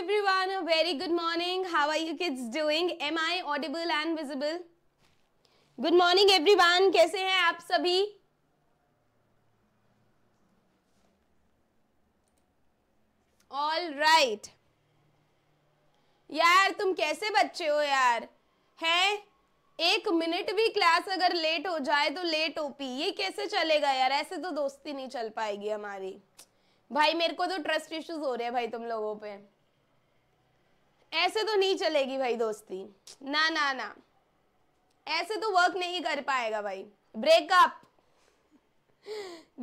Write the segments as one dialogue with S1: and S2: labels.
S1: everyone, a very good morning. How are you kids doing? Am I audible and visible? Good morning everyone. कैसे हैं आप सभी all right. यार तुम कैसे बच्चे हो यार है एक मिनट भी क्लास अगर लेट हो जाए तो लेट ओपी ये कैसे चलेगा यार ऐसे तो दोस्ती नहीं चल पाएगी हमारी भाई मेरे को तो ट्रस्ट इश्यूज हो रहे हैं भाई तुम लोगों पे ऐसे तो नहीं चलेगी भाई दोस्ती ना ना ना ऐसे तो वर्क नहीं कर पाएगा भाई breakup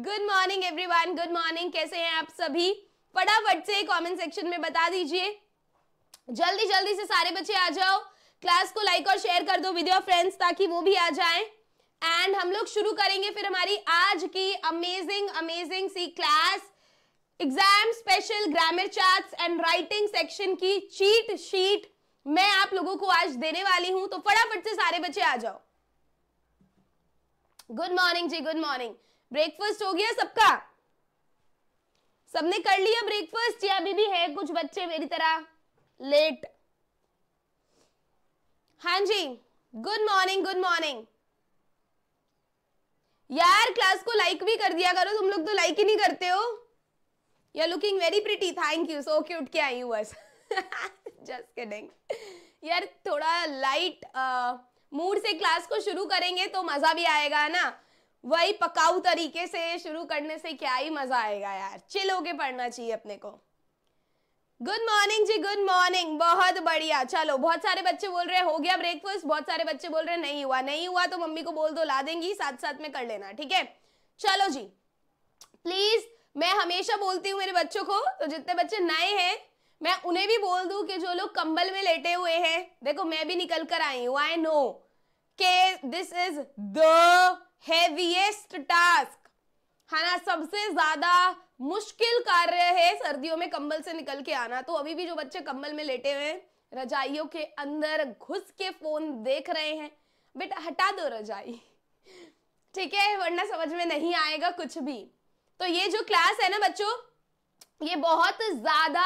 S1: good morning everyone good morning कैसे हैं आप सभी फटाफट से कमेंट सेक्शन में बता दीजिए जल्दी जल्दी से सारे बच्चे आ जाओ क्लास को लाइक और शेयर कर दो विद योर फ्रेंड्स ताकि वो भी आ जाएं एंड हम लोग शुरू करेंगे फिर हमारी आज की amazing amazing C class exam special grammar charts and writing section की चीट शीट मैं आप लोगों को आज देने वाली हूं तो फटाफट से सारे बच्चे आ जाओ गुड मॉर्निंग जी गुड मॉर्निंग ब्रेकफास्ट हो गया सबका सबने कर लिया ब्रेकफास्ट या अभी भी है कुछ बच्चे मेरी तरह लेट हां जी गुड मॉर्निंग गुड मॉर्निंग यार क्लास को लाइक भी कर दिया करो तुम लोग तो लाइक ही नहीं करते हो you are looking very pretty thank you so cute क्या आई बस जस्ट किडिंग यार थोड़ा लाइट मूड से क्लास को शुरू करेंगे तो मज़ा भी आएगा ना वही पकाऊ तरीके से शुरू करने से क्या ही मज़ा आएगा यार चिल होके पढ़ना चाहिए अपने को गुड मॉर्निंग जी गुड मॉर्निंग बहुत बढ़िया चलो बहुत सारे बच्चे बोल रहे हो गया ब्रेकफास्ट बहुत सारे बच्चे बोल रहे नहीं हुआ नहीं हुआ तो मम्मी को बोल दो ला देंगी साथ साथ में कर लेना ठीक है चलो जी प्लीज मैं हमेशा बोलती हूँ मेरे बच्चों को तो जितने बच्चे नए हैं मैं उन्हें भी बोल दू कि जो लोग कंबल में लेटे हुए हैं देखो मैं भी निकल कर आई हूँ आई नो के this is the heaviest task है ना सबसे ज्यादा मुश्किल कार्य है सर्दियों में कंबल से निकल के आना तो अभी भी जो बच्चे कंबल में लेटे हुए हैं रजाइयों के अंदर घुस के फोन देख रहे हैं बेटा हटा दो रजाई ठीक है वरना समझ में नहीं आएगा कुछ भी तो ये जो क्लास है ना बच्चों ये बहुत ज्यादा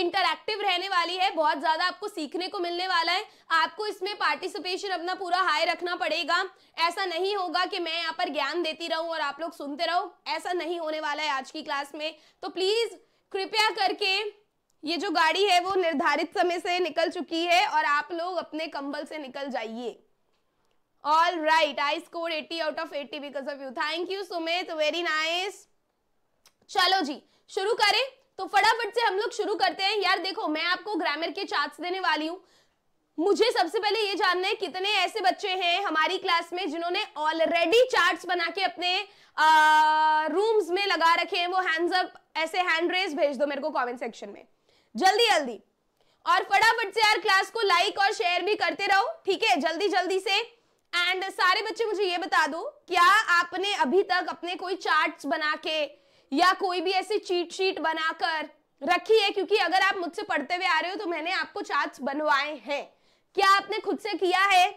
S1: इंटरक्टिव रहने वाली है बहुत ज़्यादा आपको सीखने को मिलने वाला है आपको इसमें पार्टिसिपेशन अपना पूरा हाई रखना पड़ेगा ऐसा नहीं होगा कि मैं यहाँ पर ज्ञान देती रहूं और आप लोग सुनते रहो ऐसा नहीं होने वाला है आज की क्लास में तो प्लीज़ कृपया करके ये जो गाड़ी है वो निर्धारित समय से निकल चुकी है और आप लोग अपने कंबल से निकल जाइए all right I score eighty out of eighty because of you thank you Sumit very nice चलो जी शुरू करें तो फटाफट से हम लोग शुरू करते हैं यार देखो मैं आपको ग्रामर के चार्ट देने वाली हूँ मुझे सबसे पहले ये जानना है कितने ऐसे बच्चे हैं हमारी क्लास में जिन्होंने ऑलरेडी चार्ट्स बना के अपने रूम्स में लगा रखे हैं वो हैंड्स अप ऐसे हैंड रेस भेज दो मेरे को कमेंट सेक्शन में जल्दी जल्दी और फटाफट से यार क्लास को लाइक और शेयर भी करते रहो ठीक है जल्दी जल्दी से एंड सारे बच्चे मुझे ये बता दो क्या आपने अभी तक अपने कोई चार्ट बना के या कोई भी ऐसी चीट शीट बनाकर रखी है क्योंकि अगर आप मुझसे पढ़ते हुए आ रहे हो तो मैंने आपको चार्ट बनवाए हैं क्या आपने खुद से किया है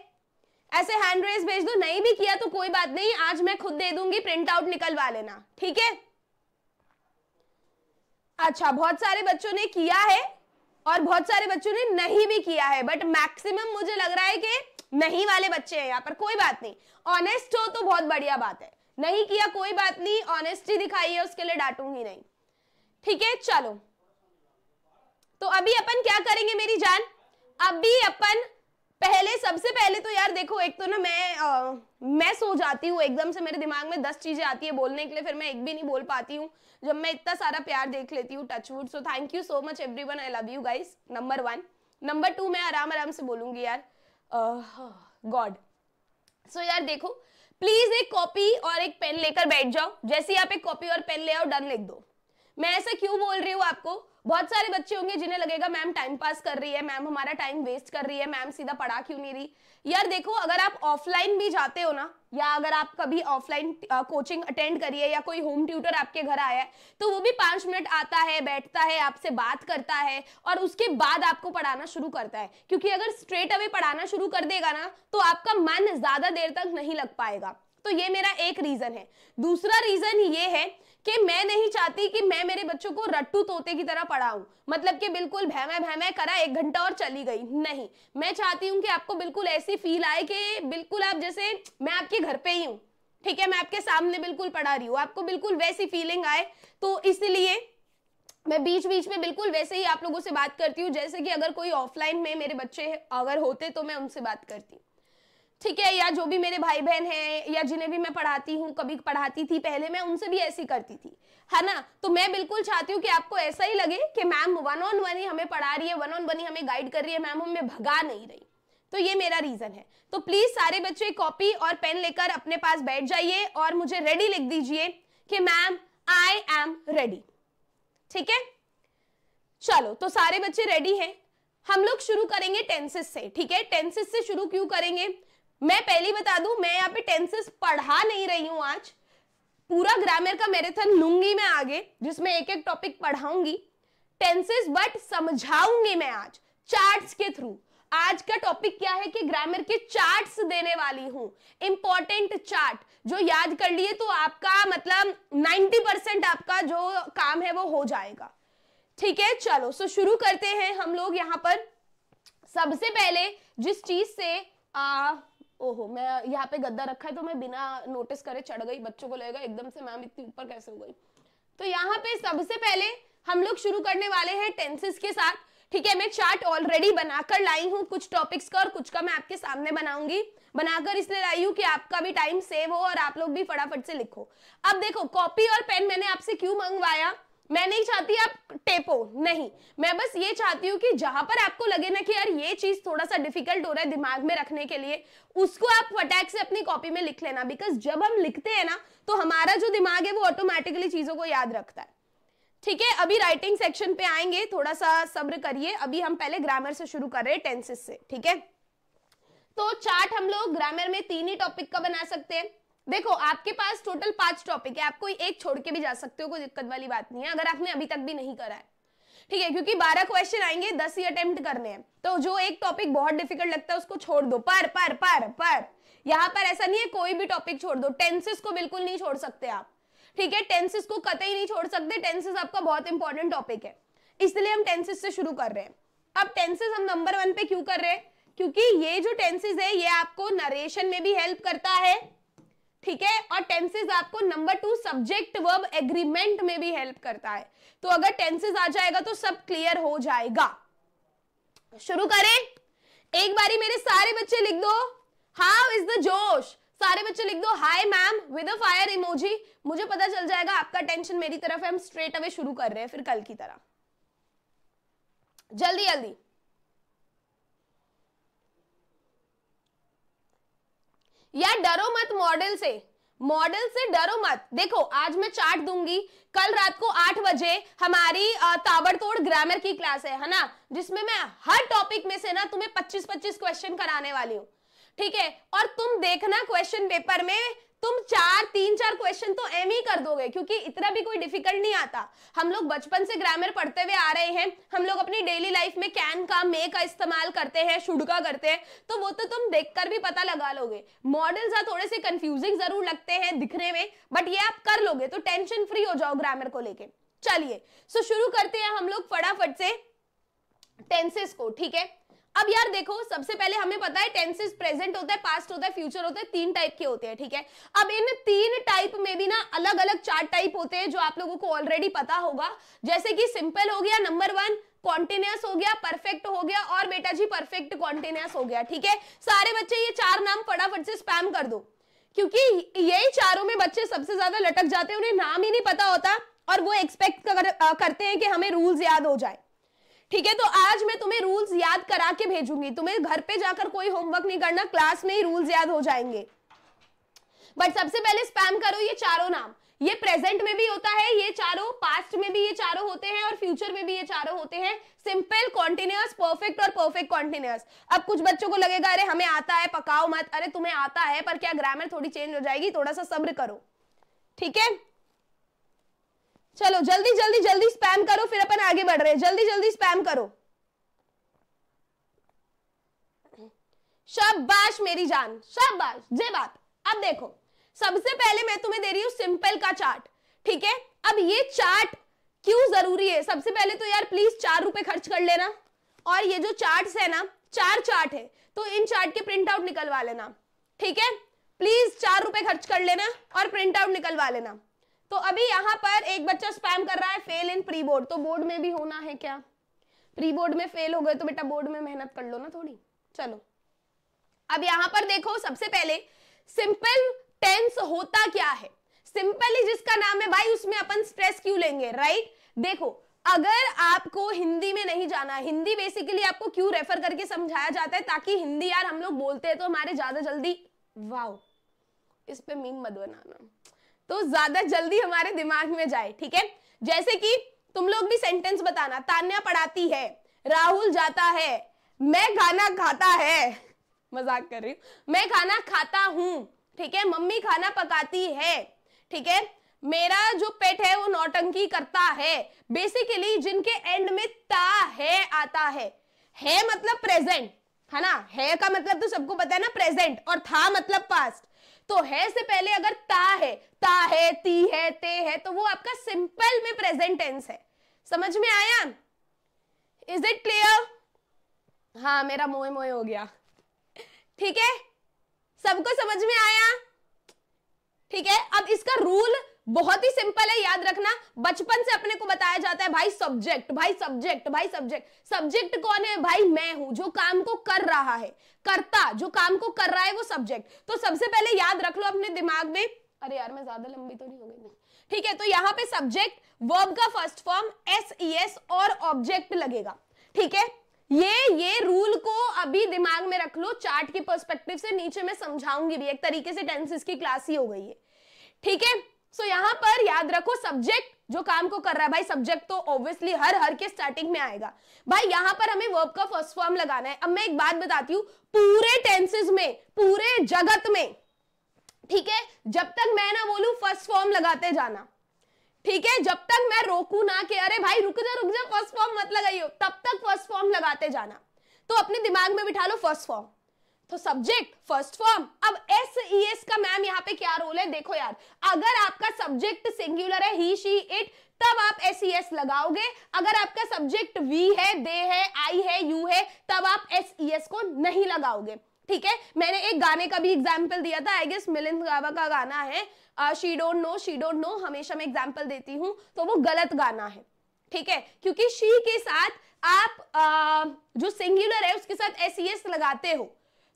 S1: ऐसे हैंड रेस भेज दो नहीं भी किया तो कोई बात नहीं आज मैं खुद दे दूंगी प्रिंट आउट निकलवा लेना ठीक है अच्छा बहुत सारे बच्चों ने किया है और बहुत सारे बच्चों ने नहीं भी किया है बट मैक्सिमम मुझे लग रहा है कि नहीं वाले बच्चे हैं यहाँ पर कोई बात नहीं ऑनेस्ट हो तो बहुत बढ़िया बात है नहीं किया कोई बात नहीं ऑनेस्टी दिखाई है उसके लिए डांटूंगी नहीं ठीक है चलो तो अभी अपन क्या करेंगे मेरी जान अभी अपन पहले सबसे पहले तो यार देखो एक तो ना मैं आ, मैं सो जाती हूँ एकदम से मेरे दिमाग में दस चीजें आती है बोलने के लिए फिर मैं एक भी नहीं बोल पाती हूँ जब मैं इतना सारा प्यार देख लेती हूँ touchwood so thank you so much everyone I love you guys number one number two मैं आराम आराम से बोलूंगी यार गॉड सो so, यार देखो प्लीज एक कॉपी और एक पेन लेकर बैठ जाओ जैसे आप एक कॉपी और पेन ले आओ डन लिख दो मैं ऐसा क्यों बोल रही हूँ आपको बहुत सारे बच्चे होंगे जिन्हें लगेगा मैम टाइम पास कर रही है मैम हमारा टाइम वेस्ट कर रही है मैम सीधा पढ़ा क्यों नहीं रही यार देखो अगर आप ऑफलाइन भी जाते हो ना या अगर आप कभी ऑफलाइन कोचिंग अटेंड करिए या कोई होम ट्यूटर आपके घर आया है तो वो भी पांच मिनट आता है बैठता है आपसे बात करता है और उसके बाद आपको पढ़ाना शुरू करता है क्योंकि अगर स्ट्रेट अवे पढ़ाना शुरू कर देगा ना तो आपका मन ज़्यादा देर तक नहीं लग पाएगा तो ये मेरा एक रीज़न है दूसरा रीज़न ये है कि मैं नहीं चाहती कि मैं मेरे बच्चों को रट्टू तोते की तरह पढ़ाऊं मतलब कि बिल्कुल भैमय भैमय करा एक घंटा और चली गई नहीं मैं चाहती हूँ कि आपको बिल्कुल ऐसी फील आए कि बिल्कुल आप जैसे मैं आपके घर पे ही हूँ ठीक है मैं आपके सामने बिल्कुल पढ़ा रही हूँ आपको बिल्कुल वैसी फीलिंग आए तो इसलिए मैं बीच बीच में बिल्कुल वैसे ही आप लोगों से बात करती हूँ जैसे कि अगर कोई ऑफलाइन में मेरे बच्चे अगर होते तो मैं उनसे बात करती ठीक है या जो भी मेरे भाई बहन हैं या जिन्हें भी मैं पढ़ाती हूँ कभी पढ़ाती थी पहले मैं उनसे भी ऐसी करती थी है ना तो मैं बिल्कुल चाहती हूँ कि आपको ऐसा ही लगे कि मैम वन ऑन वन ही हमें पढ़ा रही है वन ऑन वन ही हमें गाइड कर रही है मैम हमें भगा नहीं रही तो ये मेरा रीजन है तो प्लीज सारे बच्चे कॉपी और पेन लेकर अपने पास बैठ जाइए और मुझे रेडी लिख दीजिए कि मैम आई एम रेडी ठीक है चलो तो सारे बच्चे रेडी हैं हम लोग शुरू करेंगे टेंसेस से ठीक है टेंसेस से शुरू क्यों करेंगे मैं पहली बता दूं मैं यहाँ पे टेंसेस पढ़ा नहीं रही हूँ आज
S2: पूरा ग्रामर का
S1: मैराथन लूंगी मैं आगे जिसमें एक एक टॉपिक पढ़ाऊंगी टेंसेस बट समझाऊंगी मैं आज चार्ट्स के थ्रू आज का टॉपिक क्या है कि ग्रामर के चार्ट्स देने वाली हूँ इंपॉर्टेंट चार्ट जो याद कर लिए तो आपका मतलब 90 परसेंट आपका जो काम है वो हो जाएगा ठीक है चलो सो शुरू करते हैं हम लोग यहाँ पर सबसे पहले जिस चीज से आ, ओहो मैं यहाँ पे गद्दा रखा है तो मैं बिना नोटिस करे चढ़ गई बच्चों को लेगा एकदम से मैम इतनी ऊपर कैसे हो गई तो यहाँ पे सबसे पहले हम लोग शुरू करने वाले हैं टेंसेस के साथ ठीक है मैं चार्ट ऑलरेडी बनाकर लाई हूँ कुछ टॉपिक्स का और कुछ का मैं आपके सामने बनाऊंगी बनाकर इसलिए लाई हूँ कि आपका भी टाइम सेव हो और आप लोग भी फटाफट से लिखो अब देखो कॉपी और पेन मैंने आपसे क्यों मंगवाया मैं नहीं चाहती आप टेपो नहीं मैं बस ये चाहती हूँ कि जहां पर आपको लगे ना कि यार ये चीज थोड़ा सा डिफिकल्ट हो रहा है दिमाग में रखने के लिए उसको आप फटैक से अपनी कॉपी में लिख लेना बिकॉज जब हम लिखते हैं ना तो हमारा जो दिमाग है वो ऑटोमेटिकली चीजों को याद रखता है ठीक है अभी राइटिंग सेक्शन पे आएंगे थोड़ा सा सब्र करिए अभी हम पहले ग्रामर से शुरू कर रहे हैं टेंसिस से ठीक है तो चार्ट हम लोग ग्रामर में तीन ही टॉपिक का बना सकते हैं देखो आपके पास टोटल पांच टॉपिक है आप कोई एक छोड़ के भी जा सकते हो कोई दिक्कत वाली बात नहीं है अगर आपने अभी तक भी नहीं करा है ठीक है क्योंकि बारह क्वेश्चन आएंगे दस ही अटेम्प्ट करने हैं तो जो एक टॉपिक बहुत डिफिकल्ट लगता है उसको छोड़ दो पर पर पर पर यहाँ पर ऐसा नहीं है कोई भी टॉपिक छोड़ दो टेंसिस को बिल्कुल नहीं छोड़ सकते आप ठीक है टेंसिस को कतई नहीं छोड़ सकते टेंसिस आपका बहुत इंपॉर्टेंट टॉपिक है इसलिए हम टेंसिस से शुरू कर रहे हैं अब टेंसिस हम नंबर वन पे क्यों कर रहे हैं क्योंकि ये जो टेंसिस है ये आपको नरेशन में भी हेल्प करता है ठीक है और टेंसेज आपको number two subject verb agreement में भी हेल्प करता है तो अगर टेंसेज आ जाएगा तो सब क्लियर हो जाएगा शुरू करें एक बारी मेरे सारे बच्चे लिख दो हाउ इज द जोश सारे बच्चे लिख दो hi ma'am with a fire emoji मुझे पता चल जाएगा आपका टेंशन मेरी तरफ है हम स्ट्रेट अवे शुरू कर रहे हैं फिर कल की तरह जल्दी जल्दी या डरो मत मॉडल से मॉडल से डरो मत देखो आज मैं चार्ट दूंगी कल रात को आठ बजे हमारी ताबड़तोड़ ग्रामर की क्लास है है ना जिसमें मैं हर टॉपिक में से ना तुम्हें 25 25 क्वेश्चन कराने वाली हूँ ठीक है और तुम देखना क्वेश्चन पेपर में तुम चार तीन चार क्वेश्चन तो एम ही कर दोगे क्योंकि इतना भी कोई डिफिकल्ट नहीं आता हम लोग बचपन से ग्रामर पढ़ते हुए आ रहे हैं हम लोग अपनी डेली लाइफ में कैन का मे का इस्तेमाल करते हैं शुड का करते हैं तो वो तो तुम देखकर भी पता लगा लोगे मॉडल्स हाँ थोड़े से कंफ्यूजिंग जरूर लगते हैं दिखने में बट ये आप कर लोगे तो टेंशन फ्री हो जाओ ग्रामर को लेके चलिए सो शुरू करते हैं हम लोग फटाफट से टेंसेस को ठीक है अब यार देखो सबसे पहले हमें पता है टेंसेस प्रेजेंट होता है पास्ट होता है फ्यूचर होता है तीन टाइप के होते हैं ठीक है अब इन तीन टाइप में भी ना अलग अलग चार टाइप होते हैं जो आप लोगों को ऑलरेडी पता होगा जैसे कि सिंपल हो गया नंबर वन कॉन्टिन्यूस हो गया परफेक्ट हो गया और बेटा जी परफेक्ट कॉन्टिन्यूस हो गया ठीक है सारे बच्चे ये चार नाम फटाफट से स्पैम कर दो क्योंकि यही चारों में बच्चे सबसे ज्यादा लटक जाते हैं उन्हें नाम ही नहीं पता होता और वो एक्सपेक्ट कर, करते हैं कि हमें रूल्स याद हो जाए ठीक है तो आज मैं तुम्हें रूल्स याद करा के भेजूंगी तुम्हें घर पे जाकर कोई होमवर्क नहीं करना क्लास में ही रूल्स याद हो जाएंगे बट सबसे पहले स्पैम करो ये चारों नाम ये प्रेजेंट में भी होता है ये चारों पास्ट में भी ये चारों होते हैं और फ्यूचर में भी ये चारों होते हैं सिंपल कॉन्टिन्यूस परफेक्ट और परफेक्ट कॉन्टिन्यूस अब कुछ बच्चों को लगेगा अरे हमें आता है पकाओ मत अरे तुम्हें आता है पर क्या ग्रामर थोड़ी चेंज हो जाएगी थोड़ा सा सब्र करो ठीक है चलो जल्दी जल्दी जल्दी स्पैम करो फिर अपन आगे बढ़ रहे हैं जल्दी जल्दी स्पैम करो शाबाश मेरी जान शाबाश जे बात अब देखो सबसे पहले मैं तुम्हें दे रही हूं सिंपल का चार्ट ठीक है अब ये चार्ट क्यों जरूरी है सबसे पहले तो यार प्लीज चार रुपए खर्च कर लेना और ये जो चार्ट है ना चार चार्ट है तो इन चार्ट के प्रिंट आउट निकलवा लेना ठीक है प्लीज चार रुपए खर्च कर लेना और प्रिंट आउट निकलवा लेना तो अभी यहाँ पर एक बच्चा स्पैम कर रहा है फेल इन प्री बोर्ड तो बोर्ड में भी होना है क्या प्री बोर्ड में फेल हो गए तो बेटा बोर्ड में मेहनत कर लो ना थोड़ी चलो अब यहाँ पर देखो सबसे पहले सिंपल टेंस होता क्या है सिंपल ही जिसका नाम है भाई उसमें अपन स्ट्रेस क्यों लेंगे राइट देखो अगर आपको हिंदी में नहीं जाना हिंदी बेसिकली आपको क्यों रेफर करके समझाया जाता है ताकि हिंदी यार हम लोग बोलते हैं तो हमारे ज्यादा जल्दी वाओ इस पे मीम मत बनाना तो ज्यादा जल्दी हमारे दिमाग में जाए ठीक है जैसे कि तुम लोग भी सेंटेंस बताना तान्या पढ़ाती है राहुल जाता है मैं खाना खाता है मजाक कर रही हूं मैं खाना खाता हूं ठीक है मम्मी खाना पकाती है ठीक है मेरा जो पेट है वो नौटंकी करता है बेसिकली जिनके एंड में ता है आता है है मतलब प्रेजेंट है ना है का मतलब तो सबको पता है ना प्रेजेंट और था मतलब पास्ट तो है से पहले अगर ता है ता है ती है ते है तो वो आपका सिंपल में प्रेजेंट टेंस है समझ में आया इज इट क्लियर हाँ मेरा मोए मोए हो गया ठीक है सबको समझ में आया ठीक है अब इसका रूल बहुत ही सिंपल है याद रखना बचपन से अपने को बताया जाता है भाई सब्जेक्ट भाई सब्जेक्ट भाई सब्जेक्ट सब्जेक्ट कौन है भाई मैं हूं जो काम को कर रहा है करता जो काम को कर रहा है वो सब्जेक्ट तो सबसे पहले याद रख लो अपने दिमाग में अरे यार मैं ज्यादा लंबी तो नहीं हो गई ठीक है तो यहाँ पे सब्जेक्ट वर्ब का first form S E S और ऑब्जेक्ट लगेगा ठीक है ये ये रूल को अभी दिमाग में रख लो चार्ट की पर्सपेक्टिव से नीचे मैं समझाऊंगी भी एक तरीके से टेंसेस की क्लास ही हो गई है ठीक है सो so, यहां पर याद रखो सब्जेक्ट जो काम को कर रहा है भाई सब्जेक्ट तो ऑब्वियसली हर हर के स्टार्टिंग में आएगा भाई यहाँ पर हमें वर्ब का फर्स्ट फॉर्म लगाना है अब मैं एक बात बताती हूँ पूरे टेंसेज में पूरे जगत में ठीक है जब तक मैं ना बोलू फर्स्ट फॉर्म लगाते जाना ठीक है जब तक मैं रोकू ना कि अरे भाई रुक जा रुक जा फर्स्ट फॉर्म मत लगाइयो तब तक फर्स्ट फॉर्म लगाते जाना तो अपने दिमाग में बिठा लो फर्स्ट फॉर्म तो सब्जेक्ट फर्स्ट फॉर्म अब एस ई एस का मैम यहाँ पे क्या रोल है देखो यार अगर आपका सब्जेक्ट सिंगुलर है ही शी इट तब आप एस ई एस लगाओगे अगर आपका सब्जेक्ट वी है दे है आई है यू है तब आप एस ई एस को नहीं लगाओगे ठीक है मैंने एक गाने का भी एग्जाम्पल दिया था आई गेस मिलिंद गावा का गाना है she don't know she don't know हमेशा मैं एग्जाम्पल देती हूँ तो वो गलत गाना है ठीक है क्योंकि शी के साथ आप आ, uh, जो सिंगुलर है उसके साथ एस e लगाते हो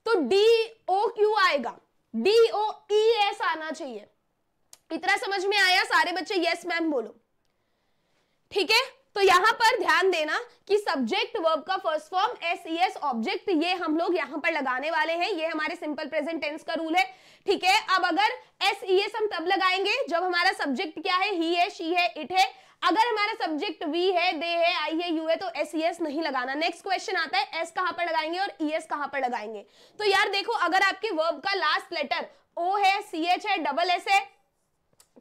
S1: तो डी ओ क्यू आएगा डी ओ ई एस आना चाहिए इतना समझ में आया सारे बच्चे यस मैम बोलो ठीक है तो यहां पर ध्यान देना कि सब्जेक्ट वर्ब का first form S E S object ये हम लोग यहां पर लगाने वाले हैं ये हमारे सिंपल प्रेजेंट टेंस का रूल है ठीक है अब अगर एस ई एस हम तब लगाएंगे जब हमारा सब्जेक्ट क्या है ही है शी है इट है अगर हमारा सब्जेक्ट वी है दे है आई है यू है तो एस ई एस नहीं लगाना नेक्स्ट क्वेश्चन आता है एस कहां पर लगाएंगे और ई e, एस कहां पर लगाएंगे तो यार देखो अगर आपके वर्ब का लास्ट लेटर ओ है सी एच है डबल एस है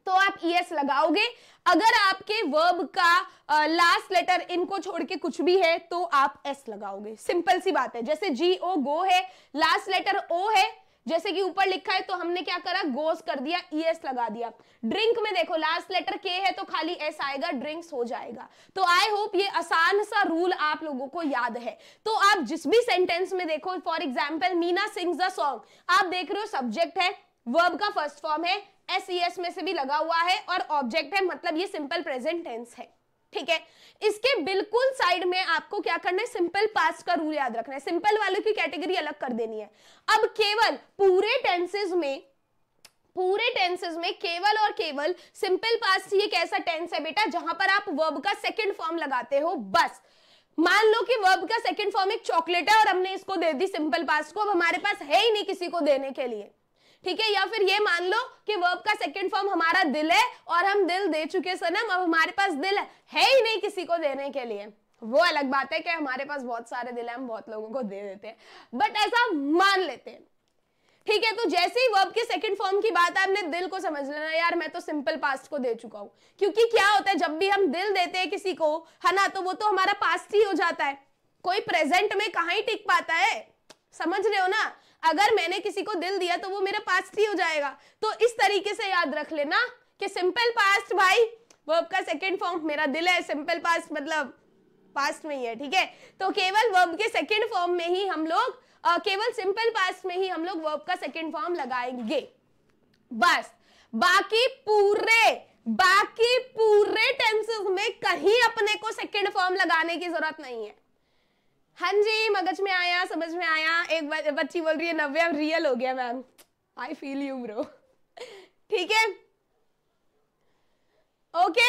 S1: तो आप ई e, एस लगाओगे अगर आपके वर्ब का लास्ट लेटर इनको छोड़ के कुछ भी है तो आप एस लगाओगे सिंपल सी बात है जैसे जी ओ गो है लास्ट लेटर ओ है जैसे कि ऊपर लिखा है तो हमने क्या करा गोस कर दिया ई e एस लगा दिया ड्रिंक में देखो लास्ट लेटर के है तो खाली एस आएगा ड्रिंक्स हो जाएगा तो आई होप ये आसान सा रूल आप लोगों को याद है तो आप जिस भी सेंटेंस में देखो for example Meena sings song आप देख रहे हो सब्जेक्ट है वर्ब का फर्स्ट फॉर्म है एस e में से भी लगा हुआ है और ऑब्जेक्ट है मतलब ये सिंपल प्रेजेंट टेंस है ठीक है इसके बिल्कुल साइड में आपको क्या करना है सिंपल पास्ट का रूल याद रखना है सिंपल वालों की कैटेगरी अलग कर देनी है अब केवल पूरे टेंसेज में पूरे टेंसेज में केवल और केवल सिंपल पास्ट ये कैसा टेंस है बेटा जहां पर आप वर्ब का सेकंड फॉर्म लगाते हो बस मान लो कि वर्ब का सेकंड फॉर्म एक चॉकलेट है और हमने इसको दे दी सिंपल पास्ट को अब हमारे पास है ही नहीं किसी को देने के लिए ठीक है या फिर ये मान लो कि वर्ब का सेकेंड फॉर्म हमारा दिल है और हम दिल दे चुके सनम अब हमारे पास दिल है ही नहीं किसी को देने के लिए वो अलग बात है कि हमारे पास बहुत सारे दिल है हम बहुत लोगों को दे देते हैं बट ऐसा मान लेते हैं ठीक है तो जैसे ही वर्ब के सेकंड फॉर्म की बात है आपने दिल को समझ लेना यार मैं तो सिंपल पास्ट को दे चुका हूं क्योंकि क्या होता है जब भी हम दिल देते हैं किसी को है ना तो वो तो हमारा पास्ट ही हो जाता है कोई प्रेजेंट में कहा ही टिक पाता है समझ रहे हो ना अगर मैंने किसी को दिल दिया तो वो मेरा पास्ट ही हो जाएगा तो इस तरीके से याद रख लेना कि सिंपल पास्ट भाई वर्ब का सेकेंड फॉर्म मेरा दिल है सिंपल पास्ट मतलब पास्ट में ही है ठीक है तो केवल वर्ब के सेकेंड फॉर्म में ही हम लोग आ, केवल सिंपल पास्ट में ही हम लोग वर्ब का सेकेंड फॉर्म लगाएंगे बस बाकी पूरे बाकी पूरे टेंसेस में कहीं अपने को सेकेंड फॉर्म लगाने की जरूरत नहीं है हाँ जी मगज में आया समझ में आया एक बच्ची बोल रही है नव्या रियल हो गया ma'am I feel you bro ठीक है ओके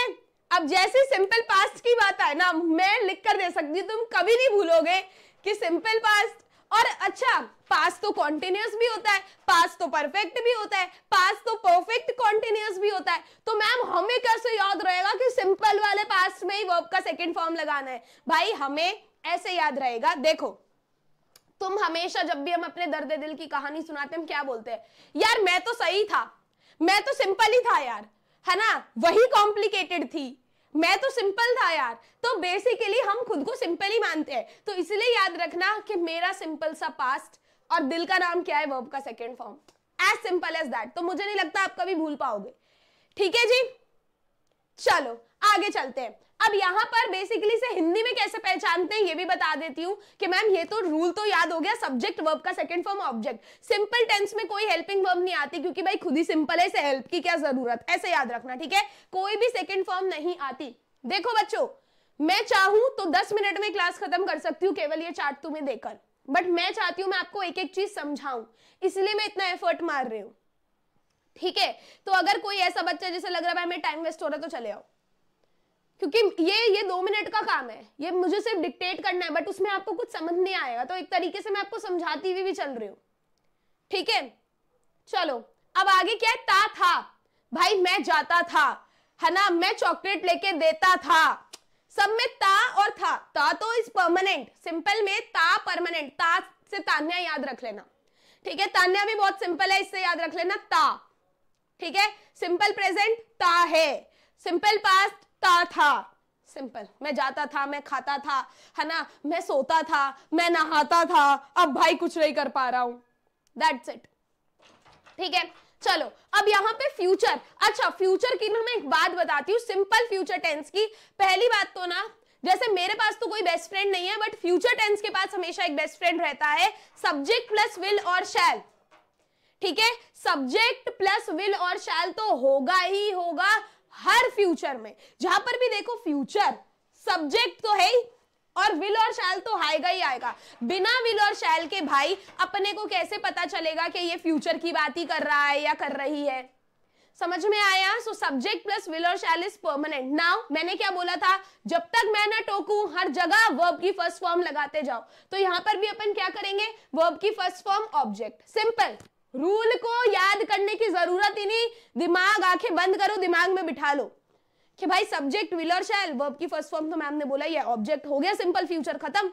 S1: अब जैसे सिंपल पास्ट की बात है ना मैं लिख कर दे सकती तुम कभी नहीं भूलोगे कि सिंपल पास्ट और अच्छा पास तो कॉन्टिन्यूस भी होता है पास तो परफेक्ट भी होता है पास तो परफेक्ट कॉन्टिन्यूस भी होता है तो मैम हमें कैसे याद रहेगा कि सिंपल वाले पास्ट में ही वर्ब का सेकंड फॉर्म लगाना है भाई हमें ऐसे याद रहेगा देखो तुम हमेशा जब भी हम अपने दर्द दिल की कहानी सुनाते हम क्या बोलते हैं यार मैं तो सही था मैं तो सिंपल ही था यार है ना वही कॉम्प्लिकेटेड थी मैं तो सिंपल था यार तो बेसिकली हम खुद को सिंपल ही मानते हैं तो इसलिए याद रखना कि मेरा सिंपल सा पास्ट और दिल का नाम क्या है वर्ब का second form as simple as that तो मुझे नहीं लगता आप कभी भूल पाओगे ठीक है जी चलो आगे चलते हैं अब यहाँ पर बेसिकली से हिंदी में कैसे पहचानते हैं ये भी बता देती हूँ कि मैम ये तो रूल तो याद हो गया सब्जेक्ट वर्ब का second form object simple tense में कोई हेल्पिंग वर्ब नहीं आती क्योंकि भाई खुद ही सिंपल है इसे हेल्प की क्या जरूरत ऐसे याद रखना ठीक है कोई भी सेकेंड फॉर्म नहीं आती देखो बच्चों मैं चाहूं तो दस मिनट में क्लास खत्म कर सकती हूँ केवल ये चार्ट तुम्हें देकर बट मैं चाहती हूँ मैं आपको एक एक चीज समझाऊं इसलिए मैं इतना एफर्ट मार रही हूँ ठीक है तो अगर कोई ऐसा बच्चा जिसे लग रहा है मैं टाइम वेस्ट हो रहा है तो चले आओ क्योंकि ये ये दो मिनट का काम है ये मुझे सिर्फ डिक्टेट करना है बट उसमें आपको कुछ समझ नहीं आएगा तो एक तरीके से मैं आपको समझाती हुई भी चल रही हूँ ठीक है चलो अब आगे क्या है ता था भाई मैं जाता था है ना मैं चॉकलेट लेके देता था सब में ता और था ता तो इज परमानेंट सिंपल में ता परमानेंट ता से तान्या याद रख लेना ठीक है तान्या भी बहुत सिंपल है इससे याद रख लेना ता ठीक है सिंपल प्रेजेंट ता है सिंपल पास्ट जाता था सिंपल मैं जाता था मैं खाता था है ना मैं सोता था मैं नहाता था अब भाई कुछ नहीं कर पा रहा हूं दैट्स इट ठीक है चलो अब यहाँ पे फ्यूचर अच्छा फ्यूचर की ना मैं एक बात बताती हूँ सिंपल फ्यूचर टेंस की पहली बात तो ना जैसे मेरे पास तो कोई बेस्ट फ्रेंड नहीं है बट फ्यूचर टेंस के पास हमेशा एक बेस्ट फ्रेंड रहता है सब्जेक्ट प्लस विल और शैल ठीक है सब्जेक्ट प्लस विल और शैल तो होगा ही होगा हर फ्यूचर में जहां पर भी देखो फ्यूचर सब्जेक्ट तो है ही और विल और शैल तो आएगा ही आएगा बिना विल और शैल के भाई अपने को कैसे पता चलेगा कि ये फ्यूचर की बात ही कर रहा है या कर रही है समझ में आया सो सब्जेक्ट प्लस विल और शैल इज परमानेंट नाउ मैंने क्या बोला था जब तक मैं ना टोकू हर जगह वर्ब की फर्स्ट फॉर्म लगाते जाओ तो यहां पर भी अपन क्या करेंगे वर्ब की first form object simple rule को याद करने की जरूरत ही नहीं दिमाग आंखें बंद करो दिमाग में बिठा लो कि भाई सब्जेक्ट विलर शैल वर्ब की फर्स्ट फॉर्म तो मैम ने बोला ये ऑब्जेक्ट हो गया सिंपल फ्यूचर खत्म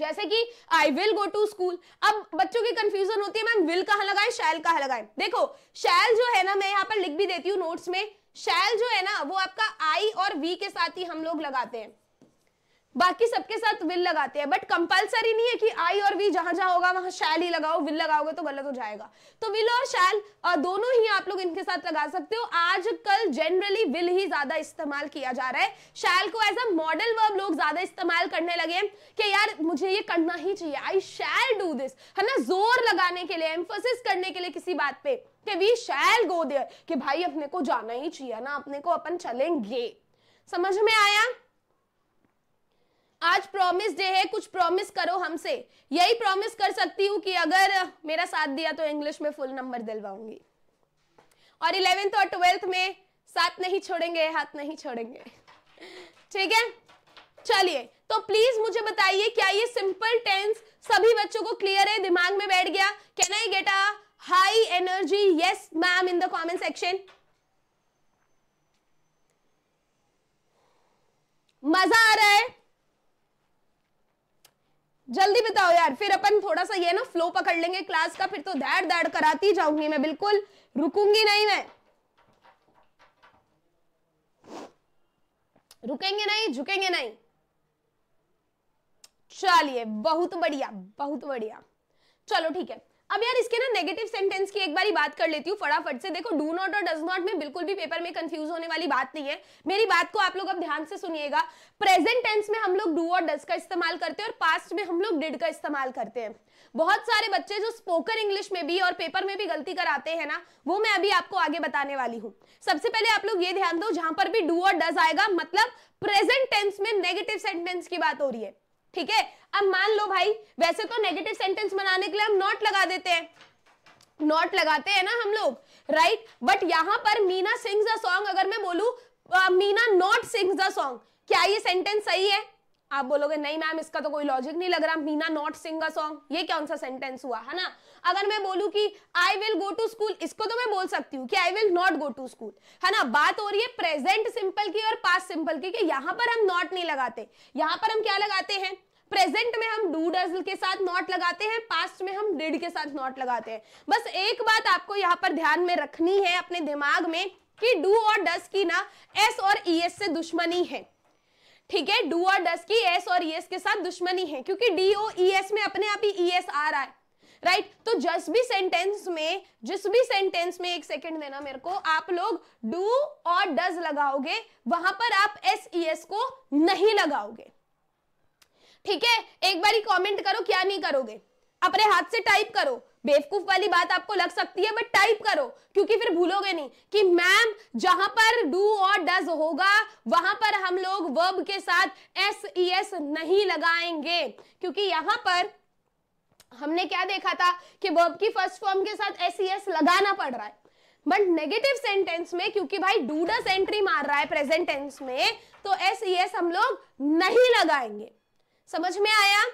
S1: जैसे कि I will go to school अब बच्चों की कंफ्यूजन होती है मैम विल कहां लगाए शैल कहां लगाए देखो शैल जो है ना मैं यहाँ पर लिख भी देती हूँ नोट्स में शैल जो है ना वो आपका आई और वी के साथ ही हम लोग लगाते हैं बाकी सबके साथ विल लगाते हैं बट कंपल्सरी नहीं है कि आई और वी जहां जहां होगा वहां शैल ही लगाओ विल लगाओगे तो गलत हो जाएगा तो विल और शैल दोनों ही आप लोग इनके साथ लगा सकते हो आजकल जनरली विल ही ज्यादा इस्तेमाल किया जा रहा है शैल को एज अ मॉडल वर्ब लोग ज्यादा इस्तेमाल करने लगे हैं कि यार मुझे ये करना ही चाहिए आई शैल डू दिस है ना जोर लगाने के लिए एम्फोसिस करने के लिए किसी बात पे कि वी शैल गो देयर कि भाई अपने को जाना ही चाहिए ना अपने को अपन चलेंगे समझ में आया आज प्रॉमिस डे है कुछ प्रॉमिस करो हमसे यही प्रॉमिस कर सकती हूँ कि अगर मेरा साथ दिया तो इंग्लिश में फुल नंबर दिलवाऊंगी और इलेवेंथ और ट्वेल्थ में साथ नहीं छोड़ेंगे हाथ नहीं छोड़ेंगे ठीक है चलिए तो प्लीज मुझे बताइए क्या ये सिंपल टेंस सभी बच्चों को क्लियर है दिमाग में बैठ गया can I get a high energy yes ma'am in the comment section मजा आ रहा है जल्दी बताओ यार फिर अपन थोड़ा सा ये ना फ्लो पकड़ लेंगे क्लास का फिर तो दैड़ दैड़ कराती जाऊंगी मैं बिल्कुल रुकूंगी नहीं मैं रुकेंगे नहीं झुकेंगे नहीं चलिए बहुत बढ़िया बहुत बढ़िया चलो ठीक है अब यार इसके ना नेगेटिव सेंटेंस की एक बारी बात कर लेती हूँ फटाफट से देखो डू नॉट और डज नॉट में बिल्कुल भी पेपर में कंफ्यूज होने वाली बात नहीं है मेरी बात को आप लोग अब ध्यान से सुनिएगा प्रेजेंट टेंस में हम लोग डू और डज का इस्तेमाल करते हैं और पास्ट में हम लोग डिड का इस्तेमाल करते हैं बहुत सारे बच्चे जो स्पोकन इंग्लिश में भी और पेपर में भी गलती कराते हैं ना वो मैं अभी आपको आगे बताने वाली हूँ सबसे पहले आप लोग ये ध्यान दो जहां पर भी डू और डज आएगा मतलब प्रेजेंट टेंस में नेगेटिव सेंटेंस की बात हो रही है ठीक है अब मान लो भाई वैसे तो नेगेटिव सेंटेंस बनाने के लिए हम नॉट लगा देते हैं नॉट लगाते हैं ना हम लोग राइट बट यहाँ पर मीना सिंग्स अ सॉन्ग अगर मैं बोलू Meena not sings a song क्या ये सेंटेंस सही है आप बोलोगे नहीं मैम इसका तो कोई लॉजिक नहीं लग रहा Meena not sing a song ये कौन सा सेंटेंस हुआ है ना अगर मैं बोलू कि I will go to school इसको तो मैं बोल सकती हूँ कि I will not go to school है ना बात हो रही है प्रेजेंट सिंपल की और पास्ट सिंपल की कि यहाँ पर हम नॉट नहीं लगाते यहाँ पर हम क्या लगाते हैं प्रेजेंट में हम डू डज के साथ नॉट लगाते हैं पास्ट में हम डिड के साथ नॉट लगाते हैं बस एक बात आपको यहाँ पर ध्यान में रखनी है अपने दिमाग में कि डू और डस की ना एस और ई एस से दुश्मनी है ठीक है डू और डस की एस और ई एस के साथ दुश्मनी है क्योंकि डी ओ ई एस में अपने आप ही ई एस आ रहा है राइट right? तो जस भी सेंटेंस में जिस भी सेंटेंस में एक सेकंड देना मेरे को आप लोग डू और डज लगाओगे वहां पर आप एस ई एस को नहीं लगाओगे ठीक है एक बारी कॉमेंट करो क्या नहीं करोगे अपने हाथ से टाइप करो बेवकूफ वाली बात आपको लग सकती है बट टाइप करो क्योंकि फिर भूलोगे नहीं कि मैम जहां पर डू और डज होगा वहां पर हम लोग वर्ब के साथ एस ई एस नहीं लगाएंगे क्योंकि यहां पर हमने क्या देखा था कि वर्ब की फर्स्ट फॉर्म के साथ एस ई एस लगाना पड़ रहा है बट नेगेटिव सेंटेंस में क्योंकि भाई डूडस एंट्री मार रहा है प्रेजेंट टेंस में तो एस ई एस हम लोग नहीं लगाएंगे समझ में आया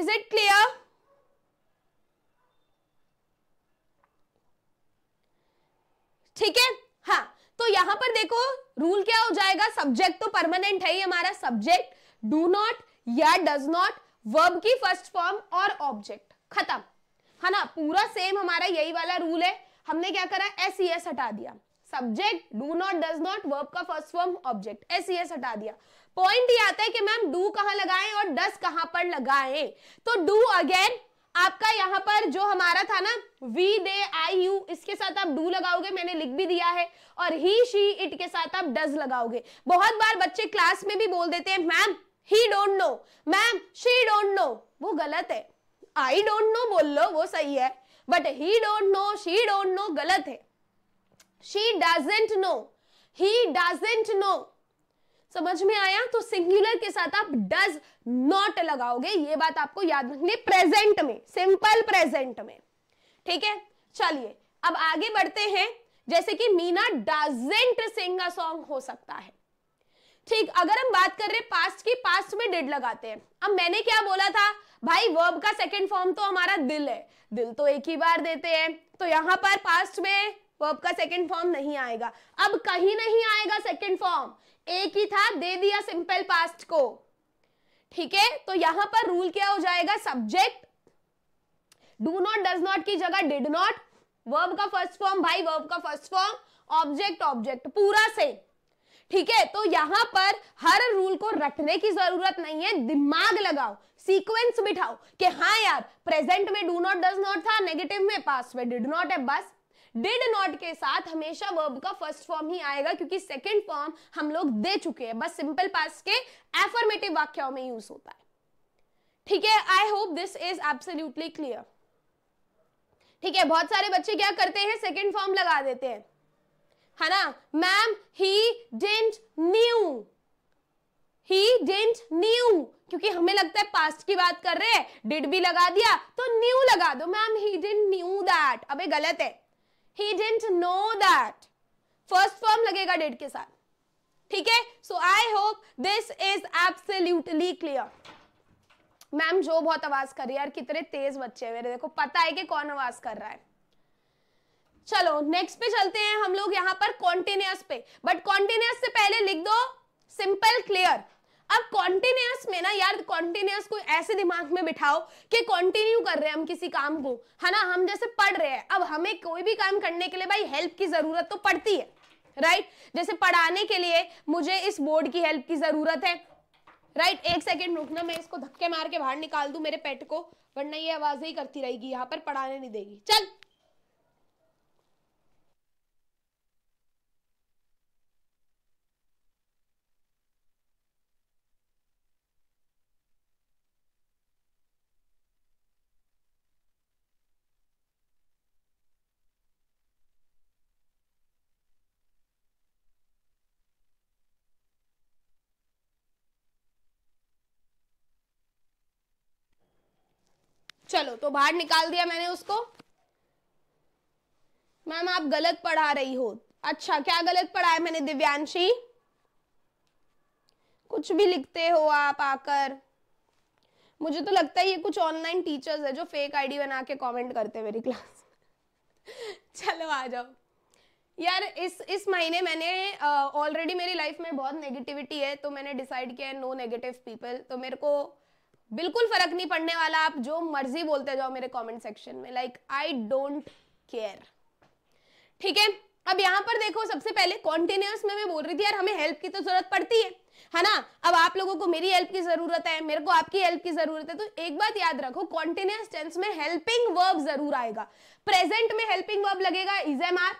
S1: इज इट क्लियर ठीक है हाँ तो यहां पर देखो रूल क्या हो जाएगा सब्जेक्ट तो परमानेंट है ही हमारा सब्जेक्ट डू नॉट या डज नॉट वर्ब की फर्स्ट फॉर्म और ऑब्जेक्ट खत्म है हाँ ना पूरा सेम हमारा यही वाला रूल है हमने क्या करा एस ई एस हटा दिया subject do not does not verb का first form object S S हटा दिया पॉइंट ये आता है कि मैम डू कहाँ लगाएं और डस कहाँ पर लगाएं तो डू अगेन आपका यहाँ पर जो हमारा था ना वी दे आई यू इसके साथ आप डू लगाओगे मैंने लिख भी दिया है और ही शी इट के साथ आप डज लगाओगे बहुत बार बच्चे क्लास में भी बोल देते हैं ma'am he don't know ma'am she don't know वो गलत है आई डोंट नो बोल लो वो सही है but he don't know she don't know गलत है she doesn't know he doesn't know समझ में आया तो सिंगुलर के साथ आप डज नॉट लगाओगे ये बात आपको याद रखनी प्रेजेंट में सिंपल प्रेजेंट में ठीक है चलिए अब आगे बढ़ते हैं जैसे कि Meena doesn't sing a song हो सकता है ठीक अगर हम बात कर रहे हैं पास्ट की पास्ट में डिड लगाते हैं अब मैंने क्या बोला था भाई वर्ब का सेकंड फॉर्म तो हमारा दिल है दिल तो एक ही बार देते हैं तो यहां पर पास्ट में वर्ब का सेकंड फॉर्म नहीं आएगा अब कहीं नहीं आएगा सेकंड फॉर्म एक ही था दे दिया सिंपल पास्ट को ठीक है तो यहां पर रूल क्या हो जाएगा subject do not does not की जगह डिड नॉट वर्ब का फर्स्ट फॉर्म भाई वर्ब का फर्स्ट फॉर्म ऑब्जेक्ट ऑब्जेक्ट पूरा से ठीक है तो यहां पर हर रूल को रटने की जरूरत नहीं है दिमाग लगाओ सीक्वेंस बिठाओ कि हाँ यार प्रेजेंट में डू नॉट डज नॉट था नेगेटिव में पास में डिड नॉट है बस डिड नॉट के साथ हमेशा वर्ब का फर्स्ट फॉर्म ही आएगा क्योंकि सेकेंड फॉर्म हम लोग दे चुके हैं बस सिंपल पास के एफर्मेटिव वाक्यों में यूज होता है ठीक है I hope this is absolutely clear ठीक है बहुत सारे बच्चे क्या करते हैं सेकेंड फॉर्म लगा देते हैं है ना ma'am he didn't knew he didn't knew क्योंकि हमें लगता है पास्ट की बात कर रहे हैं डिड भी लगा दिया तो न्यू लगा दो ma'am he didn't knew that अबे गलत है he didn't know that first form लगेगा डेट के साथ ठीक है so I hope this is absolutely clear ma'am जो बहुत आवाज कर रही है यार कितने तेज बच्चे मेरे देखो पता है कि कौन आवाज कर रहा है चलो नेक्स्ट पे चलते हैं हम लोग यहां पर कॉन्टिन्यूस पे बट कॉन्टिन्यूस से पहले लिख दो सिंपल क्लियर अब कॉन्टिन्यूस में ना यार कॉन्टिन्यूस को ऐसे दिमाग में बिठाओ कि कॉन्टिन्यू कर रहे हैं हम किसी काम को है ना हम जैसे पढ़ रहे हैं अब हमें कोई भी काम करने के लिए भाई हेल्प की जरूरत तो पड़ती है राइट जैसे पढ़ाने के लिए मुझे इस बोर्ड की हेल्प की जरूरत है राइट एक सेकेंड रुकना मैं इसको धक्के मार के बाहर निकाल दू मेरे पेट को वरना ये आवाज ही करती रहेगी यहाँ पर पढ़ाने नहीं देगी चल चलो तो बाहर निकाल दिया मैंने उसको मैम आप गलत पढ़ा रही हो अच्छा क्या गलत पढ़ा है मैंने दिव्यांशी कुछ भी लिखते हो आप आकर मुझे तो लगता है ये कुछ ऑनलाइन टीचर्स है जो फेक आईडी बना के कमेंट करते हैं मेरी क्लास चलो आ जाओ यार इस इस महीने मैंने ऑलरेडी uh, मेरी लाइफ में बहुत नेगेटिविटी है तो मैंने डिसाइड किया है नो नेगेटिव पीपल तो मेरे को बिल्कुल फर्क नहीं पड़ने वाला आप जो मर्जी बोलते जाओ मेरे कमेंट सेक्शन में लाइक आई डोंट केयर ठीक है अब यहां पर देखो सबसे पहले कॉन्टिन्यूस में मैं बोल रही थी यार हमें हेल्प की तो जरूरत पड़ती है है ना अब आप लोगों को मेरी हेल्प की जरूरत है मेरे को आपकी हेल्प की जरूरत है तो एक बात याद रखो कॉन्टिन्यूस टेंस में हेल्पिंग वर्ब जरूर आएगा प्रेजेंट में हेल्पिंग वर्ब लगेगा इज एम आर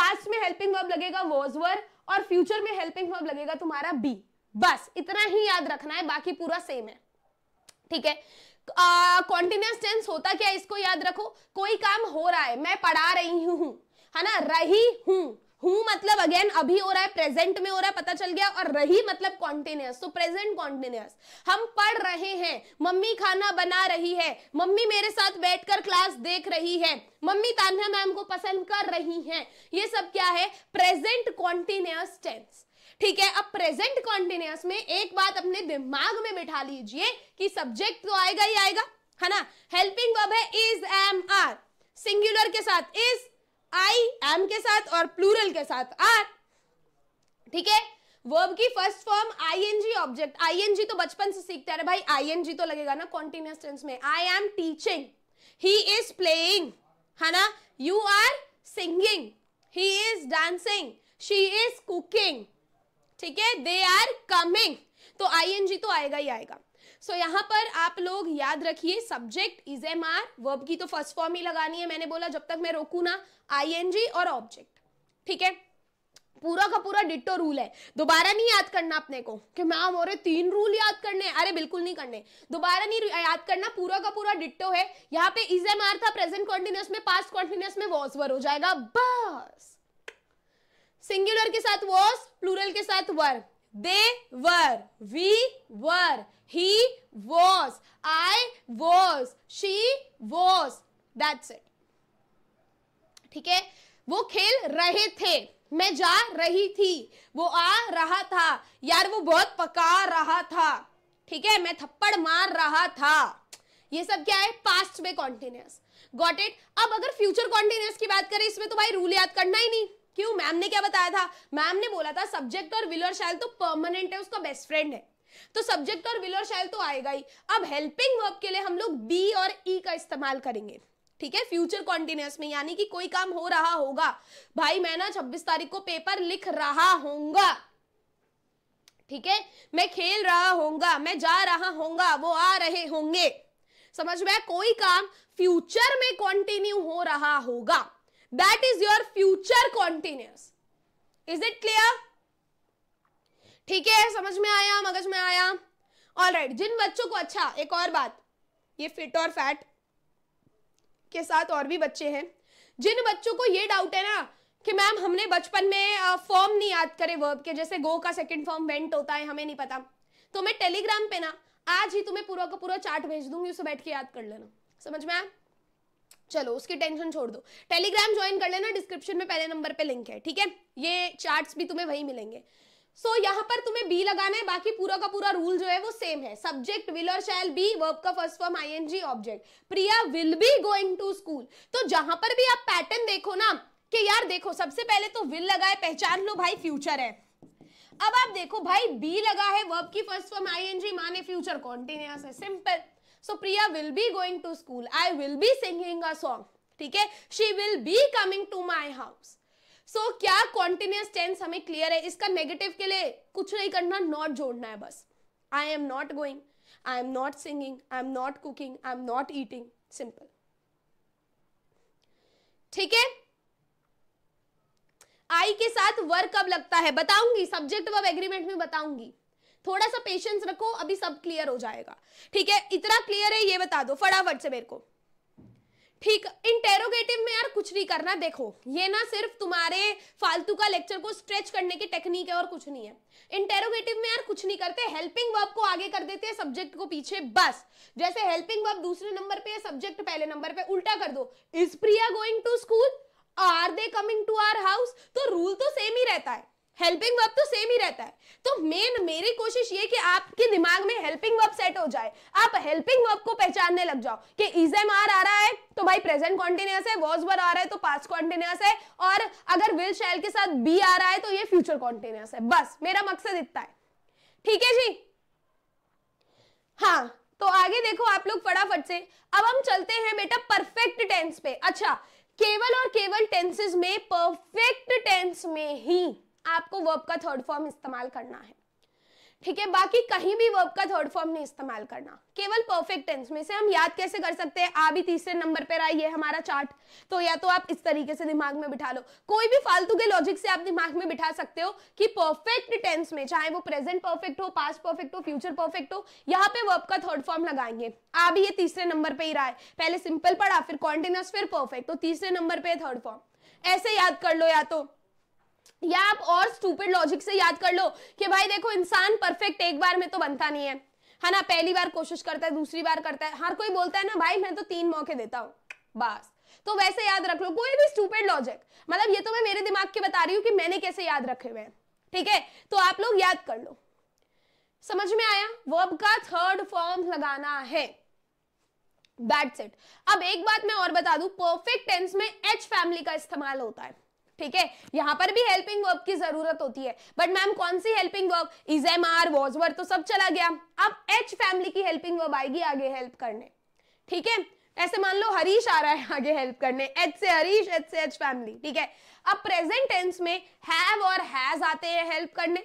S1: पास्ट में हेल्पिंग वर्ब लगेगा वॉज वर और फ्यूचर में हेल्पिंग वर्ब लगेगा तुम्हारा बी बस इतना ही याद रखना है बाकी पूरा सेम है ठीक है कॉन्टिन्यूस टेंस होता क्या इसको याद रखो कोई काम हो रहा है मैं पढ़ा रही हूँ है ना रही हूं हूं मतलब अगेन अभी हो रहा है प्रेजेंट में हो रहा है पता चल गया और रही मतलब कॉन्टिन्यूस तो प्रेजेंट कॉन्टिन्यूस हम पढ़ रहे हैं मम्मी खाना बना रही है मम्मी मेरे साथ बैठकर क्लास देख रही है मम्मी तान्हा मैम को पसंद कर रही हैं ये सब क्या है प्रेजेंट कॉन्टिन्यूस टेंस ठीक है अब प्रेजेंट कॉन्टिन्यूस में एक बात अपने दिमाग में बिठा लीजिए कि सब्जेक्ट तो आएगा ही आएगा है ना हेल्पिंग वर्ब है इज एम आर सिंगुलर के साथ इज आई एम के साथ और प्लूरल के साथ आर ठीक है वर्ब की first form G object G तो बचपन से सीखते रहे भाई जी तो लगेगा ना कॉन्टिन्यूस टेंस में I am teaching he is playing है ना you are singing he is dancing she is cooking ठीक है दे आर कमिंग तो आई एन जी तो आएगा ही आएगा सो so, यहां पर आप लोग याद रखिए subject is am are verb की तो फर्स्ट फॉर्म ही लगानी है मैंने बोला जब तक मैं रोकू ना आई एन जी और ऑब्जेक्ट ठीक है पूरा का पूरा डिटो रूल है दोबारा नहीं याद करना अपने को कि मैम और तीन रूल याद करने अरे बिल्कुल नहीं करने दोबारा नहीं याद करना पूरा का पूरा डिटो है यहाँ पे इज एम आर था प्रेजेंट कॉन्टिन्यूस में पास्ट कॉन्टिन्यूस में वॉज वर हो जाएगा बस सिंगुलर के साथ वॉज प्लूरल के साथ were they were we were he was I was she was that's it ठीक है वो खेल रहे थे मैं जा रही थी वो आ रहा था यार वो बहुत पका रहा था ठीक है मैं थप्पड़ मार रहा था ये सब क्या है पास्ट में कॉन्टिन्यूस गॉट इट अब अगर फ्यूचर कॉन्टिन्यूस की बात करें इसमें तो भाई रूल याद करना ही नहीं क्यों मैम ने क्या बताया था मैम ने बोला था सब्जेक्ट और विलर शैल तो परमानेंट है उसका बेस्ट फ्रेंड है तो सब्जेक्ट और विलर शैल तो आएगा ही अब हेल्पिंग वर्ब के लिए हम लोग बी और ई e का इस्तेमाल करेंगे ठीक है फ्यूचर कॉन्टिन्यूस में यानी कि कोई काम हो रहा होगा भाई मैं ना छब्बीस तारीख को पेपर लिख रहा होगा ठीक है मैं खेल रहा होगा मैं जा रहा होगा वो आ रहे होंगे समझ में कोई काम फ्यूचर में कंटिन्यू हो रहा होगा that is your future continuous is it clear ठीक है समझ में आया मगज में आया ऑल राइट right, जिन बच्चों को अच्छा एक और बात ये फिट और फैट के साथ और भी बच्चे हैं जिन बच्चों को ये डाउट है ना कि मैम हमने बचपन में फॉर्म नहीं याद करे वर्ब के जैसे गो का सेकंड फॉर्म वेंट होता है हमें नहीं पता तो मैं टेलीग्राम पे ना आज ही तुम्हें पूरा का पूरा चार्ट भेज दूंगी उसे बैठ के याद कर लेना समझ में आया चलो उसकी टेंशन छोड़ दो टेलीग्राम ज्वाइन कर लेना डिस्क्रिप्शन में पहले नंबर पे लिंक है ठीक है ये चार्ट्स भी तुम्हें वही मिलेंगे सो so, यहाँ पर तुम्हें बी लगाना है बाकी पूरा का पूरा रूल जो है वो सेम है सब्जेक्ट विल और शैल बी वर्ब का first form I N G object Priya will be going to school तो जहां पर भी आप पैटर्न देखो ना कि यार देखो सबसे पहले तो विल लगाए पहचान लो भाई फ्यूचर है अब आप देखो भाई बी लगा है वर्ब की first form I N G माने फ्यूचर कॉन्टिन्यूस है simple so Priya will be going to school I will be singing a song ठीक है she will be coming to my house so क्या कॉन्टिन्यूस टेंस हमें clear है इसका negative के लिए कुछ नहीं करना नॉट जोड़ना है बस I am not going I am not singing I am not cooking I am not eating simple ठीक है आई के साथ वर्क कब लगता है बताऊंगी सब्जेक्ट वर्ब एग्रीमेंट में बताऊंगी थोड़ा सा पेशेंस रखो अभी सब क्लियर हो जाएगा ठीक है इतना क्लियर है ये बता दो फटाफट से मेरे को ठीक इंटेरोगेटिव में यार कुछ नहीं करना देखो ये ना सिर्फ तुम्हारे फालतू का लेक्चर को स्ट्रेच करने की टेक्निक है और कुछ नहीं है इंटेरोगेटिव में यार कुछ नहीं करते हेल्पिंग वर्ब को आगे कर देते हैं सब्जेक्ट को पीछे बस जैसे हेल्पिंग वर्ब दूसरे नंबर पे है सब्जेक्ट पहले नंबर पे उल्टा कर दो is Priya going to school are they coming to our house तो रूल तो सेम ही रहता है हेल्पिंग वर्ब तो सेम ही रहता है तो मेन मेरी कोशिश ये कि आपके दिमाग में हेल्पिंग वर्ब सेट हो जाए आप हेल्पिंग वर्ब को पहचानने लग जाओ कि इज एम आर आ रहा है तो भाई प्रेजेंट कॉन्टिन्यूस है वॉज वर आ रहा है तो पास्ट कॉन्टिन्यूस है और अगर विल शैल के साथ बी आ रहा है तो ये फ्यूचर कॉन्टिन्यूस है बस मेरा मकसद इतना है ठीक है जी हाँ तो आगे देखो आप लोग फटाफट से अब हम चलते हैं बेटा परफेक्ट टेंस पे अच्छा केवल और केवल टेंसेस में परफेक्ट टेंस में ही आपको वर्ब का थर्ड फॉर्म इस्तेमाल करना है ठीक है बाकी कहीं भी वर्ब का थर्ड फॉर्म नहीं इस्तेमाल करना केवल परफेक्ट टेंस में से हम याद कैसे कर सकते हैं आ भी तीसरे नंबर पर आई है हमारा चार्ट तो या तो आप इस तरीके से दिमाग में बिठा लो कोई भी फालतू के लॉजिक से आप दिमाग में बिठा सकते हो कि परफेक्ट टेंस में चाहे वो प्रेजेंट परफेक्ट हो पास्ट परफेक्ट हो फ्यूचर परफेक्ट हो यहाँ पे वर्ब का थर्ड फॉर्म लगाएंगे आ भी ये तीसरे नंबर पर ही रहा है पहले सिंपल पढ़ा फिर कॉन्टिन्यूस फिर परफेक्ट तो तीसरे नंबर पर थर्ड फॉर्म ऐसे याद कर लो या तो या आप और स्टूपिड लॉजिक से याद कर लो कि भाई देखो इंसान परफेक्ट एक बार में तो बनता नहीं है है ना पहली बार कोशिश करता है दूसरी बार करता है हर कोई बोलता है ना भाई मैं तो तीन मौके देता हूँ बस तो वैसे याद रख लो कोई भी स्टूपेड लॉजिक मतलब ये तो मैं मेरे दिमाग के बता रही हूँ कि मैंने कैसे याद रखे हुए हैं ठीक है तो आप लोग याद कर लो समझ में आया वर्ब का थर्ड फॉर्म लगाना है That's it. अब एक बात मैं और बता दूं परफेक्ट टेंस में एच फैमिली का इस्तेमाल होता है ठीक है यहाँ पर भी हेल्पिंग वर्ब की जरूरत होती है बट मैम कौन सी helping verb is am are was verb तो सब चला गया अब एच फैमिली की हेल्पिंग वर्ब आएगी आगे हेल्प करने ठीक है ऐसे मान लो हरीश आ रहा है आगे हेल्प करने एच से हरीश एच से एच फैमिली ठीक है अब प्रेजेंट टेंस में हैव और हैज आते हैं हेल्प करने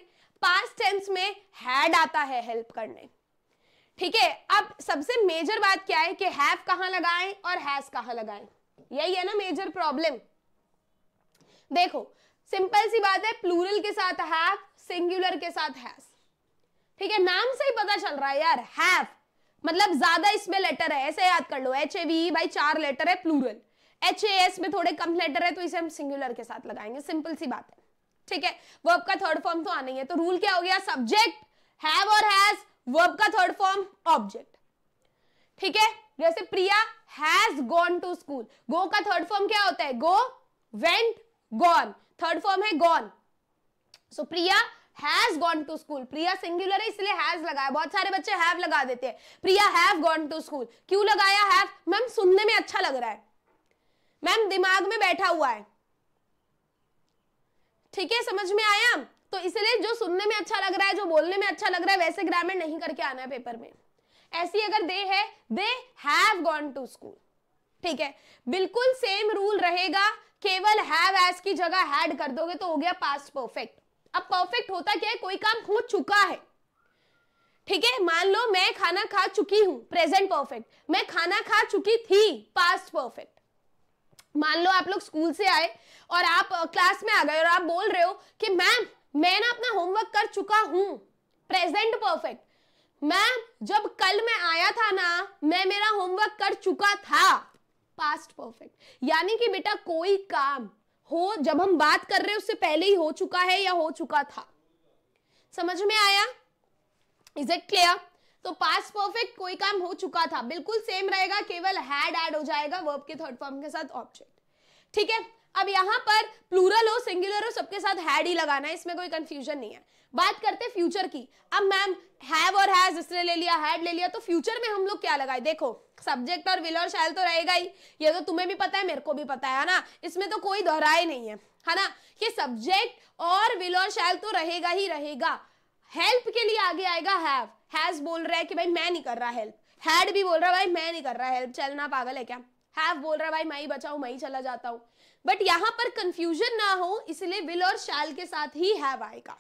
S1: पास्ट टेंस में हैड आता है हेल्प करने ठीक है अब सबसे मेजर बात क्या है कि हैव कहां लगाएं और हैज कहां लगाएं यही है ना मेजर प्रॉब्लम देखो सिंपल सी बात है प्लूरल के साथ हैव सिंगुलर के साथ हैज ठीक है नाम से ही पता चल रहा है यार हैव मतलब ज्यादा इसमें लेटर है ऐसे याद कर लो एच ए वी भाई चार लेटर है प्लूरल एच ए एस में थोड़े कम लेटर है तो इसे हम सिंगुलर के साथ लगाएंगे सिंपल सी बात है ठीक है वर्ब का थर्ड फॉर्म तो आना ही है तो रूल क्या हो गया सब्जेक्ट हैव और हैज वर्ब का थर्ड फॉर्म ऑब्जेक्ट ठीक है जैसे Priya has gone to school go का थर्ड फॉर्म क्या होता है go went gone third form है gone so Priya has gone to school Priya singular है इसलिए हैज लगाया बहुत सारे बच्चे हैव लगा देते हैं Priya have gone to school क्यों लगाया हैव मैम सुनने में अच्छा लग रहा है मैम दिमाग में बैठा हुआ है ठीक है समझ में आया तो इसलिए जो सुनने में अच्छा लग रहा है जो बोलने में अच्छा लग रहा है वैसे ग्रामर नहीं करके आना है पेपर में ऐसी अगर दे है they have gone to school ठीक है बिल्कुल सेम रूल रहेगा केवल हैव एज की जगह हैड कर दोगे तो हो गया पास्ट परफेक्ट अब परफेक्ट होता क्या है कोई काम हो चुका है ठीक है मान लो मैं खाना खा चुकी हूँ प्रेजेंट परफेक्ट मैं खाना खा चुकी थी पास्ट परफेक्ट मान लो आप लोग स्कूल से आए और आप क्लास में आ गए और आप बोल रहे हो कि मैम मैं ना अपना होमवर्क कर चुका हूँ प्रेजेंट परफेक्ट मैम जब कल मैं आया था ना मैं मेरा होमवर्क कर चुका था पास्ट परफेक्ट यानी कि बेटा कोई काम हो जब हम बात कर रहे हैं उससे पहले ही हो चुका है या हो चुका था समझ में आया इज इट क्लियर तो पास्ट परफेक्ट कोई काम हो चुका था बिल्कुल सेम रहेगा केवल हैड ऐड हो जाएगा वर्ब के थर्ड फॉर्म के साथ ऑब्जेक्ट ठीक है अब यहां पर प्लूरल हो सिंगुलर हो सबके साथ हैड ही लगाना है इसमें कोई कंफ्यूजन नहीं है बात करते फ्यूचर की अब मैम हैव और हैज इसने ले लिया हैड ले लिया तो फ्यूचर में हम लोग क्या लगाए देखो सब्जेक्ट और विल और शैल तो रहेगा ही ये तो तुम्हें भी पता है मेरे को भी पता है ना इसमें तो कोई दोहराए नहीं है है ना ये सब्जेक्ट और विल और शैल तो रहेगा ही रहेगा हेल्प के लिए आगे आएगा हैव हैज बोल रहा है कि भाई मैं नहीं कर रहा हेल्प हैड भी बोल रहा भाई मैं नहीं कर रहा हेल्प चलना पागल है क्या हैव बोल रहा भाई मैं ही बचाऊ मैं ही चला जाता हूं बट यहाँ पर कंफ्यूजन ना हो इसलिए विल और शैल के साथ ही हैव आएगा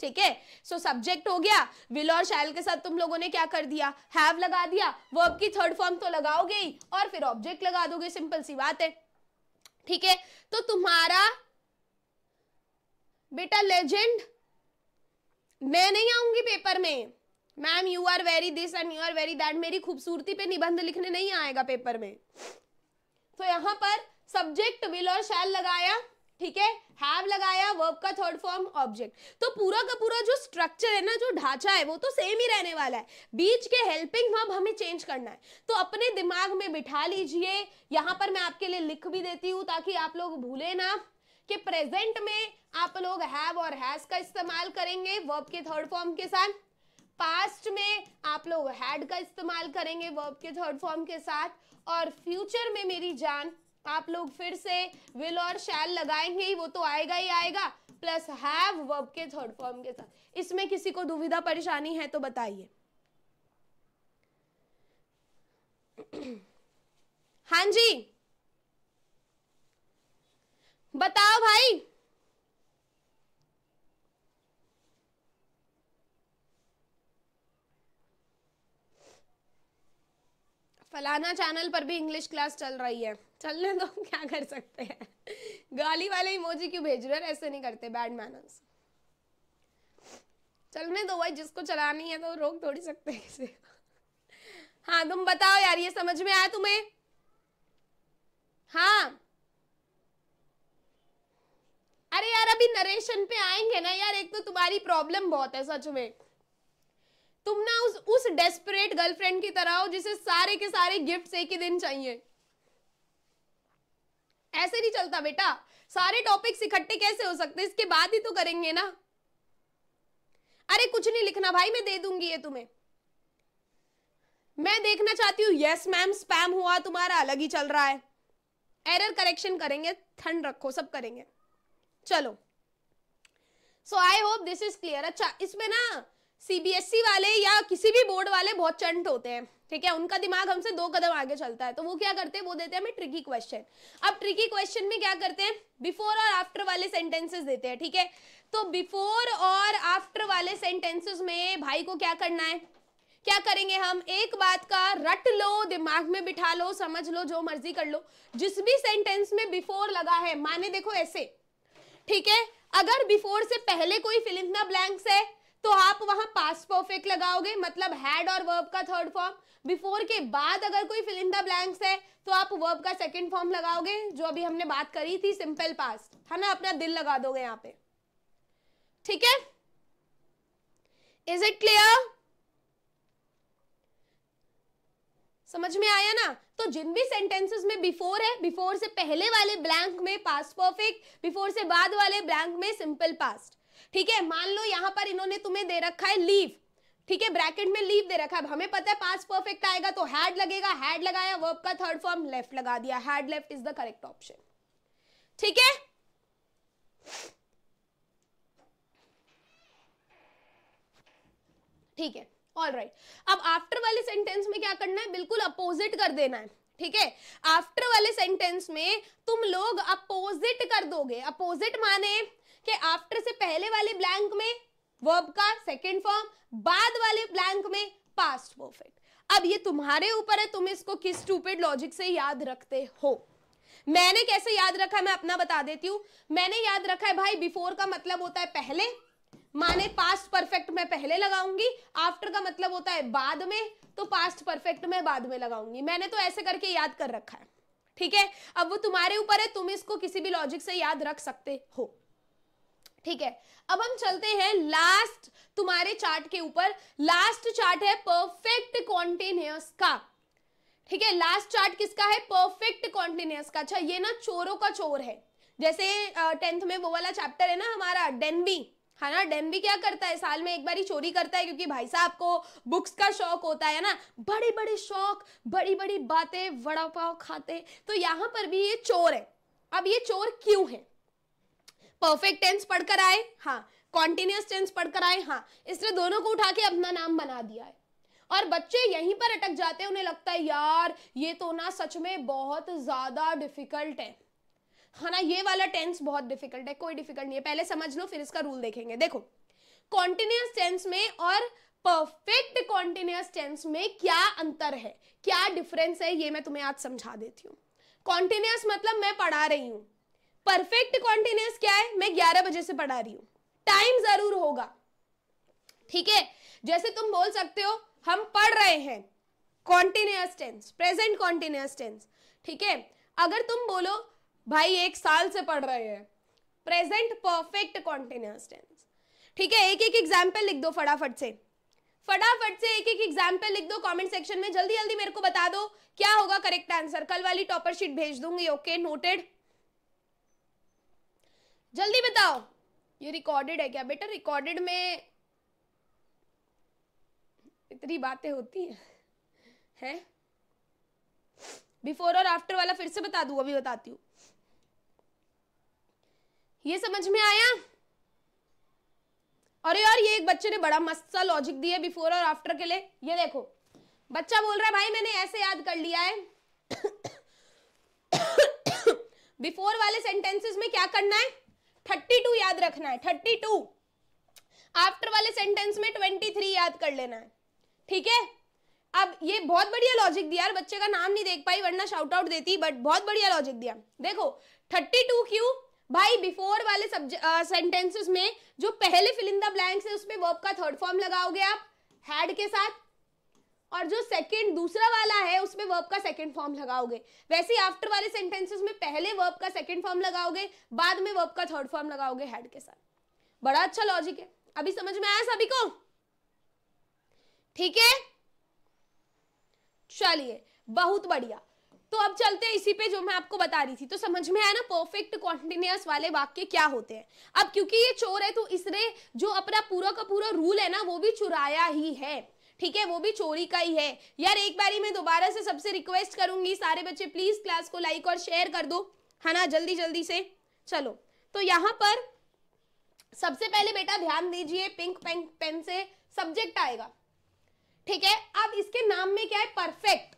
S1: ठीक है सो सब्जेक्ट हो गया विल और शैल के साथ तुम लोगों ने क्या कर दिया हैव लगा दिया वो अब की थर्ड फॉर्म तो लगाओगे ही और फिर ऑब्जेक्ट लगा दोगे सिंपल सी बात है ठीक है तो तुम्हारा बेटा लेजेंड मैं नहीं आऊंगी पेपर में ma'am you are very this and you are very that मेरी खूबसूरती पे निबंध लिखने नहीं आएगा पेपर में तो यहां पर सब्जेक्ट विल और शैल लगाया ठीक है हैव लगाया वर्ब का थर्ड फॉर्म ऑब्जेक्ट तो पूरा का पूरा जो स्ट्रक्चर है ना जो ढांचा है वो तो सेम ही रहने वाला है बीच के हेल्पिंग वर्ब हमें चेंज करना है तो अपने दिमाग में बिठा लीजिए यहाँ पर मैं आपके लिए लिख भी देती हूँ ताकि आप लोग भूले ना कि प्रेजेंट में आप लोग हैव और हैज का इस्तेमाल करेंगे वर्ब के थर्ड फॉर्म के साथ पास्ट में आप लोग हैड का इस्तेमाल करेंगे वर्ब के थर्ड फॉर्म के साथ और फ्यूचर में मेरी जान आप लोग फिर से विल और शैल लगाएंगे ही वो तो आएगा ही आएगा प्लस हैव वर्ब के थर्ड फॉर्म के साथ इसमें किसी को दुविधा परेशानी है तो बताइए हां जी बताओ भाई फलाना चैनल पर भी इंग्लिश क्लास चल रही है चलने तो क्या कर सकते हैं गाली वाले इमोजी क्यों भेज रहे हैं ऐसे नहीं करते बैड मैनर्स चलने दो भाई जिसको चलानी है तो रोक थोड़ी सकते हैं किसी हाँ तुम बताओ यार ये समझ में आया तुम्हें हाँ अरे यार अभी नरेशन पे आएंगे ना यार एक तो तुम्हारी प्रॉब्लम बहुत है सच में तुम ना उस उस डेस्परेट गर्लफ्रेंड की तरह हो जिसे सारे के सारे गिफ्ट्स एक ही दिन चाहिए ऐसे नहीं चलता बेटा सारे टॉपिक्स इकट्ठे कैसे हो सकते इसके बाद ही तो करेंगे ना अरे कुछ नहीं लिखना भाई मैं दे दूंगी ये तुम्हें मैं देखना चाहती हूँ यस मैम स्पैम हुआ तुम्हारा अलग ही चल रहा है एरर करेक्शन करेंगे ठंड रखो सब करेंगे चलो so I hope this is clear अच्छा इसमें ना सीबीएसई e वाले या किसी भी बोर्ड वाले बहुत चंट होते हैं ठीक है उनका दिमाग हमसे दो कदम आगे चलता है तो वो क्या करते हैं वो देते हैं हमें ट्रिकी क्वेश्चन अब ट्रिकी क्वेश्चन में क्या करते हैं बिफोर और आफ्टर वाले सेंटेंसेस देते हैं ठीक है तो बिफोर और आफ्टर वाले सेंटेंसेस में भाई को क्या करना है क्या करेंगे हम एक बात का रट लो दिमाग में बिठा लो समझ लो जो मर्जी कर लो जिस भी सेंटेंस में बिफोर लगा है माने देखो ऐसे ठीक है अगर बिफोर से पहले कोई फिलिंग ब्लैंक्स है तो आप वहां पास परफेक्ट लगाओगे मतलब हैड और वर्ब का थर्ड फॉर्म बिफोर के बाद अगर कोई फिलिंग द ब्लैंक्स है तो आप वर्ब का सेकंड फॉर्म लगाओगे जो अभी हमने बात करी थी सिंपल पास्ट है ना अपना दिल लगा दोगे यहाँ पे ठीक है इज इट क्लियर समझ में आया ना तो जिन भी सेंटेंसेस में बिफोर है बिफोर से पहले वाले ब्लैंक में पास्ट परफेक्ट बिफोर से बाद वाले ब्लैंक में सिंपल पास्ट ठीक है मान लो यहाँ पर इन्होंने तुम्हें दे रखा है लीव ठीक है ब्रैकेट में लीव दे रखा है हमें पता है पास परफेक्ट आएगा तो हैड लगेगा हैड लगाया वर्ब का थर्ड फॉर्म लेफ्ट लगा दिया had left is the correct option ठीक है ठीक है ऑल राइट अब आफ्टर वाले सेंटेंस में क्या करना है बिल्कुल अपोजिट कर देना है ठीक है आफ्टर वाले सेंटेंस में तुम लोग अपोजिट कर दोगे अपोजिट माने कि आफ्टर से पहले वाले ब्लैंक में वर्ब का सेकेंड फॉर्म बाद वाले ब्लैंक में पास्ट परफेक्ट अब ये तुम्हारे ऊपर है तुम इसको किस स्टूपिड लॉजिक से याद रखते हो मैंने कैसे याद रखा मैं अपना बता देती हूं मैंने याद रखा है भाई बिफोर का मतलब होता है पहले माने पास्ट परफेक्ट में पहले लगाऊंगी आफ्टर का मतलब होता है बाद में तो पास्ट परफेक्ट में बाद में लगाऊंगी मैंने तो ऐसे करके याद कर रखा है ठीक है अब वो तुम्हारे ऊपर है तुम इसको किसी भी लॉजिक से याद रख सकते हो ठीक है अब हम चलते हैं लास्ट तुम्हारे चार्ट के ऊपर लास्ट चार्ट है परफेक्ट कॉन्टिन्यूस का ठीक है लास्ट चार्ट किसका है परफेक्ट कॉन्टिन्यूस का अच्छा ये ना चोरों का चोर है जैसे टेंथ में वो वाला चैप्टर है ना हमारा डेनबी है ना डेनबी क्या करता है साल में एक बार ही चोरी करता है क्योंकि भाई साहब को बुक्स का शौक होता है ना बड़े बड़े शौक बड़ी बड़ी बातें वड़ा पाव खाते तो यहाँ पर भी ये चोर है अब ये चोर क्यों है परफेक्ट टेंस पढ़कर आए हाँ कॉन्टिन्यूस टेंस पढ़कर आए हाँ इसने दोनों को उठा के अपना नाम बना दिया है और बच्चे यहीं पर अटक जाते हैं उन्हें लगता है यार ये तो ना सच में बहुत ज्यादा डिफिकल्ट है हाँ ना ये वाला टेंस बहुत डिफिकल्ट है कोई डिफिकल्ट नहीं है पहले समझ लो फिर इसका रूल देखेंगे देखो कॉन्टिन्यूस टेंस में और परफेक्ट कॉन्टिन्यूस टेंस में क्या अंतर है क्या डिफरेंस है ये मैं तुम्हें आज समझा देती हूँ कॉन्टिन्यूस मतलब मैं पढ़ा रही हूँ परफेक्ट कॉन्टिन्यूस क्या है मैं ग्यारह बजे से पढ़ा रही हूँ टाइम जरूर होगा ठीक है जैसे तुम बोल सकते हो हम पढ़ रहे हैं continuous tense present continuous tense ठीक है अगर तुम बोलो भाई एक साल से पढ़ रहे हैं प्रेजेंट परफेक्ट कॉन्टिन्यूस टेंस ठीक है एक एक एग्जाम्पल लिख दो फटाफट से फटाफट से एक एक एग्जाम्पल लिख दो कमेंट सेक्शन में जल्दी जल्दी मेरे को बता दो क्या होगा करेक्ट आंसर कल वाली टॉपर शीट भेज दूंगी ओके नोटेड जल्दी बताओ ये रिकॉर्डेड है क्या बेटा रिकॉर्डेड में इतनी बातें होती हैं हैं बिफोर और आफ्टर वाला फिर से बता दू अभी बताती हूँ ये समझ में आया अरे यार ये एक बच्चे ने बड़ा मस्त सा लॉजिक दिया बिफोर और आफ्टर के लिए ये देखो बच्चा बोल रहा है भाई मैंने ऐसे याद कर लिया है बिफोर वाले सेंटेंसेस में क्या करना है थर्टी टू याद रखना है थर्टी टू आफ्टर वाले सेंटेंस में ट्वेंटी थ्री याद कर लेना है ठीक है अब ये बहुत बढ़िया लॉजिक दिया यार बच्चे का नाम नहीं देख पाई वरना शाउट आउट देती बट बहुत बढ़िया लॉजिक दिया देखो थर्टी टू क्यू भाई बिफोर वाले सेंटेंसेस में जो पहले फिल द ब्लैंक्स है उसमें वर्ब का थर्ड फॉर्म लगाओगे आप हैड के साथ और जो सेकंड दूसरा वाला है उसमें वर्ब का सेकंड फॉर्म लगाओगे वैसे ही आफ्टर वाले सेंटेंसेस में पहले वर्ब का सेकंड फॉर्म लगाओगे बाद में वर्ब का थर्ड फॉर्म लगाओगे हेड के साथ बड़ा अच्छा लॉजिक है अभी समझ में आया सभी को ठीक है चलिए बहुत बढ़िया तो अब चलते हैं इसी पे जो मैं आपको बता रही थी तो समझ में आया ना परफेक्ट कॉन्टिन्यूस वाले वाक्य क्या होते हैं अब क्योंकि ये चोर है तो इसने जो अपना पूरा का पूरा रूल है ना वो भी चुराया ही है ठीक है वो भी चोरी का ही है यार एक बारी मैं दोबारा से सबसे रिक्वेस्ट करूंगी सारे बच्चे प्लीज क्लास को लाइक और शेयर कर दो है ना जल्दी जल्दी से चलो तो यहाँ पर सबसे पहले बेटा ध्यान दीजिए पिंक पेंक पेन से सब्जेक्ट आएगा ठीक है अब इसके नाम में क्या है परफेक्ट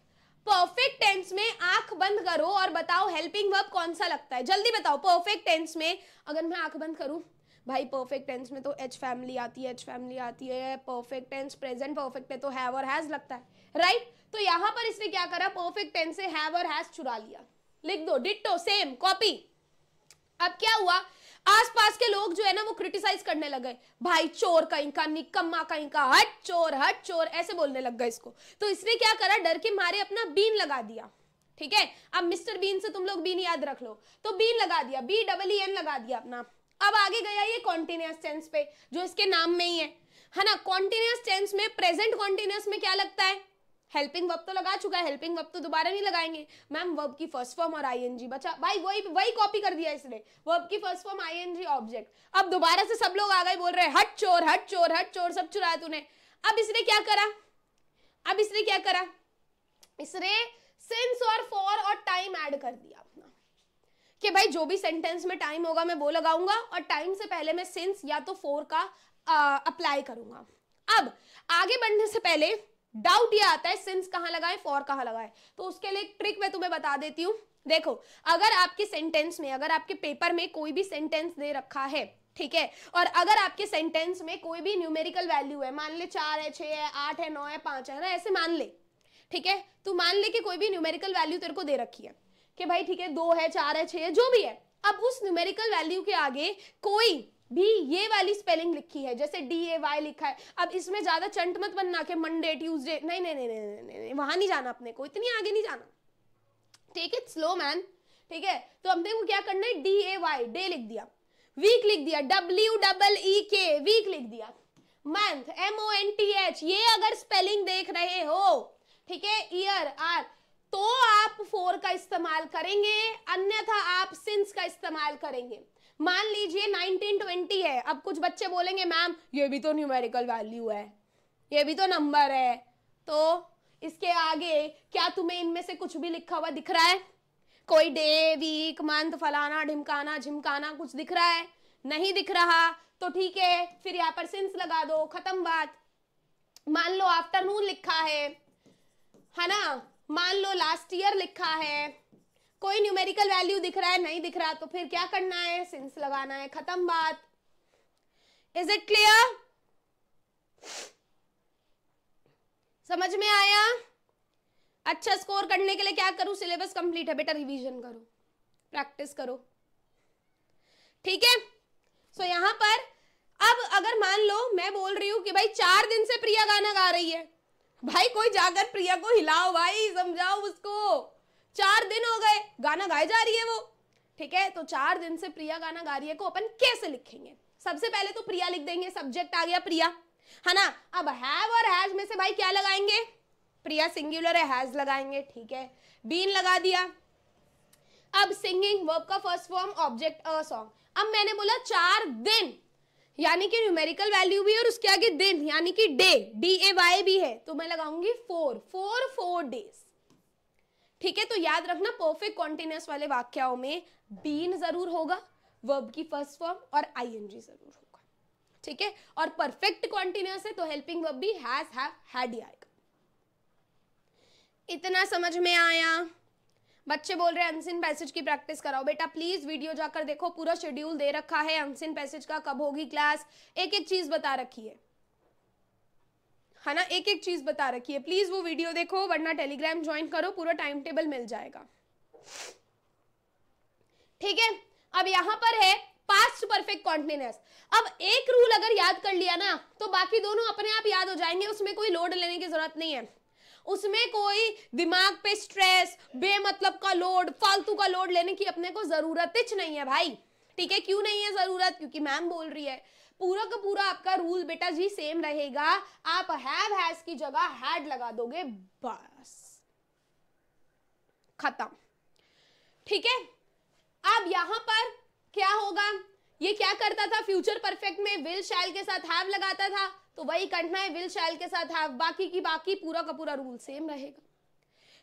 S1: परफेक्ट टेंस में आंख बंद करो और बताओ हेल्पिंग वर्ब कौन सा लगता है जल्दी बताओ परफेक्ट टेंस में अगर मैं आंख बंद करूं भाई परफेक्ट टेंस में तो एच फैमिली आती है एच फैमिली आती है परफेक्ट टेंस प्रेजेंट परफेक्ट में तो हैव और हैज लगता है राइट right? तो यहाँ पर इसने क्या करा परफेक्ट टेंस से हैव और हैज चुरा लिया लिख दो डिटो सेम कॉपी अब क्या हुआ आसपास के लोग जो है ना वो क्रिटिसाइज करने लग गए भाई चोर कहीं का निकम्मा कहीं का हट चोर हट चोर ऐसे बोलने लग गए इसको तो इसने क्या करा डर के मारे अपना बीन लगा दिया ठीक है अब मिस्टर बीन से तुम लोग बीन याद रख लो तो बीन लगा दिया बी डबल ई एन लगा दिया अपना अब आगे गया ये कॉन्टिन्यूस टेंस पे जो इसके नाम में ही है है ना कॉन्टिन्यूस टेंस में प्रेजेंट कॉन्टिन्यूस में क्या लगता है हेल्पिंग वर्ब तो लगा चुका है हेल्पिंग वर्ब तो दोबारा नहीं लगाएंगे मैम वर्ब की फर्स्ट फॉर्म और आईएनजी बचा भाई वही वही कॉपी कर दिया इसने वर्ब की फर्स्ट फॉर्म आईएनजी ऑब्जेक्ट अब दोबारा से सब लोग आ गए बोल रहे हैं हट चोर हट चोर हट चोर सब चुराया तूने अब इसने क्या करा अब इसने क्या करा इसने सिंस और फॉर और टाइम ऐड कर दिया कि भाई जो भी सेंटेंस में टाइम होगा मैं वो लगाऊंगा और टाइम से पहले मैं सिंस या तो फोर का अप्लाई करूंगा अब आगे बढ़ने से पहले डाउट ये आता है सिंस कहाँ लगाए फॉर कहाँ लगाए तो उसके लिए एक ट्रिक मैं तुम्हें बता देती हूँ देखो अगर आपके सेंटेंस में अगर आपके पेपर में कोई भी सेंटेंस दे रखा है ठीक है और अगर आपके सेंटेंस में कोई भी न्यूमेरिकल वैल्यू है मान ले चार है छह है आठ है नौ है पांच है ना ऐसे मान ले ठीक है तू तो मान ले कि कोई भी न्यूमेरिकल वैल्यू तेरे को दे रखी है कि भाई ठीक है दो है चार है छ है जो भी है अब उस न्यूमेरिकल वैल्यू के आगे कोई भी ये वाली स्पेलिंग लिखी है जैसे डी ए वाई लिखा है अब इसमें ज़्यादा चंट मत बनना के मंडे ट्यूजडे नहीं नहीं नहीं नहीं नहीं, नहीं, वहां नहीं जाना अपने को इतनी आगे नहीं जाना टेक इट स्लो मैन ठीक है तो हमने को क्या करना है डी ए वाई डे लिख दिया वीक लिख दिया डब्ल्यू डबल ई के वीक लिख दिया month M O N T H ये अगर स्पेलिंग देख रहे हो ठीक है ईयर आर तो आप फोर का इस्तेमाल करेंगे अन्यथा आप सिंस का इस्तेमाल करेंगे मान लीजिए 1920 है अब कुछ बच्चे बोलेंगे मैम ये भी तो न्यूमेरिकल वैल्यू है ये भी तो नंबर है तो इसके आगे क्या तुम्हें इनमें से कुछ भी लिखा हुआ दिख रहा है कोई डे वीक मंथ फलाना ढिमकाना झिमकाना कुछ दिख रहा है नहीं दिख रहा तो ठीक है फिर यहाँ पर सिंस लगा दो खत्म बात मान लो आफ्टरनून लिखा है है ना मान लो लास्ट ईयर लिखा है कोई न्यूमेरिकल वैल्यू दिख रहा है नहीं दिख रहा तो फिर क्या करना है सिंस लगाना है खत्म बात इज इट क्लियर समझ में आया अच्छा स्कोर करने के लिए क्या करूं सिलेबस कंप्लीट है बेटा रिवीजन करो प्रैक्टिस करो ठीक है सो यहां पर अब अगर मान लो मैं बोल रही हूं कि भाई चार दिन से प्रिया गाना गा रही है भाई कोई जाकर प्रिया को हिलाओ भाई समझाओ उसको चार दिन हो गए गाना गाए जा रही है वो ठीक है तो चार दिन से प्रिया गाना गा रही है को अपन कैसे लिखेंगे सबसे पहले तो प्रिया लिख देंगे सब्जेक्ट आ गया प्रिया है ना अब हैव और हैज में से भाई क्या लगाएंगे प्रिया सिंगुलर है हैज लगाएंगे ठीक है बीन लगा दिया अब सिंगिंग वर्ब का first form object a song अब मैंने बोला चार दिन यानी कि न्यूमेरिकल वैल्यू भी और उसके आगे दिन यानी कि डे डी ए वाई भी है तो मैं लगाऊंगी फोर फोर फोर डेज ठीक है तो याद रखना परफेक्ट कॉन्टिन्यूस वाले वाक्यों में बीन जरूर होगा वर्ब की फर्स्ट फॉर्म और आईएनजी जरूर होगा ठीक है और परफेक्ट कॉन्टिन्यूस है तो हेल्पिंग वर्ब भी हैज हैव हैड आएगा इतना समझ में आया बच्चे बोल रहे हैं अनसिन पैसेज की प्रैक्टिस कराओ बेटा प्लीज वीडियो जाकर देखो पूरा शेड्यूल दे रखा है अनसिन पैसेज का कब होगी क्लास एक एक चीज बता रखी है है ना एक एक चीज बता रखी है प्लीज वो वीडियो देखो वरना टेलीग्राम ज्वाइन करो पूरा टाइम टेबल मिल जाएगा ठीक है अब यहां पर है पास्ट परफेक्ट कॉन्टिन्यूस अब एक रूल अगर याद कर लिया ना तो बाकी दोनों अपने आप याद हो जाएंगे उसमें कोई लोड लेने की जरूरत नहीं है उसमें कोई दिमाग पे स्ट्रेस बेमतलब का लोड फालतू का लोड लेने की अपने को जरूरत नहीं है भाई ठीक है क्यों नहीं है जरूरत क्योंकि मैम बोल रही है पूरा का पूरा आपका रूल बेटा जी सेम रहेगा आप हैव हैज की जगह हैड लगा दोगे बस खत्म ठीक है अब यहां पर क्या होगा ये क्या करता था फ्यूचर परफेक्ट में विल शैल के साथ हैव लगाता था तो वही करना है विल शैल के साथ हैव हाँ, बाकी की बाकी पूरा का पूरा रूल सेम रहेगा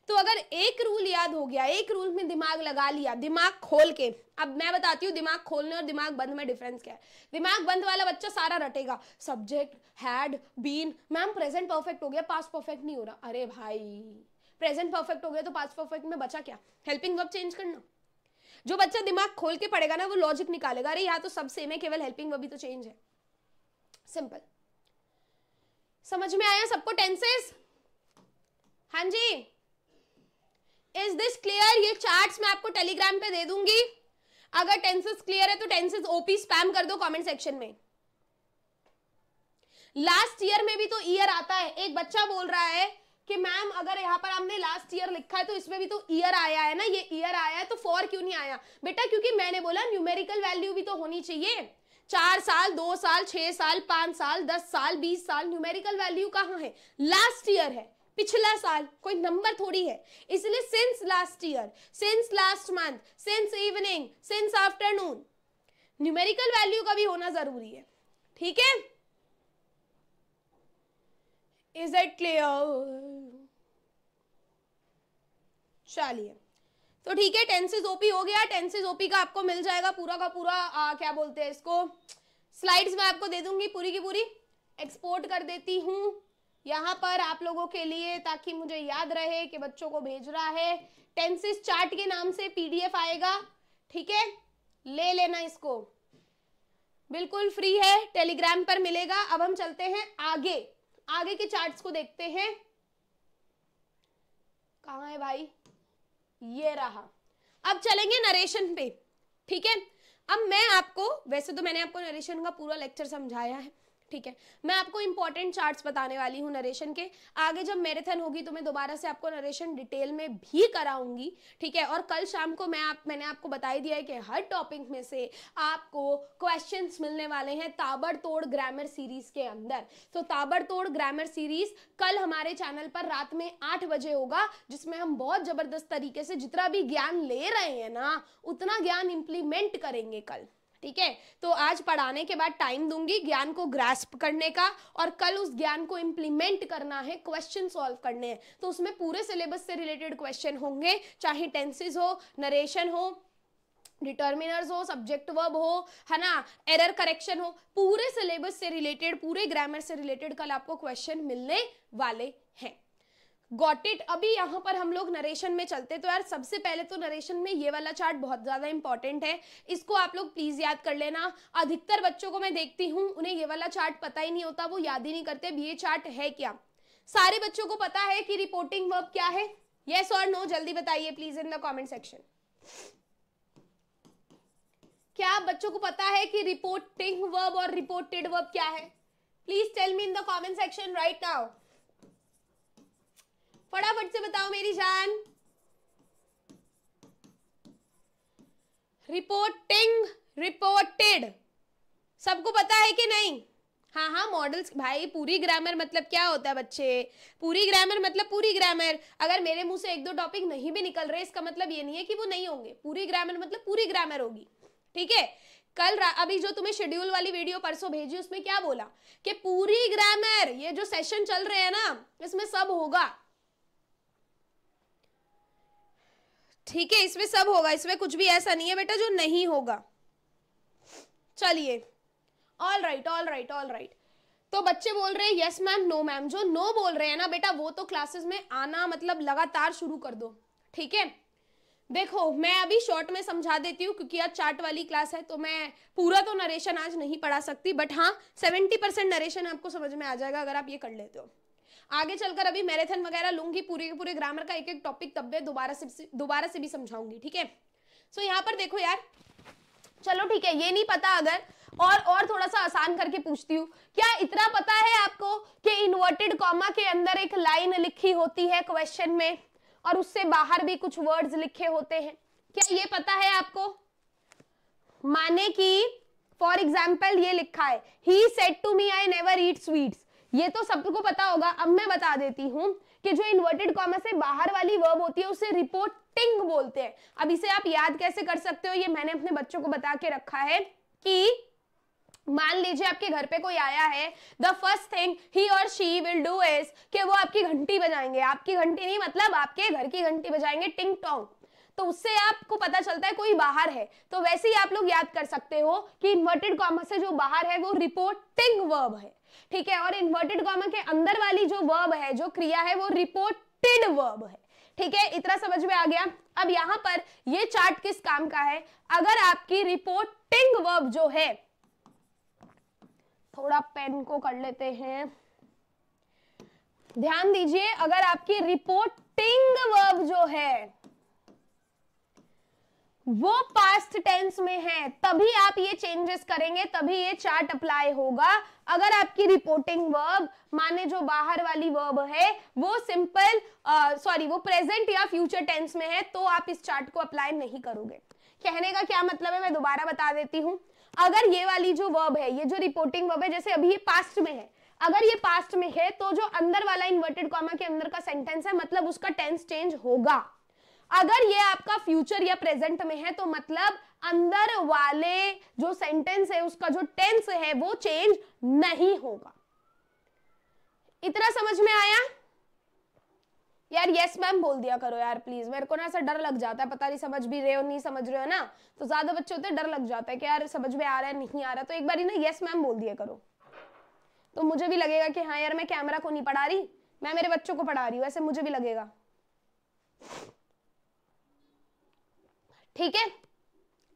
S1: तो अगर एक रूल याद हो गया एक रूल में दिमाग लगा लिया दिमाग खोल के अब मैं बताती हूँ दिमाग खोलने और दिमाग बंद में डिफरेंस क्या है दिमाग बंद वाला बच्चा सारा रटेगा subject had been ma'am present perfect हो गया पास परफेक्ट नहीं हो रहा अरे भाई प्रेजेंट परफेक्ट हो गया तो पास परफेक्ट में बचा क्या हेल्पिंग वर्ब चेंज करना जो बच्चा दिमाग खोल के पड़ेगा ना वो लॉजिक निकालेगा अरे यहाँ तो सब सेम है केवल हेल्पिंग वर्ब ही तो चेंज है सिंपल समझ में आया सबको टेंसेस हाँ जी इज दिस क्लियर ये चार्ट्स मैं आपको टेलीग्राम पे दे दूंगी अगर टेंसेस क्लियर है तो टेंसेस ओपी स्पैम कर दो कमेंट सेक्शन में लास्ट ईयर में भी तो ईयर आता है एक बच्चा बोल रहा है कि मैम अगर यहाँ पर हमने लास्ट ईयर लिखा है तो इसमें भी तो ईयर आया है ना ये ईयर आया है तो फॉर क्यों नहीं आया बेटा क्योंकि मैंने बोला न्यूमेरिकल वैल्यू भी तो होनी चाहिए चार साल दो साल छह साल पांच साल दस साल बीस साल न्यूमेरिकल वैल्यू कहाँ है लास्ट ईयर है पिछला साल कोई नंबर थोड़ी है इसलिए since last year since last month since evening since afternoon numerical value का भी होना जरूरी है ठीक है इज इट क्लियर चलिए
S2: तो ठीक है टेंसेज ओपी हो गया
S1: टेंसेज ओपी का आपको मिल जाएगा पूरा का पूरा आ, क्या बोलते हैं इसको स्लाइड्स मैं आपको दे दूंगी पूरी की पूरी एक्सपोर्ट कर देती हूँ यहाँ पर आप लोगों के लिए ताकि मुझे याद रहे कि बच्चों को भेज रहा है टेंसिस चार्ट के नाम से पीडीएफ आएगा ठीक है ले लेना इसको बिल्कुल फ्री है टेलीग्राम पर मिलेगा अब हम चलते हैं आगे आगे के चार्ट्स को देखते हैं कहाँ है भाई ये रहा अब चलेंगे नरेशन पे ठीक है अब मैं आपको वैसे तो मैंने आपको नरेशन का पूरा लेक्चर समझाया है ठीक है मैं आपको इंपॉर्टेंट चार्ट्स बताने वाली हूँ नरेशन के आगे जब मैरेथन होगी तो मैं दोबारा से आपको नरेशन डिटेल में भी कराऊंगी ठीक है और कल शाम को मैं आप मैंने आपको बता ही दिया है कि हर टॉपिक में से आपको क्वेश्चन मिलने वाले हैं ताबड़तोड़ ग्रामर सीरीज के अंदर तो ताबड़तोड़ ग्रामर सीरीज कल हमारे चैनल पर रात में आठ बजे होगा जिसमें हम बहुत जबरदस्त तरीके से जितना भी ज्ञान ले रहे हैं ना उतना ज्ञान इम्प्लीमेंट करेंगे कल ठीक है तो आज पढ़ाने के बाद टाइम दूंगी ज्ञान को ग्रास्प करने का और कल उस ज्ञान को इम्प्लीमेंट करना है क्वेश्चन सॉल्व करने हैं तो उसमें पूरे सिलेबस से रिलेटेड क्वेश्चन होंगे चाहे टेंसेज हो नरेशन हो डिटर्मिनर्स हो सब्जेक्ट वर्ब हो है ना एरर करेक्शन हो पूरे सिलेबस से रिलेटेड पूरे ग्रामर से रिलेटेड कल आपको क्वेश्चन मिलने वाले हैं गॉट इट अभी यहाँ पर हम लोग नरेशन में चलते तो यार सबसे पहले तो नरेशन में ये वाला चार्ट बहुत ज़्यादा इंपॉर्टेंट है इसको आप लोग प्लीज़ याद कर लेना अधिकतर बच्चों को मैं देखती हूँ उन्हें ये वाला चार्ट पता ही नहीं होता वो याद ही नहीं करते ये चार्ट है क्या सारे बच्चों को पता है कि रिपोर्टिंग वर्ब क्या है येस और नो जल्दी बताइए please in the comment section क्या आप बच्चों को पता है कि रिपोर्टिंग वर्ब और रिपोर्टेड वर्ब क्या है please tell me in the comment section right now फटाफट से बताओ मेरी जान रिपोर्टिंग रिपोर्टेड सबको पता है कि नहीं हाँ हाँ मॉडल्स भाई पूरी ग्रामर मतलब क्या होता है बच्चे पूरी ग्रामर मतलब पूरी ग्रामर अगर मेरे मुंह से एक दो टॉपिक नहीं भी निकल रहे इसका मतलब ये नहीं है कि वो नहीं होंगे पूरी ग्रामर मतलब पूरी ग्रामर होगी ठीक है कल अभी जो तुम्हें शेड्यूल वाली वीडियो परसों भेजी उसमें क्या बोला कि पूरी ग्रामर ये जो सेशन चल रहे हैं ना इसमें सब होगा ठीक है इसमें सब होगा इसमें कुछ भी ऐसा नहीं है बेटा जो नहीं होगा चलिए all right all right all right तो बच्चे बोल रहे हैं यस मैम नो मैम जो नो बोल रहे हैं ना बेटा वो तो क्लासेस में आना मतलब लगातार शुरू कर दो ठीक है देखो मैं अभी शॉर्ट में समझा देती हूँ क्योंकि आज चार्ट वाली क्लास है तो मैं पूरा तो नरेशन आज नहीं पढ़ा सकती बट हाँ सेवेंटी परसेंट नरेशन आपको समझ में आ जाएगा अगर आप ये कर लेते हो आगे चलकर अभी मैराथन वगैरह लूंगी पूरे के पूरे ग्रामर का एक एक टॉपिक तब मैं दोबारा से दोबारा से भी समझाऊंगी ठीक है सो यहाँ पर देखो यार चलो ठीक है ये नहीं पता अगर और और थोड़ा सा आसान करके पूछती हूँ क्या इतना पता है आपको कि इन्वर्टेड कॉमा के अंदर एक लाइन लिखी होती है क्वेश्चन में और उससे बाहर भी कुछ वर्ड्स लिखे होते हैं क्या ये पता है आपको माने कि फॉर एग्जाम्पल ये लिखा है he said to me I never eat sweets ये तो सबको पता होगा अब मैं बता देती हूँ कि जो इन्वर्टेड कॉमा से बाहर वाली वर्ब होती है उसे रिपोर्टिंग बोलते हैं अब इसे आप याद कैसे कर सकते हो ये मैंने अपने बच्चों को बता के रखा है कि मान लीजिए आपके घर पे कोई आया है द फर्स्ट थिंग ही और शी विल डू इज कि वो आपकी घंटी बजाएंगे आपकी घंटी नहीं मतलब आपके घर की घंटी बजाएंगे टिंग टोंग तो उससे आपको पता चलता है कोई बाहर है तो वैसे ही आप लोग याद कर सकते हो कि इन्वर्टेड कॉमा से जो बाहर है वो रिपोर्टिंग वर्ब है ठीक है और इन्वर्टेड कॉमा के अंदर वाली जो वर्ब है जो क्रिया है वो रिपोर्टेड वर्ब है ठीक है इतना समझ में आ गया अब यहां पर ये चार्ट किस काम का है अगर आपकी रिपोर्टिंग वर्ब जो है थोड़ा पेन को कर लेते हैं ध्यान दीजिए अगर आपकी रिपोर्टिंग वर्ब जो है वो पास्ट टेंस में है तभी आप ये चेंजेस करेंगे तभी ये चार्ट अप्लाई होगा अगर आपकी रिपोर्टिंग वर्ब माने जो बाहर वाली वर्ब है वो सिंपल सॉरी वो प्रेजेंट या फ्यूचर टेंस में है तो आप इस चार्ट को अप्लाई नहीं करोगे कहने का क्या मतलब है मैं दोबारा बता देती हूँ अगर ये वाली जो वर्ब है ये जो रिपोर्टिंग वर्ब है जैसे अभी ये पास्ट में है अगर ये पास्ट में है तो जो अंदर वाला इन्वर्टेड कॉमा के अंदर का सेंटेंस है मतलब उसका टेंस चेंज होगा अगर ये आपका फ्यूचर या प्रेजेंट में है तो मतलब अंदर वाले जो सेंटेंस है उसका जो टेंस है वो चेंज नहीं होगा इतना समझ में आया यार यस मैम बोल दिया करो यार प्लीज मेरे को ना ऐसा डर लग जाता है पता नहीं समझ भी रहे हो नहीं समझ रहे हो ना तो ज्यादा बच्चे होते डर लग जाता है कि यार समझ में आ रहा है नहीं आ रहा तो एक बार ही ना यस मैम बोल दिया करो तो मुझे भी लगेगा कि हाँ यार मैं कैमरा को नहीं पढ़ा रही मैं मेरे बच्चों को पढ़ा रही हूँ ऐसे मुझे भी लगेगा ठीक है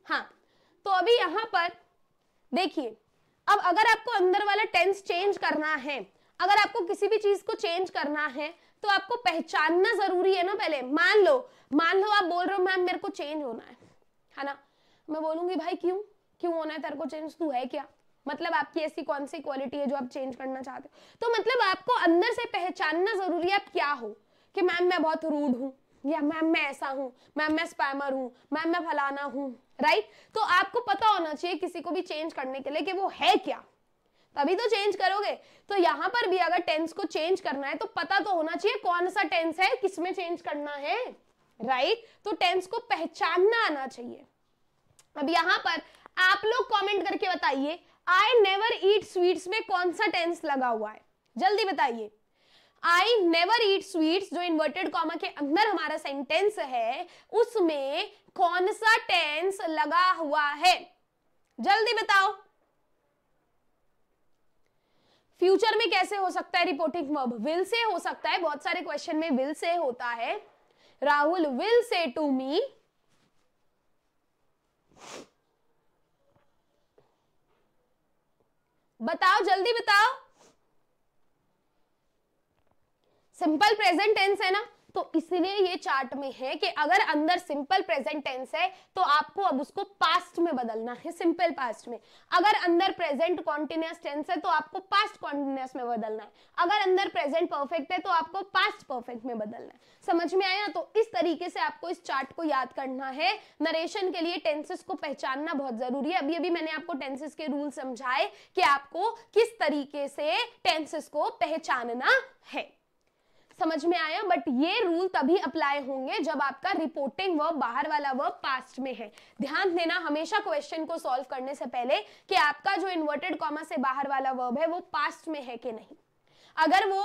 S1: हाँ तो अभी यहाँ पर देखिए अब अगर आपको अंदर वाला टेंस चेंज करना है अगर आपको किसी भी चीज को चेंज करना है तो आपको पहचानना जरूरी है ना पहले मान लो मान लो आप बोल रहे हो मैम मेरे को चेंज होना है है ना मैं बोलूंगी भाई क्यों क्यों होना है तेरे को चेंज तू है क्या मतलब आपकी ऐसी कौन सी क्वालिटी है जो आप चेंज करना चाहते हो तो मतलब आपको अंदर से पहचानना जरूरी है आप क्या हो कि मैम मैं बहुत रूड हूँ या मैम मैं ऐसा हूँ मैम मैं स्पैमर हूँ मैम मैं फलाना हूँ राइट तो आपको पता होना चाहिए किसी को भी चेंज करने के लिए कि वो है क्या तभी तो चेंज करोगे तो यहाँ पर भी अगर टेंस को चेंज करना है तो पता तो होना चाहिए कौन सा टेंस है किसमें चेंज करना है राइट तो टेंस को पहचानना आना चाहिए अब यहाँ पर आप लोग कमेंट करके बताइए आई नेवर ईट स्वीट्स में कौन सा टेंस लगा हुआ है जल्दी बताइए आई नेवर ईट स्वीट जो इन्वर्टेड कॉमा के अंदर हमारा सेंटेंस है उसमें कौन सा टेंस लगा हुआ है जल्दी बताओ फ्यूचर में कैसे हो सकता है रिपोर्टिंग वर्ब विल से हो सकता है बहुत सारे क्वेश्चन में विल से होता है Rahul will say to me बताओ जल्दी बताओ सिंपल प्रेजेंट टेंस है ना तो इसलिए ये चार्ट में है कि अगर अंदर सिंपल प्रेजेंट टेंस है तो आपको अब उसको पास्ट में बदलना है सिंपल पास्ट में अगर अंदर प्रेजेंट कॉन्टिन्यूस टेंस है तो आपको पास्ट कॉन्टिन्यूस में बदलना है अगर अंदर प्रेजेंट परफेक्ट है तो आपको पास्ट परफेक्ट में बदलना है समझ में आया तो इस तरीके से आपको इस चार्ट को याद करना है नरेशन के लिए टेंसेस को पहचानना बहुत जरूरी है अभी अभी मैंने आपको टेंसेस के रूल समझाए कि आपको किस तरीके से टेंसेस को पहचानना है समझ में आया बट ये रूल तभी अप्लाई होंगे जब आपका रिपोर्टिंग वर्ब बाहर वाला वर्ब पास्ट में है ध्यान देना हमेशा क्वेश्चन को सॉल्व करने से पहले कि आपका जो इन्वर्टेड कॉमा से बाहर वाला वर्ब है वो पास्ट में है कि नहीं अगर वो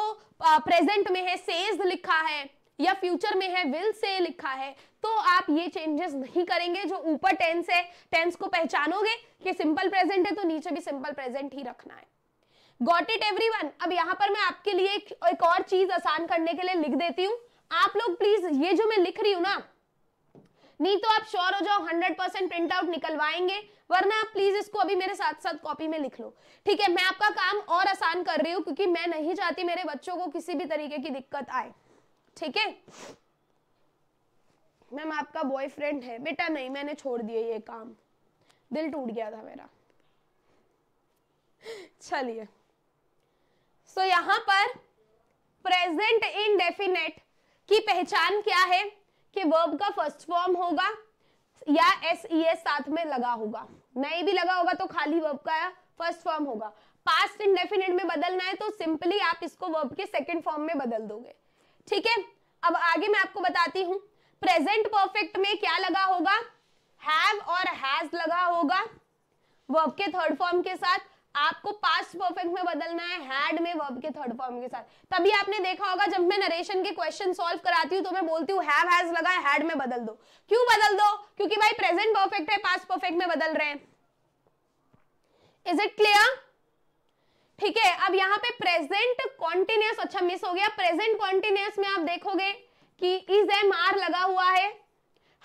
S1: प्रेजेंट में है सेज लिखा है या फ्यूचर में है विल से लिखा है तो आप ये चेंजेस नहीं करेंगे जो ऊपर टेंस है टेंस को पहचानोगे कि सिंपल प्रेजेंट है तो नीचे भी सिंपल प्रेजेंट ही रखना है गॉट इट वन अब यहाँ पर मैं आपके लिए एक, एक और चीज आसान करने के लिए लिख देती हूँ आप लोग प्लीज ये जो मैं लिख रही हूँ ना नहीं तो आप श्योर हो जाओ 100 परसेंट प्रिंट आउट निकलवाएंगे वरना आप प्लीज इसको अभी मेरे साथ साथ कॉपी में लिख लो ठीक है मैं आपका काम और आसान कर रही हूँ क्योंकि मैं नहीं चाहती मेरे बच्चों को किसी भी तरीके की दिक्कत आए ठीक है मैम आपका बॉयफ्रेंड है बेटा नहीं मैंने छोड़ दिया ये काम दिल टूट गया था मेरा चलिए सो तो so, यहां पर प्रेजेंट इनडेफिनेट की पहचान क्या है कि वर्ब का फर्स्ट फॉर्म होगा या एस ई एस साथ में लगा होगा नहीं भी लगा होगा तो खाली वर्ब का फर्स्ट फॉर्म होगा पास्ट इंडेफिनेट में बदलना है तो सिंपली आप इसको वर्ब के सेकेंड फॉर्म में बदल दोगे ठीक है अब आगे मैं आपको बताती हूँ प्रेजेंट परफेक्ट में क्या लगा होगा हैव और हैज लगा होगा वर्ब के थर्ड फॉर्म के साथ आपको पास्ट परफेक्ट में बदलना है हैड में वर्ब के थर्ड फॉर्म के साथ तभी आपने देखा होगा जब मैं नरेशन के क्वेश्चन सॉल्व कराती हूँ तो मैं बोलती हूँ हैव हैज लगा है हैड में बदल दो क्यों बदल दो क्योंकि भाई प्रेजेंट परफेक्ट है पास्ट परफेक्ट में बदल रहे हैं इज इट क्लियर ठीक है अब यहाँ पे प्रेजेंट कॉन्टिन्यूस अच्छा मिस हो गया प्रेजेंट कॉन्टिन्यूस में आप देखोगे कि इज एम आर लगा हुआ है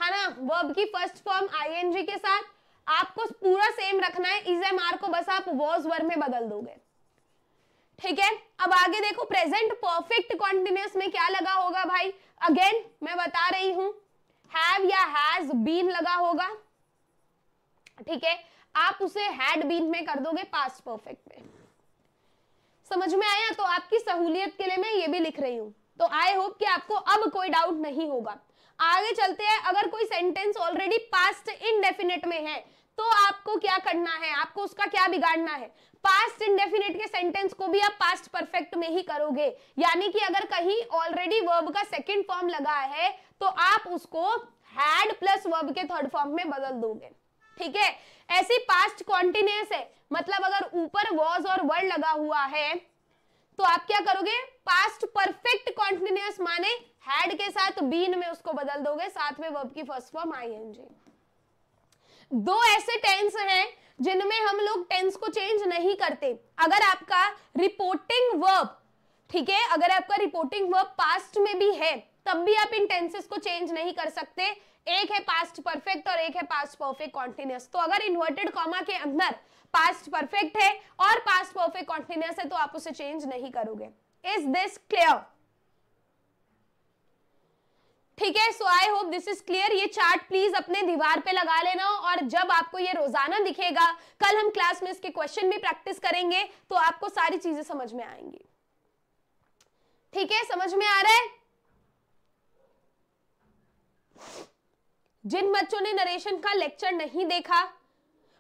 S1: है ना वर्ब की फर्स्ट फॉर्म आईएनजी के साथ आपको पूरा सेम रखना है इज एम आर को बस आप वॉज वर में बदल दोगे ठीक है अब आगे देखो प्रेजेंट परफेक्ट कॉन्टिन्यूस में क्या लगा होगा भाई अगेन मैं बता रही हूं हैव या हैज बीन लगा होगा ठीक है आप उसे हैड बीन में कर दोगे पास्ट परफेक्ट में समझ में आया तो आपकी सहूलियत के लिए मैं ये भी लिख रही हूं तो आई होप कि आपको अब कोई डाउट नहीं होगा आगे चलते हैं अगर कोई सेंटेंस ऑलरेडी पास्ट इनडेफिनेट में है तो आपको क्या करना है आपको उसका क्या बिगाड़ना है पास्ट इंडेफिनेट के सेंटेंस को भी आप पास्ट परफेक्ट में ही करोगे यानी कि अगर कहीं ऑलरेडी वर्ब का सेकेंड फॉर्म लगा है तो आप उसको हैड प्लस वर्ब के थर्ड फॉर्म में बदल दोगे ठीक है ऐसी पास्ट कॉन्टिन्यूस है मतलब अगर ऊपर वॉज और वर्ड लगा हुआ है तो आप क्या करोगे पास्ट परफेक्ट कॉन्टिन्यूस माने हैड के साथ बीन में उसको बदल दोगे साथ में वर्ब की फर्स्ट फॉर्म आई एनजी दो ऐसे टेंस हैं जिनमें हम लोग टेंस को चेंज नहीं करते अगर आपका रिपोर्टिंग वर्ब ठीक है अगर आपका रिपोर्टिंग वर्ब पास्ट में भी है तब भी आप इन टेंसेस को चेंज नहीं कर सकते एक है पास्ट परफेक्ट और एक है पास्ट परफेक्ट कॉन्टिन्यूस तो अगर इन्वर्टेड कॉमा के अंदर पास्ट परफेक्ट है और पास्ट परफेक्ट कॉन्टिन्यूस है तो आप उसे चेंज नहीं करोगे इज दिस क्लियर ठीक है so I hope this is clear ये चार्ट प्लीज अपने दीवार पे लगा लेना और जब आपको ये रोजाना दिखेगा कल हम क्लास में इसके क्वेश्चन भी प्रैक्टिस करेंगे तो आपको सारी चीजें समझ में आएंगी ठीक है समझ में आ रहा है जिन बच्चों ने नरेशन का लेक्चर नहीं देखा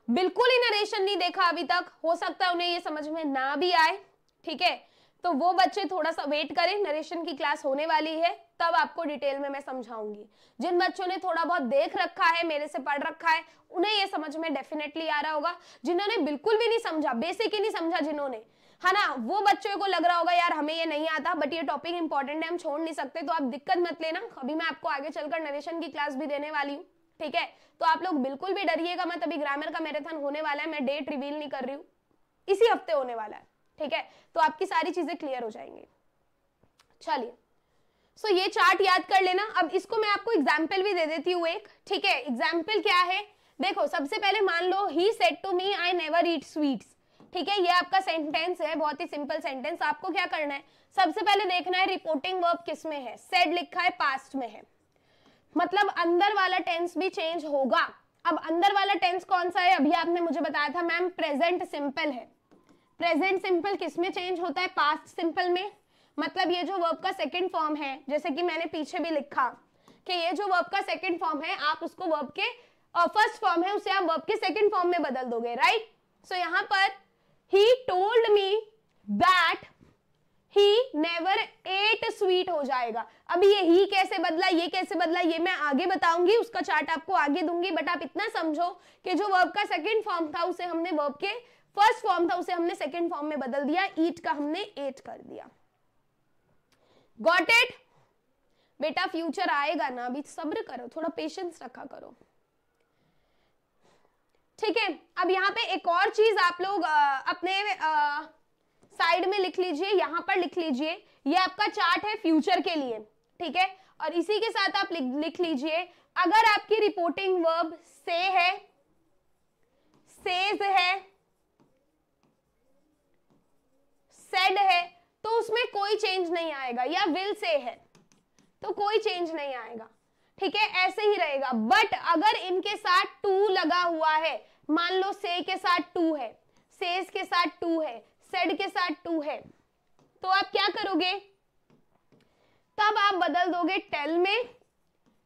S1: बिल्कुल ही नरेशन नहीं देखा अभी तक हो सकता है उन्हें ये समझ में ना भी आए ठीक है तो वो बच्चे थोड़ा सा वेट करें नरेशन की क्लास होने वाली है तब आपको डिटेल में मैं समझाऊंगी जिन बच्चों ने थोड़ा बहुत देख रखा है मेरे से पढ़ रखा है उन्हें ये समझ में डेफिनेटली आ रहा होगा जिन्होंने बिल्कुल भी नहीं समझा बेसिक ही नहीं समझा जिन्होंने है हाँ ना वो बच्चों को लग रहा होगा यार हमें ये नहीं आता बट ये टॉपिक इंपॉर्टेंट है हम छोड़ नहीं सकते तो आप दिक्कत मत लेना अभी मैं आपको आगे चलकर नरेशन की क्लास भी देने वाली हूँ ठीक है तो आप लोग बिल्कुल भी डरिएगा मैं तभी ग्रामर का मैराथन होने वाला है मैं डेट रिवील नहीं कर रही हूँ इसी हफ्ते होने वाला है ठीक है तो आपकी सारी चीजें क्लियर हो जाएंगी चलिए सो so, ये चार्ट याद कर लेना अब इसको मैं आपको एग्जाम्पल भी दे देती हूँ एक ठीक है एग्जाम्पल क्या है देखो सबसे पहले मान लो he said to me I never eat sweets ठीक है ये आपका सेंटेंस है बहुत ही सिंपल सेंटेंस आपको क्या करना है सबसे पहले देखना है रिपोर्टिंग वर्ब किस में है सेड लिखा है पास्ट में है मतलब अंदर वाला टेंस भी चेंज होगा अब अंदर वाला टेंस कौन सा है अभी आपने मुझे बताया था मैम प्रेजेंट सिंपल है प्रेजेंट सिंपल किस में चेंज होता है पास्ट सिंपल में मतलब ये जो वर्ब का सेकेंड फॉर्म है जैसे कि मैंने पीछे भी लिखा कि ये जो वर्ब का सेकेंड फॉर्म है आप उसको वर्ब के फर्स्ट uh, फॉर्म है उसे आप वर्ब के सेकेंड फॉर्म में बदल दोगे राइट सो so, यहाँ पर he told me that he never ate sweet हो जाएगा अब ये ही कैसे बदला ये कैसे बदला ये मैं आगे बताऊंगी उसका चार्ट आपको आगे दूंगी बट आप इतना समझो कि जो वर्ब का सेकेंड फॉर्म था उसे हमने वर्ब के फर्स्ट फॉर्म था उसे हमने सेकेंड फॉर्म में बदल दिया ईट का हमने एट कर दिया गॉट इट बेटा फ्यूचर आएगा ना अभी सब्र करो थोड़ा पेशेंस रखा करो ठीक है अब यहाँ पे एक और चीज आप लोग आ, अपने साइड में लिख लीजिए यहाँ पर लिख लीजिए ये आपका चार्ट है फ्यूचर के लिए ठीक है और इसी के साथ आप लिख, लिख लीजिए अगर आपकी रिपोर्टिंग वर्ब से है सेज है सेड है तो उसमें कोई चेंज नहीं आएगा या विल से है तो कोई चेंज नहीं आएगा ठीक है ऐसे ही रहेगा बट अगर इनके साथ टू लगा हुआ है मान लो से के साथ टू है सेज के साथ टू है सेड के साथ टू है तो आप क्या करोगे तब आप बदल दोगे टेल में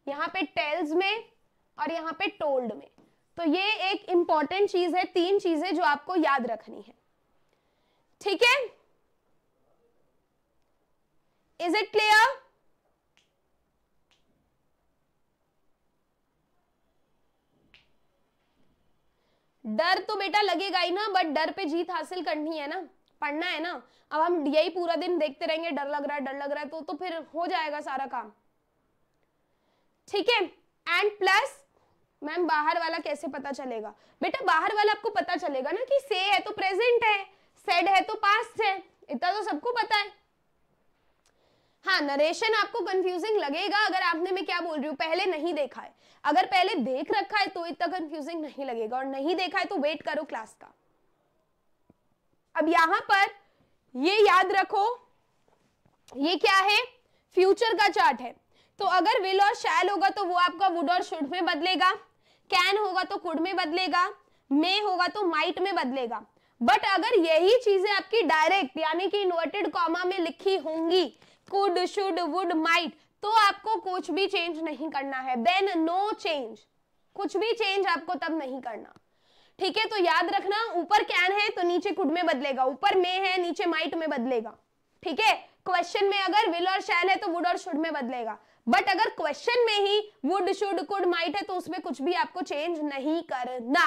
S1: यहाँ पे टेल्स में और यहाँ पे टोल्ड में तो ये एक इंपॉर्टेंट चीज है तीन चीजें जो आपको याद रखनी है ठीक है इज इट क्लियर डर तो बेटा लगेगा ही ना बट डर पे जीत हासिल करनी है ना पढ़ना है ना अब हम यही पूरा दिन देखते रहेंगे डर लग रहा है डर लग रहा है तो तो फिर हो जाएगा सारा काम ठीक है एंड प्लस मैम बाहर वाला कैसे पता चलेगा बेटा बाहर वाला आपको पता चलेगा ना कि से है तो प्रेजेंट है सेड है तो पास्ट है इतना तो सबको पता है हाँ नरेशन आपको कंफ्यूजिंग लगेगा अगर आपने मैं क्या बोल रही हूँ पहले नहीं देखा है अगर पहले देख रखा है तो इतना कंफ्यूजिंग नहीं लगेगा और नहीं देखा है तो वेट करो क्लास का अब यहां पर ये याद रखो ये क्या है फ्यूचर का चार्ट है तो अगर विल और शैल होगा तो वो आपका वुड और शुड में बदलेगा कैन होगा तो कुड में बदलेगा मे होगा तो माइट में बदलेगा बट अगर यही चीजें आपकी डायरेक्ट यानी कि इन्वर्टेड कॉमा में लिखी होंगी कुड शुड वुड माइट तो आपको कुछ भी चेंज नहीं करना है देन नो चेंज कुछ भी चेंज आपको तब नहीं करना ठीक है तो याद रखना ऊपर कैन है तो नीचे कुड में बदलेगा ऊपर में है नीचे माइट में बदलेगा ठीक है क्वेश्चन में अगर विल और शैल है तो वुड और शुड में बदलेगा बट अगर क्वेश्चन में ही वुड शुड कुड माइट है तो उसमें कुछ भी आपको चेंज नहीं करना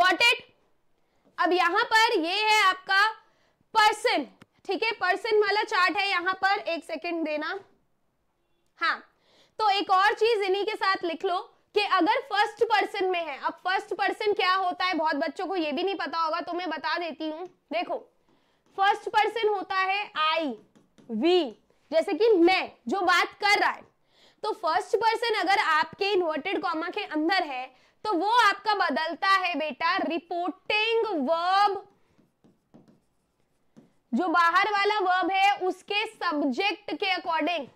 S1: गॉट इट अब यहां पर ये है आपका पर्सन ठीक है पर्सन वाला चार्ट है यहां पर एक सेकंड देना हाँ तो एक और चीज इन्हीं के साथ लिख लो कि अगर फर्स्ट पर्सन में है अब फर्स्ट पर्सन क्या होता है बहुत बच्चों को यह भी नहीं पता होगा तो मैं बता देती हूं देखो फर्स्ट पर्सन होता है आई वी जैसे कि मैं जो बात कर रहा है तो फर्स्ट पर्सन अगर आपके इन्वर्टेड कॉमा के अंदर है तो वो आपका बदलता है बेटा रिपोर्टिंग वर्ब जो बाहर वाला वर्ब है उसके सब्जेक्ट के अकॉर्डिंग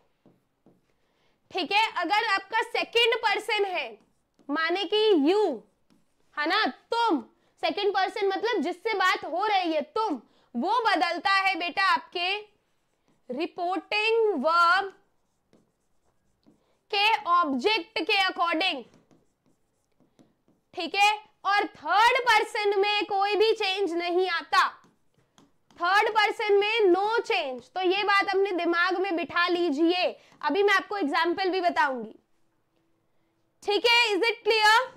S1: ठीक है अगर आपका सेकंड पर्सन है माने कि यू है ना तुम सेकंड पर्सन मतलब जिससे बात हो रही है तुम वो बदलता है बेटा आपके रिपोर्टिंग वर्ब के ऑब्जेक्ट के अकॉर्डिंग ठीक है और थर्ड पर्सन में कोई भी चेंज नहीं आता थर्ड पर्सन में नो no चेंज तो ये बात अपने दिमाग में बिठा लीजिए अभी मैं आपको एग्जाम्पल भी बताऊंगी ठीक है इज इट क्लियर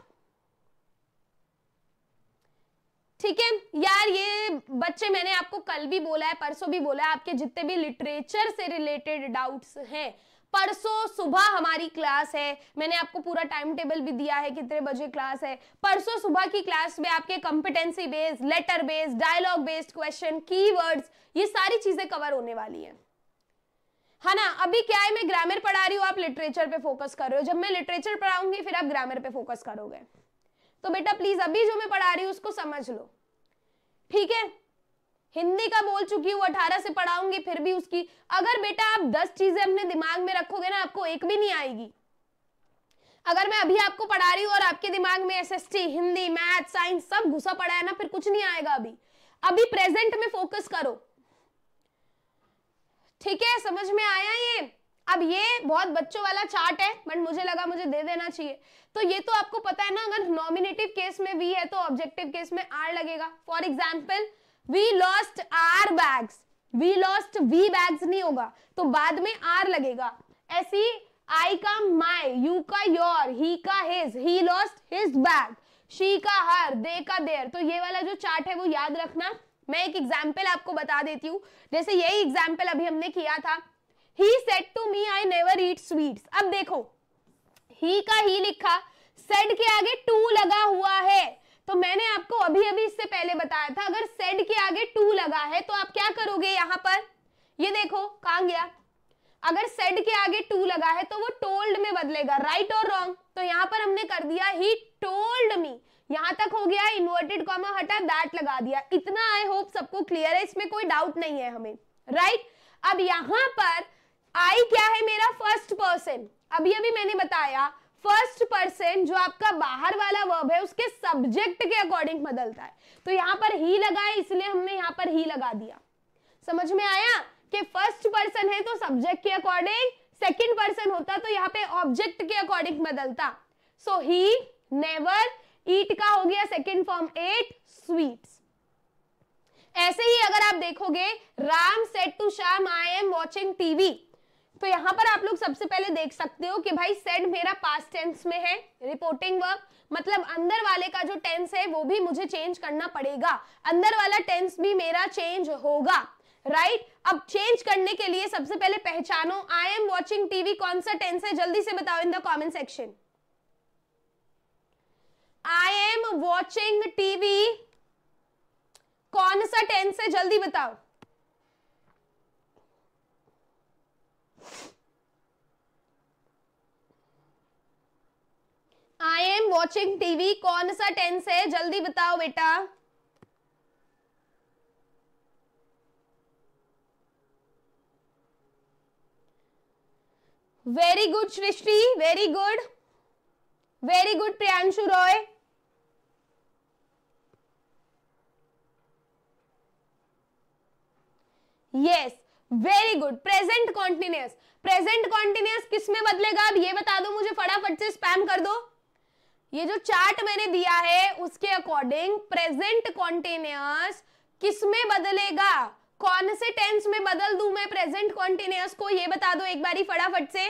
S1: ठीक है यार ये बच्चे मैंने आपको कल भी बोला है परसों भी बोला है आपके जितने भी लिटरेचर से रिलेटेड डाउट्स हैं परसों सुबह हमारी क्लास है मैंने आपको पूरा टाइम टेबल भी दिया है कितने बजे क्लास है परसों सुबह की क्लास में आपके competency based letter based dialogue based question की ये सारी चीजें कवर होने वाली है है हाँ ना अभी क्या है मैं ग्रामर पढ़ा रही हूँ आप लिटरेचर पे फोकस कर रहे हो जब मैं लिटरेचर पढ़ाऊंगी फिर आप ग्रामर पे फोकस करोगे तो बेटा प्लीज अभी जो मैं पढ़ा रही हूँ उसको समझ लो ठीक है हिंदी का बोल चुकी हूँ अठारह से पढ़ाऊंगी फिर भी उसकी अगर बेटा आप दस चीजें अपने दिमाग में रखोगे ना आपको एक भी नहीं आएगी अगर मैं अभी आपको पढ़ा रही हूँ और आपके दिमाग में एसएसटी हिंदी मैथ साइंस सब घुसा पड़ा है ना फिर कुछ नहीं आएगा अभी अभी प्रेजेंट में फोकस करो ठीक है समझ में आया ये अब ये बहुत बच्चों वाला चार्ट है बट मुझे लगा मुझे दे देना चाहिए तो ये तो आपको पता है ना अगर नॉमिनेटिव केस में वी है तो ऑब्जेक्टिव केस में आर लगेगा for example we lost our bags we lost we bags नहीं होगा तो बाद में आर लगेगा ऐसी आई का माई यू का योर ही का his he lost his bag she का हर दे का देर तो ये वाला जो चार्ट है वो याद रखना मैं एक एग्जाम्पल आपको बता देती हूँ जैसे यही एग्जाम्पल अभी हमने किया था he said to me I never eat sweets अब देखो ही का ही लिखा सेड के आगे टू लगा हुआ है तो मैंने आपको अभी अभी इससे पहले बताया था अगर सेड के आगे टू लगा है तो आप क्या करोगे यहां पर ये देखो कहा गया अगर सेड के आगे टू लगा है तो वो टोल्ड में बदलेगा राइट और रॉन्ग तो यहां पर हमने कर दिया ही टोल्ड मी यहां तक हो गया इन्वर्टेड कॉमा हटा दैट लगा दिया इतना आई होप सबको क्लियर है इसमें कोई डाउट नहीं है हमें राइट right? अब यहां पर आई क्या है मेरा फर्स्ट पर्सन अभी अभी मैंने बताया फर्स्ट पर्सन जो आपका बाहर वाला वर्ब है उसके सब्जेक्ट के अकॉर्डिंग बदलता है तो यहाँ पर ही लगा है इसलिए हमने यहाँ पर ही लगा दिया समझ में आया कि फर्स्ट पर्सन है तो सब्जेक्ट के अकॉर्डिंग सेकंड पर्सन होता तो यहाँ पे ऑब्जेक्ट के अकॉर्डिंग बदलता सो ही नेवर ईट का हो गया सेकेंड फॉर्म एट स्वीट ऐसे ही अगर आप देखोगे Ram said to Shyam I am watching TV तो यहाँ पर आप लोग सबसे पहले देख सकते हो कि भाई सेड मेरा पास्ट टेंस में है रिपोर्टिंग वर्क मतलब अंदर वाले का जो टेंस है वो भी मुझे चेंज करना पड़ेगा अंदर वाला टेंस भी मेरा चेंज होगा राइट right? अब चेंज करने के लिए सबसे पहले पहचानो आई एम वॉचिंग टीवी कौन सा टेंस है जल्दी से बताओ in the comment section I am watching TV कौन सा टेंस है जल्दी बताओ वॉचिंग टीवी कौन सा टेंस है जल्दी बताओ बेटा very good Srishti very good very good Priyanshu Roy yes very good present continuous present continuous किसमें बदलेगा अब ये बता दो मुझे फटाफट से स्पैम कर दो ये जो चार्ट मैंने दिया है उसके अकॉर्डिंग प्रेजेंट कॉन्टिन्यूस किस में बदलेगा कौन से टेंस में बदल दू मैं प्रेजेंट कॉन्टिन्यूस को ये बता दो एक बारी फटाफट से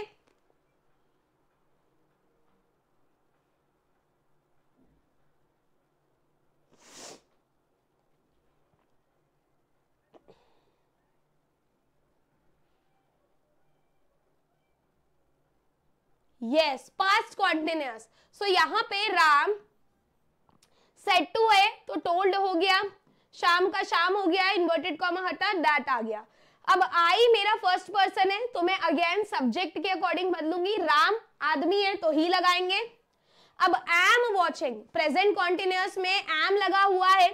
S1: यस पास्ट कॉन्टिन्यूस सो यहां पे राम सेट टू है तो टोल्ड हो गया शाम का शाम हो गया इन्वर्टेड कॉमा हटा दैट आ गया अब आई मेरा फर्स्ट पर्सन है तो मैं अगेन सब्जेक्ट के अकॉर्डिंग बदलूंगी राम आदमी है तो ही लगाएंगे अब एम वॉचिंग प्रेजेंट कॉन्टिन्यूस में एम लगा हुआ है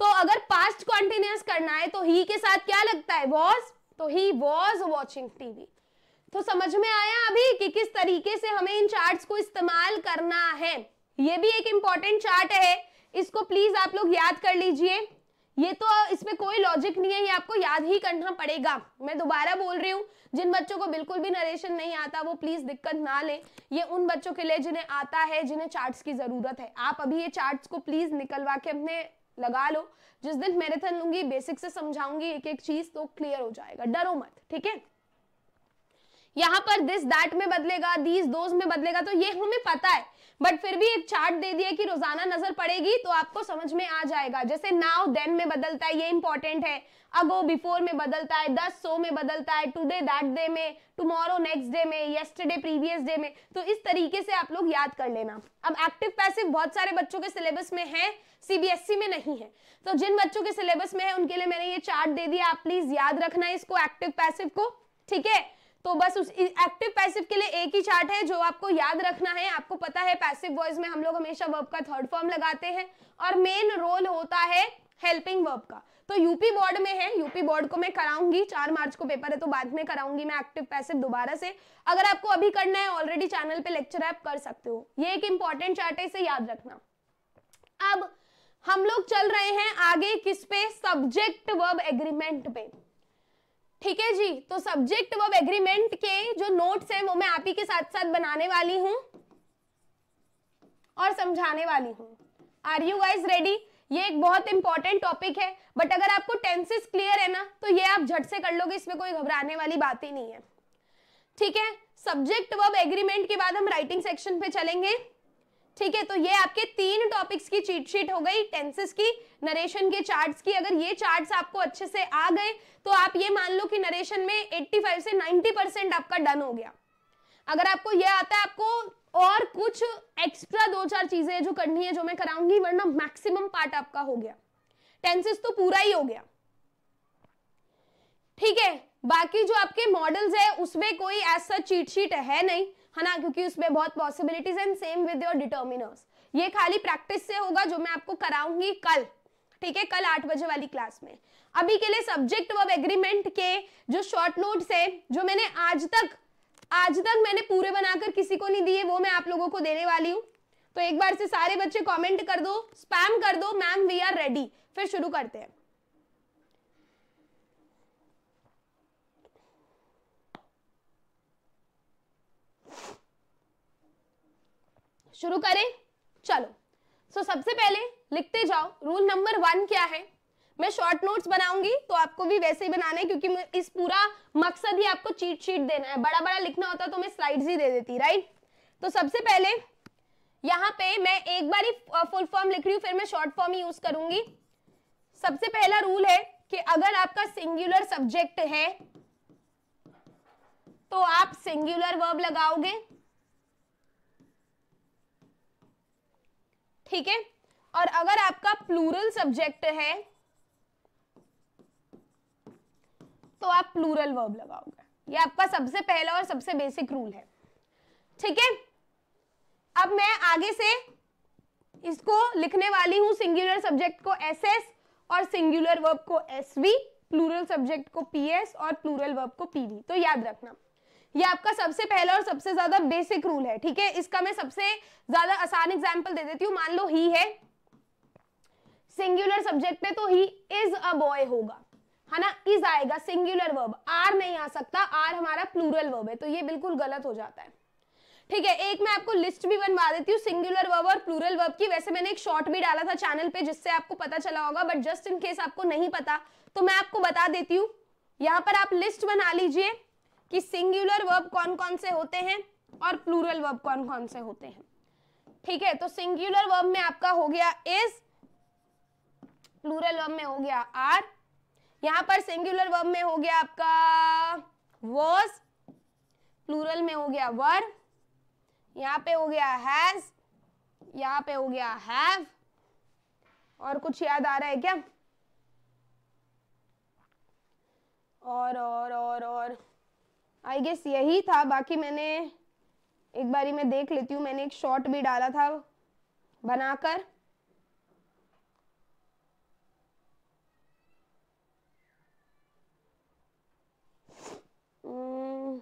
S1: तो अगर पास्ट कॉन्टिन्यूस करना है तो ही के साथ क्या लगता है वॉज तो ही वॉज वॉचिंग टीवी तो समझ में आया अभी कि किस तरीके से हमें इन चार्ट्स को इस्तेमाल करना है ये भी एक इंपॉर्टेंट चार्ट है इसको प्लीज आप लोग याद कर लीजिए ये तो इसमें कोई लॉजिक नहीं है ये आपको याद ही करना पड़ेगा मैं दोबारा बोल रही हूँ जिन बच्चों को बिल्कुल भी नरेशन नहीं आता वो प्लीज दिक्कत ना ले ये उन बच्चों के लिए जिन्हें आता है जिन्हें चार्ट्स की जरूरत है आप अभी ये चार्ट्स को प्लीज निकलवा के अपने लगा लो जिस दिन मैराथन लूंगी बेसिक से समझाऊंगी एक एक चीज तो क्लियर हो जाएगा डरो मत ठीक है यहाँ पर दिस दैट में बदलेगा दीज दोज में बदलेगा तो ये हमें पता है बट फिर भी एक चार्ट दे दिया कि रोजाना नजर पड़ेगी तो आपको समझ में आ जाएगा जैसे नाउ देन में बदलता है ये इंपॉर्टेंट है अगो बिफोर में बदलता है दस सो में बदलता है टुडे दैट डे में टुमारो नेक्स्ट डे में यस्टरडे प्रीवियस डे में तो इस तरीके से आप लोग याद कर लेना अब एक्टिव पैसिव बहुत सारे बच्चों के सिलेबस में है सीबीएसई e में नहीं है तो जिन बच्चों के सिलेबस में है उनके लिए मैंने ये चार्ट दे दिया आप प्लीज याद रखना इसको एक्टिव पैसिव को ठीक है तो बस उस एक्टिव पैसिव के लिए एक ही चार्ट है जो आपको याद रखना है आपको पता है पैसिव वॉइस में हम लोग हमेशा वर्ब का थर्ड फॉर्म लगाते हैं और मेन रोल होता है हेल्पिंग वर्ब का तो यूपी बोर्ड में है यूपी बोर्ड को मैं कराऊंगी चार मार्च को पेपर है तो बाद में कराऊंगी मैं एक्टिव पैसिव दोबारा से अगर आपको अभी करना है ऑलरेडी चैनल पे लेक्चर आप कर सकते हो ये एक इंपॉर्टेंट चार्ट है इसे याद रखना अब हम लोग चल रहे हैं आगे किस पे सब्जेक्ट वर्ब एग्रीमेंट पे ठीक है जी तो सब्जेक्ट वर्ब एग्रीमेंट के जो नोट्स हैं वो मैं आप ही के साथ साथ बनाने वाली हूं और समझाने वाली हूँ आर यू गाइज रेडी ये एक बहुत इंपॉर्टेंट टॉपिक है बट अगर आपको टेंसेस क्लियर है ना तो ये आप झट से कर लोगे इसमें कोई घबराने वाली बात ही नहीं है ठीक है सब्जेक्ट वर्ब एग्रीमेंट के बाद हम राइटिंग सेक्शन पे चलेंगे ठीक है तो ये आपके तीन टॉपिक्स की चीट शीट हो गई टेंसेस की नरेशन के चार्ट्स की अगर ये चार्ट्स आपको अच्छे से आ गए तो आप ये मान लो कि नरेशन में 85 से 90 परसेंट आपका डन हो गया अगर आपको ये आता है आपको और कुछ एक्स्ट्रा दो चार चीजें जो करनी है जो मैं कराऊंगी वरना मैक्सिमम पार्ट आपका हो गया टेंसेस तो पूरा ही हो गया ठीक है बाकी जो आपके मॉडल्स है उसमें कोई ऐसा चीट शीट है नहीं है ना क्योंकि उसमें बहुत possibilities and same with your determiners ये खाली प्रैक्टिस से होगा जो मैं आपको कराऊंगी कल ठीक है कल आठ बजे वाली क्लास में अभी के लिए सब्जेक्ट वर्ब एग्रीमेंट के जो शॉर्ट नोट्स है जो मैंने आज तक आज तक मैंने पूरे बनाकर किसी को नहीं दिए वो मैं आप लोगों को देने वाली हूँ तो एक बार से सारे बच्चे कमेंट कर दो स्पैम कर दो मैम वी आर रेडी फिर शुरू करते हैं शुरू करें चलो सो so, सबसे पहले लिखते जाओ रूल नंबर वन क्या है मैं शॉर्ट नोट्स बनाऊंगी तो आपको भी वैसे ही बनाना है क्योंकि इस पूरा मकसद ही आपको चीट शीट देना है बड़ा बड़ा लिखना होता तो मैं स्लाइड्स ही दे देती राइट तो सबसे पहले यहाँ पे मैं एक बार ही फुल फॉर्म लिख रही हूँ फिर मैं शॉर्ट फॉर्म ही यूज करूंगी सबसे पहला रूल है कि अगर आपका सिंगुलर सब्जेक्ट है तो आप सिंगुलर वर्ब लगाओगे ठीक है और अगर आपका प्लूरल सब्जेक्ट है तो आप प्लूरल वर्ब लगाओगे ये आपका सबसे पहला और सबसे बेसिक रूल है ठीक है अब मैं आगे से इसको लिखने वाली हूं सिंगुलर सब्जेक्ट को एस एस और सिंगुलर वर्ब को एस वी प्लूरल सब्जेक्ट को पी एस और प्लूरल वर्ब को पी वी तो याद रखना ये आपका सबसे पहला और सबसे ज्यादा बेसिक रूल है ठीक है इसका मैं सबसे ज्यादा आसान एग्जाम्पल दे देती हूँ मान लो ही है सिंगुलर सब्जेक्ट है तो ही इज अ बॉय होगा है ना इज आएगा सिंगुलर वर्ब आर नहीं आ सकता आर हमारा प्लूरल वर्ब है तो ये बिल्कुल गलत हो जाता है ठीक है एक मैं आपको लिस्ट भी बनवा देती हूँ सिंगुलर वर्ब और प्लूरल वर्ब की वैसे मैंने एक शॉर्ट भी डाला था चैनल पे जिससे आपको पता चला होगा बट जस्ट इन केस आपको नहीं पता तो मैं आपको बता देती हूँ यहाँ पर आप लिस्ट बना लीजिए कि सिंगुलर वर्ब कौन कौन से होते हैं और प्लूरल वर्ब कौन कौन से होते हैं ठीक है तो सिंगुलर वर्ब में आपका हो गया इज प्लूरल वर्ब में हो गया आर यहां पर सिंगुलर वर्ब में हो गया आपका वॉज प्लूरल में हो गया वर यहाँ पे हो गया हैज यहाँ पे हो गया हैव और कुछ याद आ रहा है क्या और और और और आई गेस यही था बाकी मैंने एक बारी मैं देख लेती हूँ मैंने एक शॉट भी डाला था बनाकर hmm.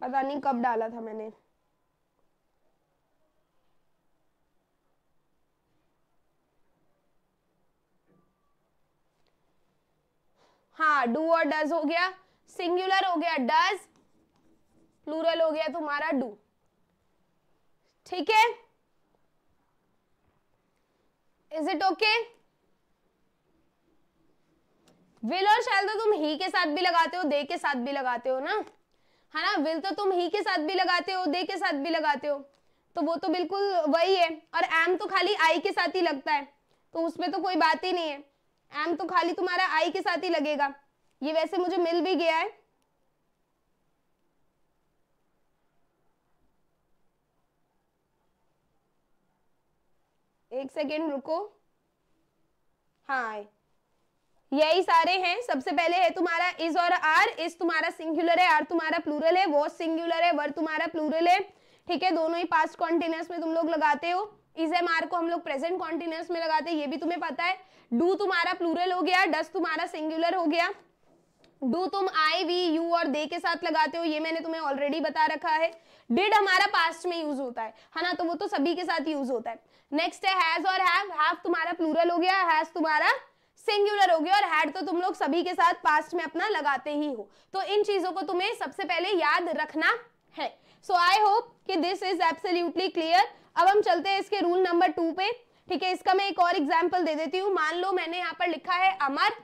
S1: पता नहीं कब डाला था मैंने हाँ डू और डज हो गया सिंगुलर हो गया डज प्लूरल हो गया तुम्हारा डू ठीक है इज इट ओके विल और शैल तो तुम ही के साथ भी लगाते हो दे के साथ भी लगाते हो ना है ना विल तो तुम ही के साथ भी लगाते हो दे के साथ भी लगाते हो तो वो तो बिल्कुल वही है और एम तो खाली आई के साथ ही लगता है तो उसमें तो कोई बात ही नहीं है एम तो खाली तुम्हारा आई के साथ ही लगेगा ये वैसे मुझे मिल भी गया है एक सेकेंड रुको हाँ यही सारे हैं सबसे पहले है तुम्हारा इज और आर इज तुम्हारा सिंगुलर है आर तुम्हारा प्लूरल है वॉज सिंगुलर है वर तुम्हारा प्लूरल है ठीक है दोनों ही पास्ट कॉन्टिन्यूस में तुम लोग लगाते हो इज एम आर को हम लोग प्रेजेंट कॉन्टिन्यूस में लगाते हैं ये भी तुम्हें पता है डू तुम्हारा प्लूरल हो गया डस तुम्हारा सिंगुलर हो गया डू तुम आई वी यू और दे के साथ लगाते हो ये मैंने तुम्हें ऑलरेडी बता रखा है डिड हमारा पास्ट में यूज होता है है ना तो वो तो सभी के साथ यूज होता है नेक्स्ट हैज और हैव हैव तुम्हारा प्लूरल हो गया हैज तुम्हारा सिंगुलर हो गया और हैड तो तुम लोग सभी के साथ पास्ट में अपना लगाते ही हो तो इन चीजों को तुम्हें सबसे पहले याद रखना है सो आई होप कि दिस इज एब्सोल्युटली क्लियर अब हम चलते हैं इसके रूल नंबर टू पे ठीक है इसका मैं एक और एग्जाम्पल दे देती हूँ मान लो मैंने यहाँ पर लिखा है अमर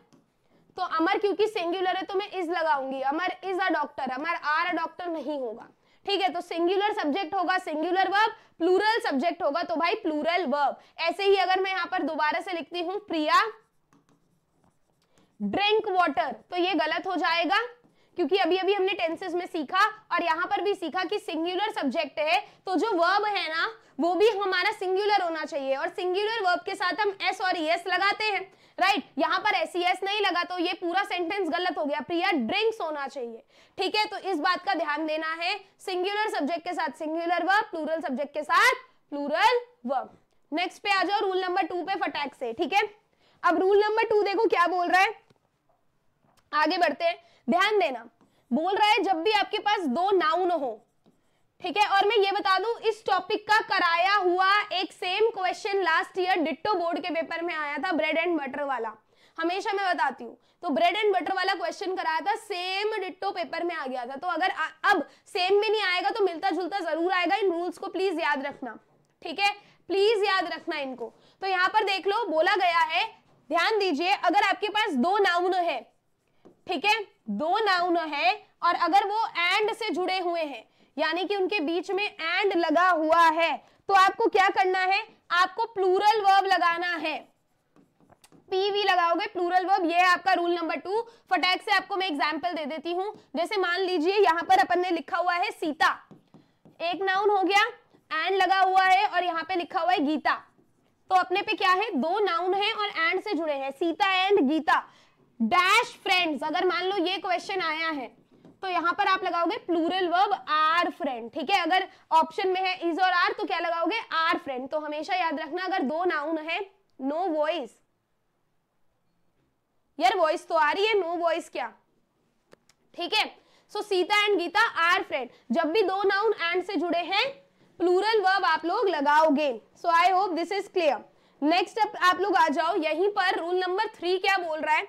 S1: तो अमर क्योंकि सिंगुलर है तो मैं इज लगाऊंगी Amar is a doctor Amar are a doctor नहीं होगा ठीक है तो सिंगुलर सब्जेक्ट होगा सिंगुलर वर्ब प्लूरल सब्जेक्ट होगा तो भाई प्लूरल वर्ब ऐसे ही अगर मैं यहाँ पर दोबारा से लिखती हूँ प्रिया ड्रिंक वॉटर तो ये गलत हो जाएगा क्योंकि अभी अभी हमने टेंसेस में सीखा और यहाँ पर भी सीखा कि सिंगुलर सब्जेक्ट है तो जो वर्ब है ना वो भी हमारा सिंगुलर होना चाहिए और सिंगुलर वर्ब के साथ हम एस और ई e एस लगाते हैं राइट right? यहाँ पर एस एस e नहीं लगा तो ये पूरा सेंटेंस गलत हो गया प्रिया ड्रिंक्स होना चाहिए ठीक है तो इस बात का ध्यान देना है सिंगुलर सब्जेक्ट के साथ सिंगुलर वर्ब प्लूरल सब्जेक्ट के साथ प्लूरल वर्ब नेक्स्ट पे आ जाओ रूल नंबर टू पे फटैक से ठीक है अब रूल नंबर टू देखो क्या बोल रहा है आगे बढ़ते हैं ध्यान देना बोल रहा है जब भी आपके पास दो नाउन हो ठीक है और मैं ये बता दूं इस टॉपिक का कराया हुआ एक same question last year ditto board के पेपर में आया था ब्रेड एंड बटर वाला हमेशा मैं बताती हूँ तो ब्रेड एंड बटर वाला क्वेश्चन कराया था सेम डिट्टो पेपर में आ गया था तो अगर आ, अब सेम में नहीं आएगा तो मिलता जुलता जरूर आएगा इन रूल्स को प्लीज याद रखना ठीक है प्लीज याद रखना इनको तो यहाँ पर देख लो बोला गया है ध्यान दीजिए अगर आपके पास दो नाउन है ठीक है दो नाउन है और अगर वो एंड से जुड़े हुए हैं यानी कि उनके बीच में एंड लगा हुआ है तो आपको क्या करना है आपको प्लूरल वर्ब लगाना है पीवी लगाओगे प्लूरल वर्ब ये है आपका रूल नंबर टू फटैक से आपको मैं एग्जाम्पल दे देती हूँ जैसे मान लीजिए यहाँ पर अपन ने लिखा हुआ है सीता एक नाउन हो गया एंड लगा हुआ है और यहाँ पे लिखा हुआ है गीता तो अपने पे क्या है दो नाउन है और एंड से जुड़े हैं Sita and Gita dash friends अगर मान लो ये क्वेश्चन आया है तो यहाँ पर आप लगाओगे प्लूरल वर्ब आर फ्रेंड ठीक है अगर ऑप्शन में है इज और आर तो क्या लगाओगे आर फ्रेंड तो हमेशा याद रखना अगर दो नाउन है नो वॉइस यार वॉइस तो आ रही है नो वॉइस क्या ठीक है so Sita and Gita are friend जब भी दो नाउन एंड से जुड़े हैं प्लूरल वर्ब आप लोग लगाओगे so I hope this is clear next आप लोग आ जाओ यहीं पर रूल नंबर थ्री क्या बोल रहा है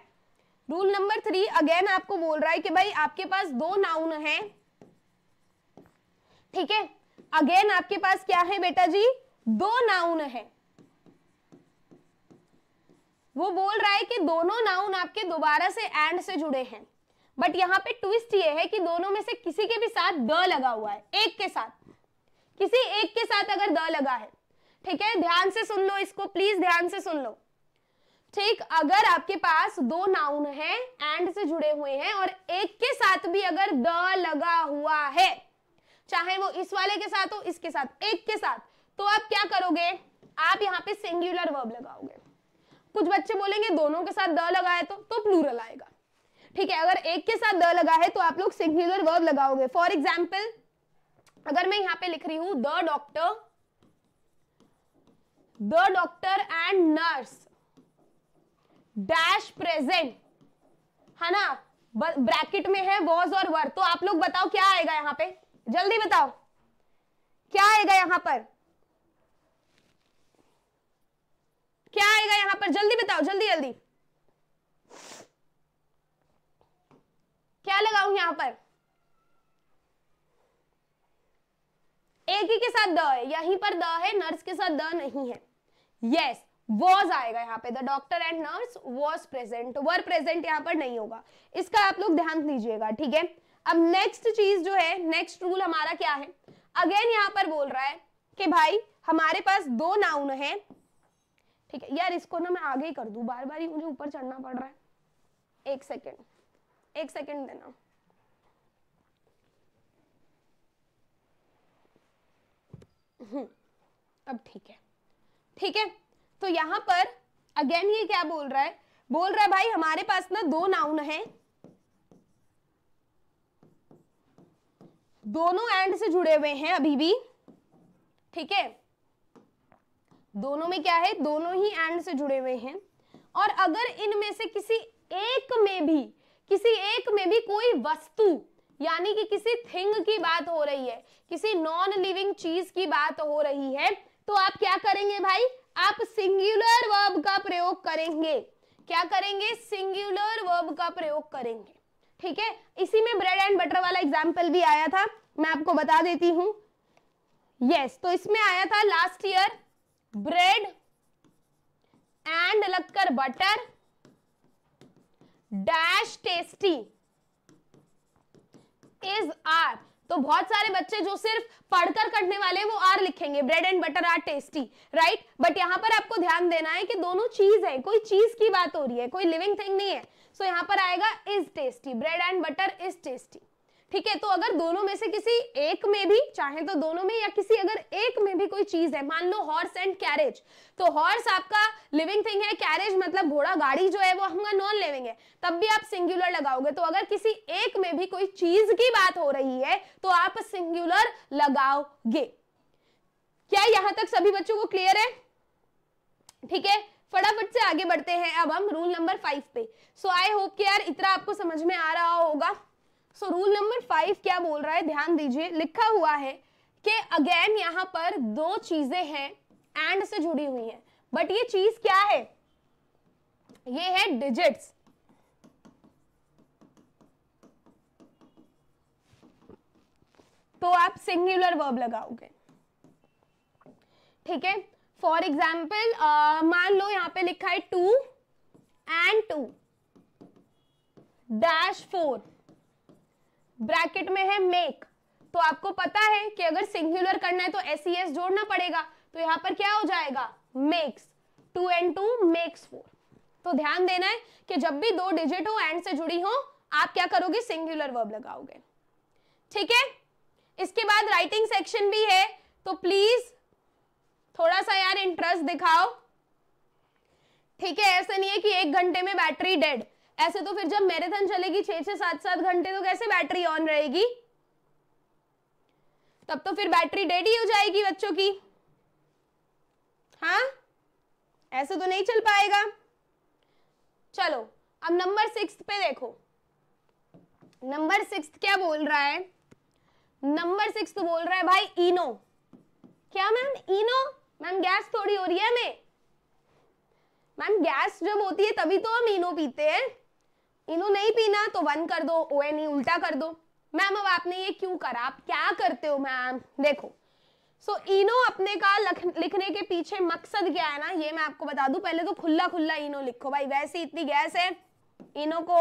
S1: रूल नंबर थ्री अगेन आपको बोल रहा है कि भाई आपके पास दो नाउन है ठीक है अगेन आपके पास क्या है बेटा जी दो नाउन है वो बोल रहा है कि दोनों नाउन आपके दोबारा से एंड से जुड़े हैं बट यहाँ पे ट्विस्ट ये है कि दोनों में से किसी के भी साथ द लगा हुआ है एक के साथ किसी एक के साथ अगर द लगा है ठीक है ध्यान से सुन लो इसको प्लीज ध्यान से सुन लो ठीक अगर आपके पास दो नाउन है एंड से जुड़े हुए हैं और एक के साथ भी अगर द लगा हुआ है चाहे वो इस वाले के साथ हो इसके साथ एक के साथ तो आप क्या करोगे आप यहाँ पे सिंगुलर वर्ब लगाओगे कुछ बच्चे बोलेंगे दोनों के साथ द लगाए तो, तो प्लूरल आएगा ठीक है अगर एक के साथ द लगा है तो आप लोग सिंगुलर वर्ब लगाओगे फॉर एग्जाम्पल अगर मैं यहाँ पे लिख रही हूं the doctor the doctor and nurse dash present है ना ब्रैकेट में है वॉज और वर तो आप लोग बताओ क्या आएगा यहाँ पे जल्दी बताओ क्या आएगा यहाँ पर क्या आएगा यहाँ पर जल्दी बताओ जल्दी जल्दी क्या लगाऊ यहाँ पर एक ही के साथ द है यहीं पर द है नर्स के साथ द नहीं है यस yes. वॉज आएगा यहाँ पे the doctor and nurse was present were present यहाँ पर नहीं होगा इसका आप लोग ध्यान दीजिएगा ठीक है अब नेक्स्ट चीज जो है नेक्स्ट रूल हमारा क्या है अगेन यहाँ पर बोल रहा है कि भाई हमारे पास दो नाउन है ठीक है यार इसको ना मैं आगे ही कर दू बार बार ही मुझे ऊपर चढ़ना पड़ रहा है एक सेकेंड एक सेकेंड देना हम्म, अब ठीक है ठीक है तो यहाँ पर अगेन ये क्या बोल रहा है बोल रहा है भाई हमारे पास ना दो नाउन है दोनों एंड से जुड़े हुए हैं अभी भी ठीक है दोनों में क्या है दोनों ही एंड से जुड़े हुए हैं और अगर इनमें से किसी एक में भी किसी एक में भी कोई वस्तु यानी कि किसी थिंग की बात हो रही है किसी नॉन लिविंग चीज की बात हो रही है तो आप क्या करेंगे भाई आप सिंगुलर वर्ब का प्रयोग करेंगे क्या करेंगे सिंगुलर वर्ब का प्रयोग करेंगे ठीक है इसी में ब्रेड एंड बटर वाला एग्जाम्पल भी आया था मैं आपको बता देती हूं यस yes, तो इसमें आया था लास्ट ईयर ब्रेड एंड लगकर butter dash tasty is are तो बहुत सारे बच्चे जो सिर्फ पढ़कर कटने वाले वो आर लिखेंगे bread and butter are tasty right but यहाँ पर आपको ध्यान देना है कि दोनों चीज है कोई चीज की बात हो रही है कोई लिविंग थिंग नहीं है सो so यहाँ पर आएगा is tasty bread and butter is tasty ठीक है तो अगर दोनों में से किसी एक में भी चाहे तो दोनों में या किसी अगर एक में भी कोई चीज है मान लो हॉर्स एंड कैरेज तो हॉर्स आपका लिविंग थिंग है कैरेज मतलब घोड़ा गाड़ी जो है वो हमारा नॉन लिविंग है तब भी आप सिंगुलर लगाओगे तो अगर किसी एक में भी कोई चीज की बात हो रही है तो आप सिंगुलर लगाओगे क्या यहां तक सभी बच्चों को क्लियर है ठीक है फटाफट से आगे बढ़ते हैं अब हम रूल नंबर फाइव पे सो आई होप कि यार इतना आपको समझ में आ रहा होगा सो रूल नंबर फाइव क्या बोल रहा है ध्यान दीजिए लिखा हुआ है कि अगेन यहाँ पर दो चीजें हैं एंड से जुड़ी हुई हैं बट ये चीज क्या है ये है डिजिट्स तो आप सिंगुलर वर्ब लगाओगे ठीक है फॉर एग्जाम्पल मान लो यहां पे लिखा है two and two dash four bracket में है मेक तो आपको पता है कि अगर सिंगुलर करना है तो एस सी एस जोड़ना पड़ेगा तो यहां पर क्या हो जाएगा makes two and two makes four तो ध्यान देना है कि जब भी दो डिजिट हो एंड से जुड़ी हो आप क्या करोगे सिंगुलर वर्ब लगाओगे ठीक है इसके बाद राइटिंग सेक्शन भी है तो प्लीज थोड़ा सा यार इंटरेस्ट दिखाओ ठीक है ऐसा नहीं है कि एक घंटे में बैटरी डेड ऐसे तो फिर जब मैराथन चलेगी छह छह सात सात घंटे तो कैसे बैटरी ऑन रहेगी तब तो फिर बैटरी डेड ही हो जाएगी बच्चों की हाँ ऐसे तो नहीं चल पाएगा चलो अब नंबर सिक्स पे देखो नंबर सिक्स क्या बोल रहा है नंबर सिक्स तो बोल रहा है भाई इनो क्या मैम इनो मैम गैस थोड़ी हो रही है हमें
S2: मैम गैस जब होती है तभी तो हम इनो
S1: पीते हैं इनो नहीं पीना तो वन कर दो ओ एन ई उल्टा कर दो मैम अब आपने ये क्यों करा आप क्या करते हो मैम देखो सो so, इनो अपने का लख, लिखने के पीछे मकसद क्या है ना ये मैं आपको बता दूं पहले तो खुला खुला इनो लिखो भाई वैसे इतनी गैस है इनो को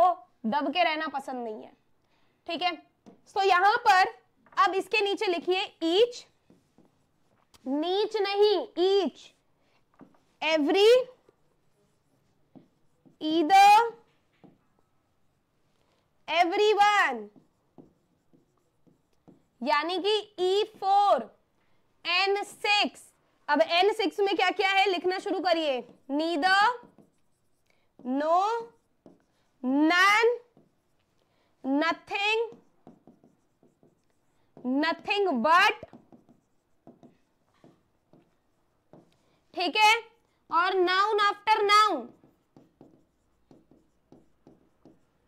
S1: दब के रहना पसंद नहीं है ठीक है सो यहां पर अब इसके नीचे लिखिए ईच नीच नहीं ईच एवरी ईदर एवरीवन यानी कि ई फोर एन सिक्स अब एन सिक्स में क्या क्या है लिखना शुरू करिए neither no none nothing nothing but ठीक है और नाउन आफ्टर नाउन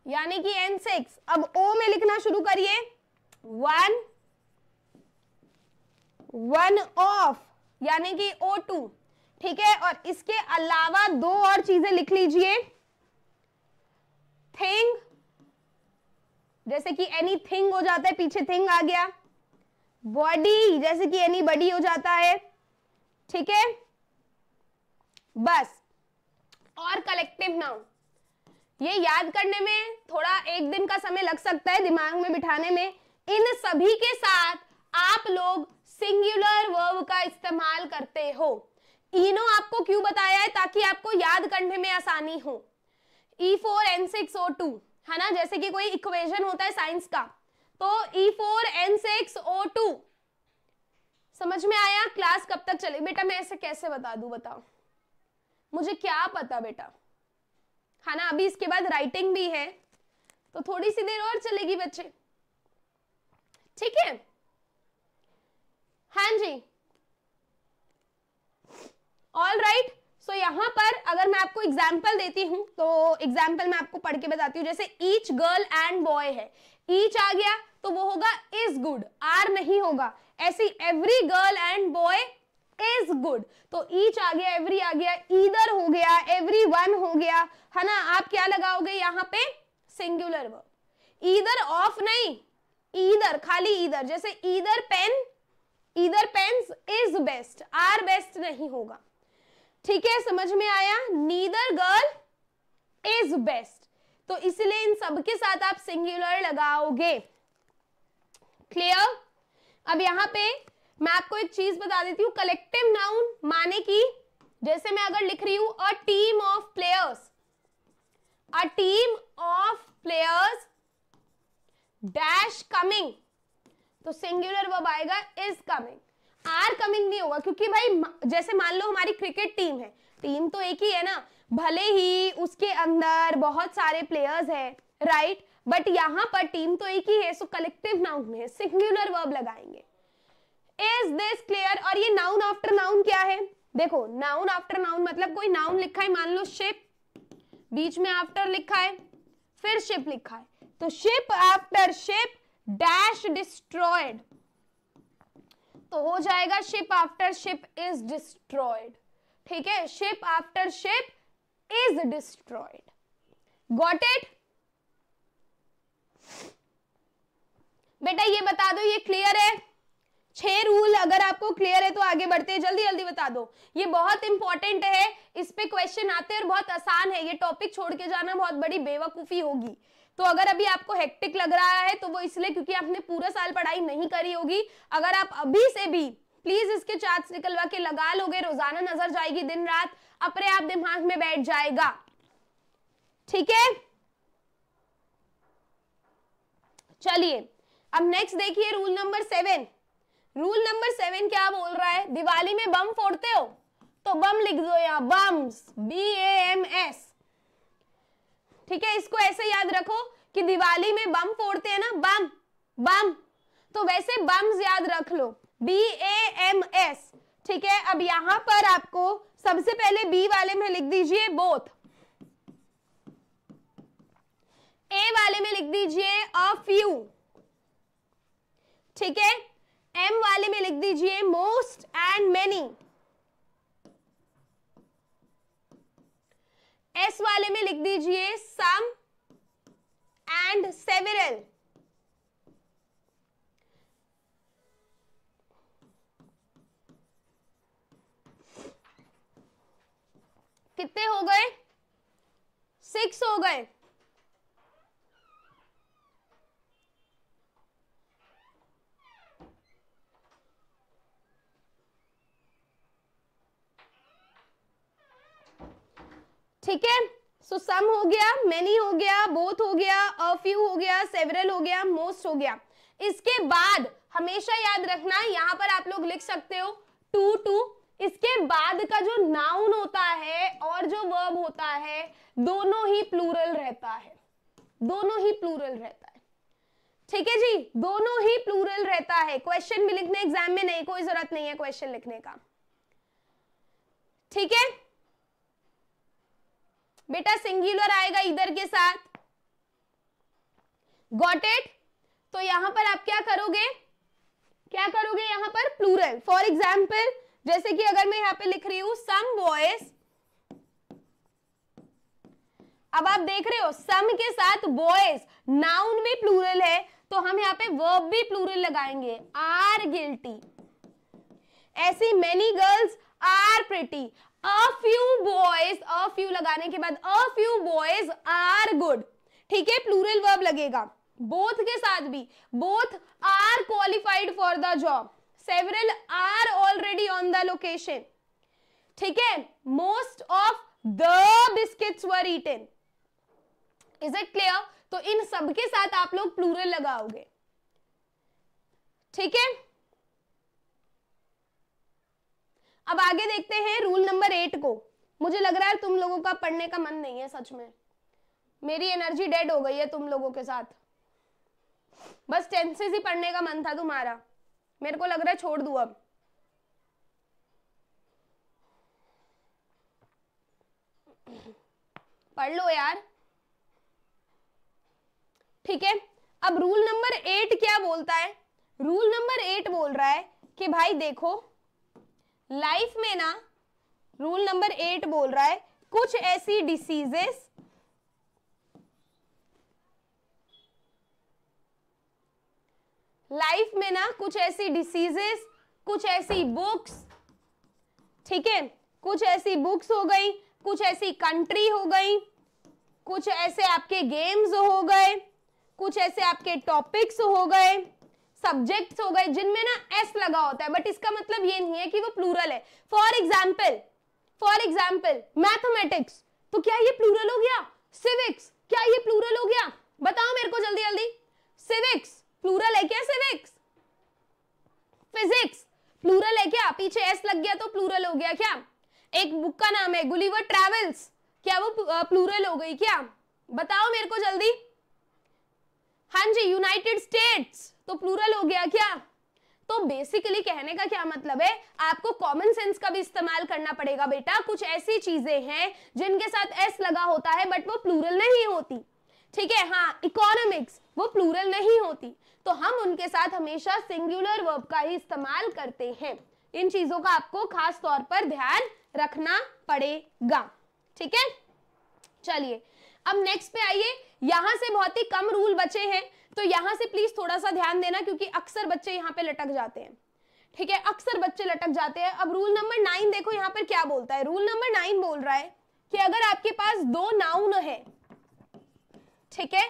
S1: यानी कि एन सिक्स अब ओ में लिखना शुरू करिए वन वन ऑफ यानी कि ओ टू ठीक है और इसके अलावा दो और चीजें लिख लीजिए थिंग जैसे कि एनी थिंग हो जाता है पीछे थिंग आ गया बॉडी जैसे कि एनी बॉडी हो जाता है ठीक है बस और कलेक्टिव नाउन ये याद करने में थोड़ा एक दिन का समय लग सकता है दिमाग में बिठाने में इन सभी के साथ आप लोग सिंगुलर वर्ब का इस्तेमाल करते हो इनो आपको क्यों बताया है ताकि आपको याद करने में आसानी हो E four N six O two है ना जैसे कि कोई इक्वेशन होता है साइंस का तो E four N six O two समझ में आया क्लास कब तक चली बेटा मैं ऐसे कैसे बता दू बताओ मुझे क्या पता बेटा है ना अभी इसके बाद राइटिंग भी है तो थोड़ी सी देर और चलेगी बच्चे ठीक है हाँ जी ऑल राइट सो यहाँ पर अगर मैं आपको एग्जाम्पल देती हूँ तो एग्जाम्पल मैं आपको पढ़ के बताती हूँ जैसे ईच गर्ल एंड बॉय है ईच आ गया तो वो होगा इज गुड आर नहीं होगा ऐसी every girl and boy is good तो ईच आ गया एवरी आ गया इधर हो गया एवरी वन हो गया है ना आप क्या लगाओगे यहाँ पे सिंगुलर वर्ब इधर ऑफ नहीं इधर खाली इधर जैसे इधर पेन इधर pen is best are best नहीं होगा ठीक है समझ में आया नीदर गर्ल इज बेस्ट तो इसलिए इन सबके साथ आप सिंगुलर लगाओगे क्लियर अब यहां पे मैं आपको एक चीज बता देती हूँ कलेक्टिव नाउन माने की जैसे मैं अगर लिख रही हूं a team of players a team of players dash coming तो सिंगुलर वर्ब आएगा इज कमिंग आर कमिंग नहीं होगा क्योंकि भाई जैसे मान लो हमारी क्रिकेट टीम है टीम तो एक ही है ना भले ही उसके अंदर बहुत सारे प्लेयर्स है राइट बट यहां पर टीम तो एक ही है सो कलेक्टिव नाउन है सिंगुलर वर्ब लगाएंगे इज दिस क्लियर और ये नाउन आफ्टर नाउन क्या है देखो नाउन आफ्टर नाउन मतलब कोई नाउन लिखा है मान लो शिप बीच में आफ्टर लिखा है फिर शिप लिखा है तो ship after ship dash destroyed तो हो जाएगा ship after ship is destroyed ठीक है ship after ship is destroyed got it बेटा ये बता दो ये क्लियर है छह रूल अगर आपको क्लियर है तो आगे बढ़ते हैं जल्दी जल्दी बता दो ये बहुत इंपॉर्टेंट है इस पे क्वेश्चन आते हैं और बहुत आसान है ये टॉपिक छोड़ के जाना बहुत बड़ी बेवकूफी होगी तो अगर अभी आपको हेक्टिक लग रहा है तो वो इसलिए क्योंकि आपने पूरा साल पढ़ाई नहीं करी होगी अगर आप अभी से भी प्लीज इसके चार्ट निकलवा के लगा लोगे रोजाना नजर जाएगी दिन रात अपने आप दिमाग में बैठ जाएगा ठीक है चलिए अब नेक्स्ट देखिए rule number seven rule number seven क्या बोल रहा है दिवाली में बम फोड़ते हो तो बम लिख दो यहाँ bums B A M S ठीक है इसको ऐसे याद रखो कि दिवाली में बम फोड़ते हैं ना बम बम तो वैसे बम्स याद रख लो बी ए एम एस ठीक है अब यहां पर आपको सबसे पहले बी वाले में लिख दीजिए बोथ ए वाले में लिख दीजिए अ फ्यू ठीक है एम वाले में लिख दीजिए मोस्ट एंड मैनी एस वाले में लिख दीजिए सम एंड सेवरल कितने हो गए सिक्स हो गए ठीक है सो सम हो गया मेनी हो गया बोथ हो गया अ फ्यू हो गया सेवरल हो गया मोस्ट हो गया इसके बाद हमेशा याद रखना यहाँ पर आप लोग लिख सकते हो टू टू इसके बाद का जो नाउन होता है और जो वर्ब होता है दोनों ही प्लूरल रहता
S2: है दोनों ही
S1: प्लूरल रहता है ठीक है जी दोनों ही प्लूरल रहता है क्वेश्चन भी लिखने एग्जाम में नहीं कोई जरूरत नहीं है क्वेश्चन लिखने का ठीक है बेटा सिंगुलर आएगा इधर के साथ गॉट इट तो यहां पर आप क्या करोगे क्या करोगे यहां पर प्लूरल फॉर एग्जाम्पल जैसे कि अगर मैं यहां पे लिख रही हूं सम बॉयज अब आप देख रहे हो सम के साथ बॉयज नाउन भी प्लूरल है तो हम यहाँ पे वर्ब भी प्लूरल लगाएंगे आर गिल्टी ऐसी many girls are pretty a few boys a few लगाने के बाद a few boys are good ठीक है प्लूरल वर्ब लगेगा बोथ के साथ भी both are qualified for the job several are already on the location ठीक है most of the biscuits were eaten is it clear तो इन सबके साथ आप लोग प्लूरल लगाओगे ठीक है
S2: अब आगे देखते हैं रूल नंबर एट
S1: को मुझे लग रहा है तुम लोगों का पढ़ने का मन नहीं है सच में मेरी एनर्जी डेड हो गई है तुम लोगों के साथ बस टेंसेस ही पढ़ने का मन था तुम्हारा मेरे को लग रहा है छोड़ दू अब पढ़ लो यार ठीक है अब रूल नंबर एट क्या बोलता है रूल नंबर एट बोल रहा है कि भाई देखो लाइफ में ना रूल नंबर एट बोल रहा है कुछ ऐसी डिसीजेस लाइफ में ना कुछ ऐसी डिसीजेस कुछ ऐसी बुक्स ठीक है कुछ ऐसी बुक्स हो गई कुछ ऐसी कंट्री हो गई कुछ ऐसे आपके गेम्स हो गए कुछ ऐसे आपके टॉपिक्स हो गए सब्जेक्ट्स हो गए जिनमें ना एस लगा होता है बट इसका मतलब ये नहीं है कि वो प्लूरल है for example for example mathematics तो क्या ये प्लूरल हो गया सिविक्स क्या ये प्लूरल हो गया बताओ मेरे को जल्दी जल्दी सिविक्स प्लूरल है क्या सिविक्स फिजिक्स प्लूरल है क्या पीछे एस लग गया तो प्लूरल हो गया क्या एक बुक का नाम है गुलीवर ट्रेवल्स क्या वो प्लूरल हो गई क्या बताओ मेरे को जल्दी हाँ जी यूनाइटेड स्टेट्स तो प्लूरल हो गया क्या तो बेसिकली कहने का क्या मतलब है आपको कॉमन सेंस का भी इस्तेमाल करना पड़ेगा बेटा कुछ ऐसी चीजें हैं जिनके साथ एस लगा होता है बट वो प्लूरल नहीं होती ठीक है हाँ इकोनॉमिक्स वो प्लूरल नहीं होती तो हम उनके साथ हमेशा सिंगुलर वर्ब का ही इस्तेमाल करते हैं इन चीजों का आपको खास तौर पर ध्यान रखना पड़ेगा ठीक है चलिए अब नेक्स्ट पे आइए यहां से बहुत ही कम रूल बचे हैं तो यहां से प्लीज थोड़ा सा ध्यान देना क्योंकि अक्सर बच्चे यहाँ पे लटक जाते हैं ठीक है अक्सर बच्चे लटक जाते हैं अब रूल नंबर नाइन देखो यहाँ पर क्या बोलता है रूल नंबर नाइन बोल रहा है कि अगर आपके पास दो नाउन है ठीक है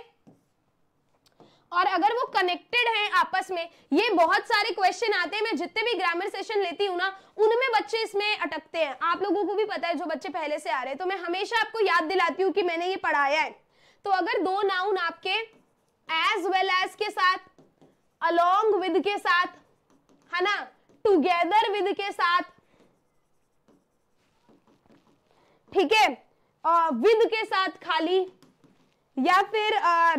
S1: और अगर वो कनेक्टेड हैं आपस में ये बहुत सारे क्वेश्चन आते हैं मैं जितने भी ग्रामर सेशन लेती हूँ ना उनमें बच्चे इसमें अटकते हैं आप लोगों को भी पता है जो बच्चे पहले से आ रहे हैं तो मैं हमेशा आपको याद दिलाती हूँ कि मैंने ये पढ़ाया है तो अगर दो नाउन आपके एज वेल एज के साथ अलोंग विद के साथ है ना टूगेदर विद के साथ ठीक है विद के साथ खाली या फिर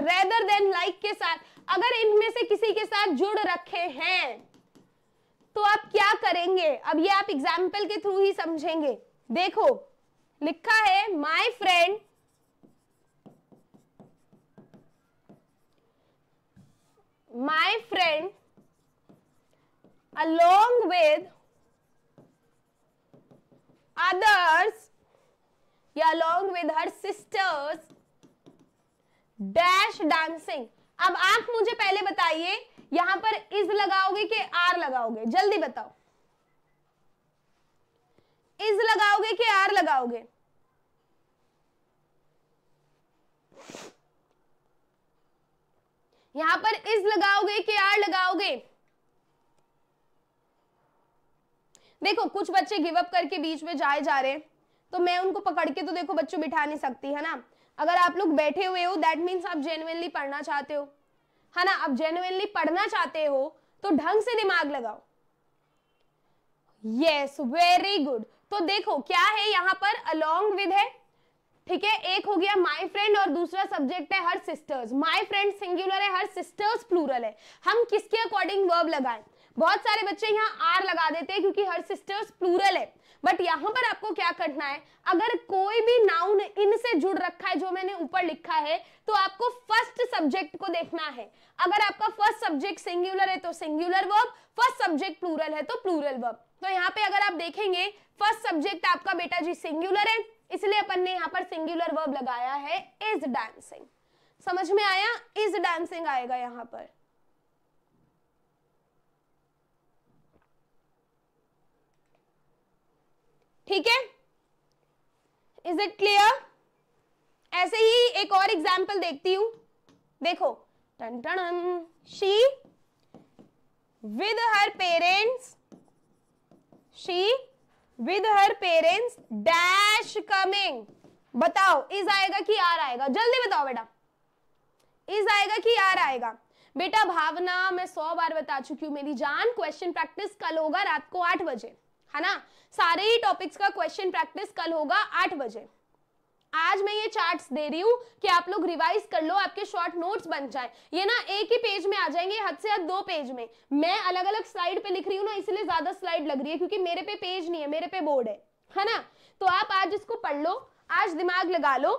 S1: रेदर देन लाइक के साथ अगर इनमें से किसी के साथ जुड़ रखे हैं तो आप क्या करेंगे अब ये आप एग्जाम्पल के थ्रू ही समझेंगे देखो लिखा है my friend my friend along with others या along with her sisters dash dancing ab aap mujhe pehle bataiye yahan par is lagaoge ki r lagaoge jaldi batao is lagaoge ki r lagaoge यहां पर is लगाओगे के are लगाओगे देखो कुछ बच्चे give up करके बीच में जाए जा रहे हैं तो मैं उनको पकड़ के तो देखो बच्चों बिठा नहीं सकती है ना अगर आप लोग बैठे हुए हो दैट मीन्स आप जेनुअनली पढ़ना चाहते हो है ना आप जेनुअनली पढ़ना चाहते हो तो ढंग से दिमाग लगाओ यस वेरी गुड तो देखो क्या है यहाँ पर अलोंग विद है ठीक है एक हो गया माई फ्रेंड और दूसरा सब्जेक्ट है her sisters my friend singular है हर सिस्टर्स प्लूरल है हम किसके अकॉर्डिंग वर्ब लगाए बहुत सारे बच्चे यहाँ आर लगा देते हैं क्योंकि हर सिस्टर्स प्लूरल है बट यहाँ पर आपको क्या करना है अगर कोई भी नाउन इनसे जुड़ रखा है जो मैंने ऊपर लिखा है तो आपको फर्स्ट सब्जेक्ट को देखना है अगर आपका फर्स्ट सब्जेक्ट सिंगुलर है तो singular verb first subject plural है तो प्लूरल वर्ब तो यहाँ पे अगर आप देखेंगे फर्स्ट सब्जेक्ट आपका बेटा जी सिंगुलर है इसलिए अपन ने यहाँ पर सिंगुलर वर्ब लगाया है इज डांसिंग समझ में आया इज डांसिंग आएगा यहाँ पर ठीक है इज इट क्लियर ऐसे ही एक और एग्जाम्पल देखती हूं देखो टन टन she with her parents she with her parents dash coming बताओ इज आएगा कि आर आएगा जल्दी बताओ बेटा इज आएगा कि आर आएगा बेटा भावना मैं सौ बार बता चुकी हूँ मेरी जान क्वेश्चन प्रैक्टिस कल होगा रात को आठ बजे है ना सारे ही टॉपिक्स का क्वेश्चन प्रैक्टिस कल होगा आठ बजे आज मैं ये चार्ट्स दे रही हूँ कि आप लोग रिवाइज कर लो आपके शॉर्ट नोट्स बन जाए ये ना एक ही पेज में आ जाएंगे हद से हद दो पेज में मैं अलग अलग स्लाइड पे लिख रही हूँ ना इसलिए ज्यादा स्लाइड लग रही है क्योंकि मेरे पे पेज नहीं है मेरे पे बोर्ड है है ना तो आप आज इसको पढ़ लो आज दिमाग लगा लो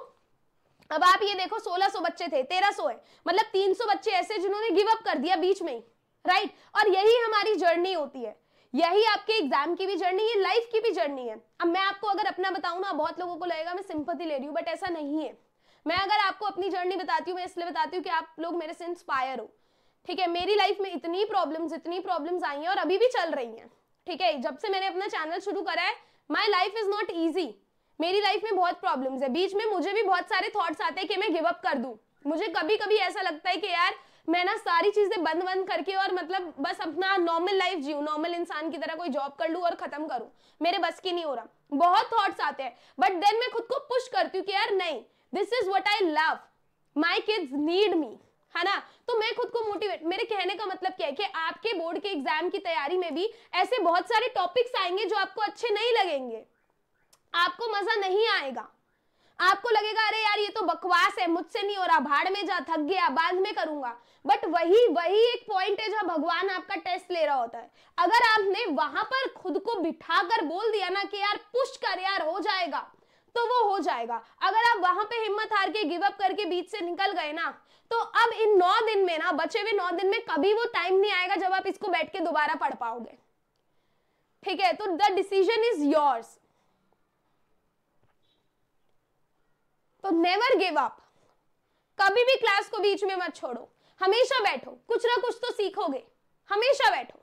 S1: अब आप ये देखो 1600 बच्चे थे 1300 है मतलब 300 बच्चे ऐसे जिन्होंने गिव अप कर दिया बीच में ही राइट और यही हमारी जर्नी होती है यही आपके एग्जाम की भी जर्नी है लाइफ की भी जर्नी है अब मैं आपको अगर अपना बताऊ ना बहुत लोगों को लगेगा मैं सिंपति ले रही हूँ बट ऐसा नहीं है मैं अगर आपको अपनी जर्नी बताती हूँ मैं इसलिए बताती हूँ कि आप लोग मेरे से इंस्पायर हो ठीक है मेरी लाइफ में इतनी प्रॉब्लम्स इतनी प्रॉब्लम्स आई हैं और अभी भी चल रही हैं ठीक है जब से मैंने अपना चैनल शुरू करा है my life is not easy मेरी लाइफ में बहुत प्रॉब्लम्स है बीच में मुझे भी बहुत सारे थॉट्स आते हैं कि मैं गिव अप कर दूँ मुझे कभी कभी ऐसा लगता है कि यार मैं ना सारी चीजें बंद बंद करके और मतलब बस अपना नॉर्मल लाइफ जीऊँ नॉर्मल इंसान की तरह कोई जॉब कर लू और खत्म करूँ मेरे बस की नहीं हो रहा बहुत थॉट्स आते हैं बट देन मैं खुद को पुश करती हूँ कि यार नहीं this is what I love my kids need me है ना तो मैं खुद को मोटिवेट मेरे कहने का मतलब क्या है कि आपके बोर्ड के एग्जाम की तैयारी में भी ऐसे बहुत सारे टॉपिक्स आएंगे जो आपको अच्छे नहीं लगेंगे आपको मजा नहीं आएगा आपको लगेगा अरे यार ये तो बकवास है मुझसे नहीं हो रहा भाड़ में जा थक गया बाद में करूंगा बट वही वही एक पॉइंट है जहां भगवान आपका टेस्ट ले रहा होता है अगर आपने वहां पर खुद को बिठा कर बोल दिया ना कि यार पुश कर यार हो जाएगा तो वो हो जाएगा अगर आप वहां पे हिम्मत हार के गिव अप करके बीच से निकल गए ना तो अब इन नौ दिन में ना बचे हुए नौ दिन में कभी वो टाइम नहीं आएगा जब आप इसको बैठ के दोबारा पढ़ पाओगे ठीक है तो द डिसीजन इज योर्स तो नेवर गिव अप कभी भी क्लास को बीच में मत छोड़ो हमेशा बैठो कुछ ना कुछ तो सीखोगे हमेशा बैठो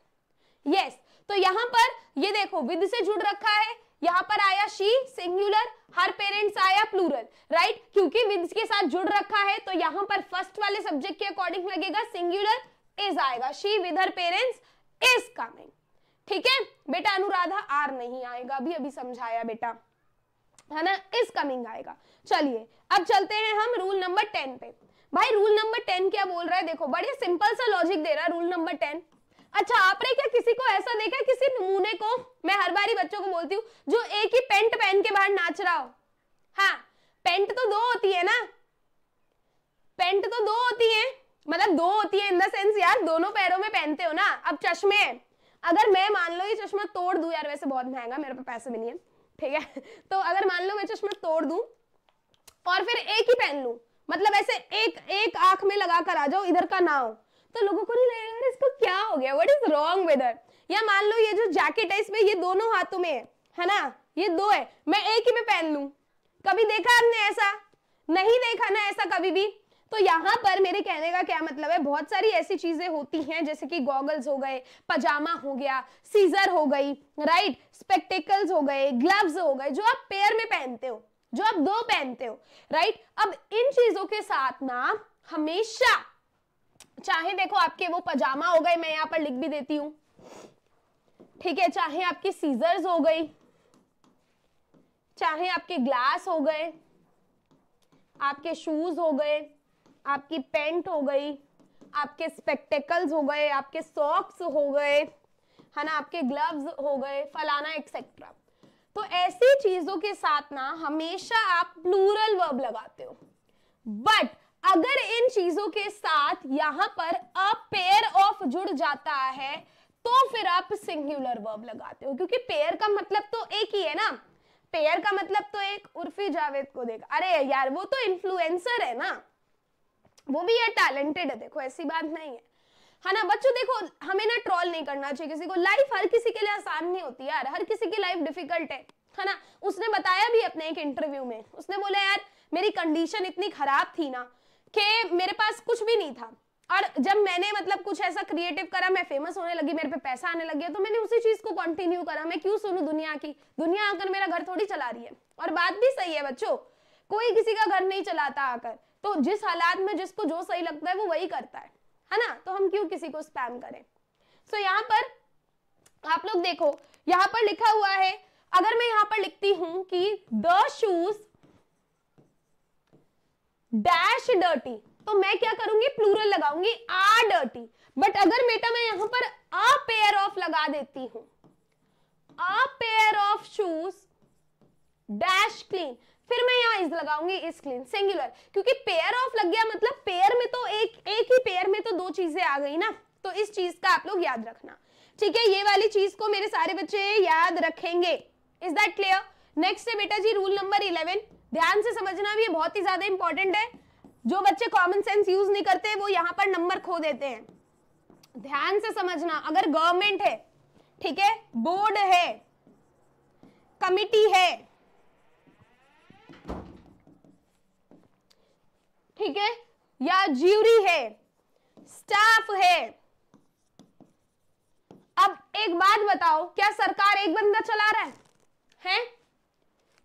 S1: यस yes, तो यहां पर ये देखो विद से जुड़ रखा है यहां पर आया शी सिंगुलर हर पेरेंट्स आया प्लूरल राइट right? क्योंकि विद के साथ जुड़ रखा है तो यहां पर फर्स्ट वाले सब्जेक्ट के अकॉर्डिंग लगेगा सिंगुलर इज आएगा she with her parents is coming ठीक है बेटा अनुराधा आर नहीं आएगा अभी अभी समझाया बेटा है ना इज कमिंग आएगा चलिए अब चलते हैं हम रूल नंबर टेन पे भाई रूल नंबर टेन क्या बोल रहा है देखो बड़े सिंपल सा लॉजिक दे रहा है रूल नंबर टेन अच्छा आपने क्या किसी को ऐसा देखा किसी नमूने को मैं हर बार ही बच्चों को बोलती हूँ जो एक ही पेंट पहन के बाहर नाच रहा हो हाँ पेंट तो दो होती है ना पेंट तो दो होती है मतलब दो होती है इन द सेंस यार दोनों पैरों में पहनते हो ना अब चश्मे अगर मैं मान लो ये चश्मा तोड़ दू यार वैसे बहुत महंगा मेरे पे पैसे भी नहीं है ठीक है तो अगर मान लो मैं चश्मा तोड़ दू और फिर एक ही पहन लू मतलब ऐसे एक एक आंख में लगा कर आ जाओ इधर का ना हो तो लोगों को नहीं लगेगा इसको क्या हो गया वट इज रॉन्ग वेदर या मान लो ये जो जैकेट है इसमें ये दोनों हाथों में है है ना ये दो है मैं एक ही में पहन लू कभी देखा आपने ऐसा नहीं देखा ना ऐसा कभी भी तो यहाँ पर मेरे कहने का क्या मतलब है बहुत सारी ऐसी चीजें होती हैं जैसे कि गॉगल्स हो गए पजामा हो गया सीजर हो गई राइट स्पेक्टिकल्स हो गए ग्लव्स हो गए जो आप पेयर में पहनते हो जो आप दो पहनते हो राइट अब इन चीजों के साथ ना हमेशा चाहे देखो आपके वो पजामा हो गए मैं यहाँ पर लिख भी देती हूँ ठीक है चाहे आपकी सीजर्स हो गई चाहे आपके ग्लास हो गए आपके शूज हो गए आपकी पेंट हो गई आपके स्पेक्टेकल्स हो गए आपके सॉक्स हो गए है ना आपके ग्लव्स हो गए फलाना एक्सेट्रा तो ऐसी चीजों के साथ ना हमेशा आप प्लूरल वर्ब लगाते हो बट अगर इन चीजों के साथ यहां पर अ पेयर ऑफ जुड़ जाता है तो फिर आप सिंगुलर वर्ब लगाते हो क्योंकि पेयर का मतलब तो एक ही है ना पेयर का मतलब तो एक उर्फी जावेद को देख अरे यार वो तो इन्फ्लुएंसर है ना वो भी यार टैलेंटेड है देखो ऐसी बात नहीं है है हाँ ना बच्चों देखो हमें ना ट्रॉल नहीं करना चाहिए किसी को लाइफ हर किसी के लिए आसान नहीं होती यार हर किसी की लाइफ डिफिकल्ट है है हाँ ना उसने बताया भी अपने एक इंटरव्यू में उसने बोला यार मेरी कंडीशन इतनी खराब थी ना कि मेरे पास कुछ भी नहीं था और जब मैंने मतलब कुछ ऐसा क्रिएटिव करा मैं फेमस होने लगी मेरे पे पैसा आने लग गया तो मैंने उसी चीज को कंटिन्यू करा मैं क्यों सुनू दुनिया की दुनिया आकर मेरा घर थोड़ी चला रही है और बात भी सही है बच्चों कोई किसी का घर नहीं चलाता आकर तो जिस हालात में जिसको जो सही लगता है वो वही करता है है ना तो हम क्यों किसी को स्पैम करें सो so, यहाँ पर आप लोग देखो यहाँ पर लिखा हुआ है अगर मैं यहाँ पर लिखती हूं कि द शूज डैश डर्टी तो मैं क्या करूंगी प्लूरल लगाऊंगी आ डर्टी बट अगर बेटा मैं यहां पर अ पेयर ऑफ लगा देती हूं a pair of shoes dash clean फिर मैं यहाँ इज लगाऊंगी इस क्लीन सिंगुलर क्योंकि पेयर ऑफ लग गया मतलब पेयर में तो एक एक ही पेयर में तो दो चीजें आ गई ना तो इस चीज का आप लोग याद रखना ठीक है ये वाली चीज को मेरे सारे बच्चे याद रखेंगे इज दैट क्लियर नेक्स्ट है बेटा जी रूल नंबर इलेवन ध्यान से समझना भी बहुत ही ज्यादा इंपॉर्टेंट है जो बच्चे कॉमन सेंस यूज नहीं करते वो यहाँ पर नंबर खो देते हैं ध्यान से समझना अगर गवर्नमेंट है ठीक है बोर्ड है कमिटी है ठीक है या ज्यूरी है स्टाफ है अब एक बात बताओ क्या सरकार एक बंदा चला रहा है हैं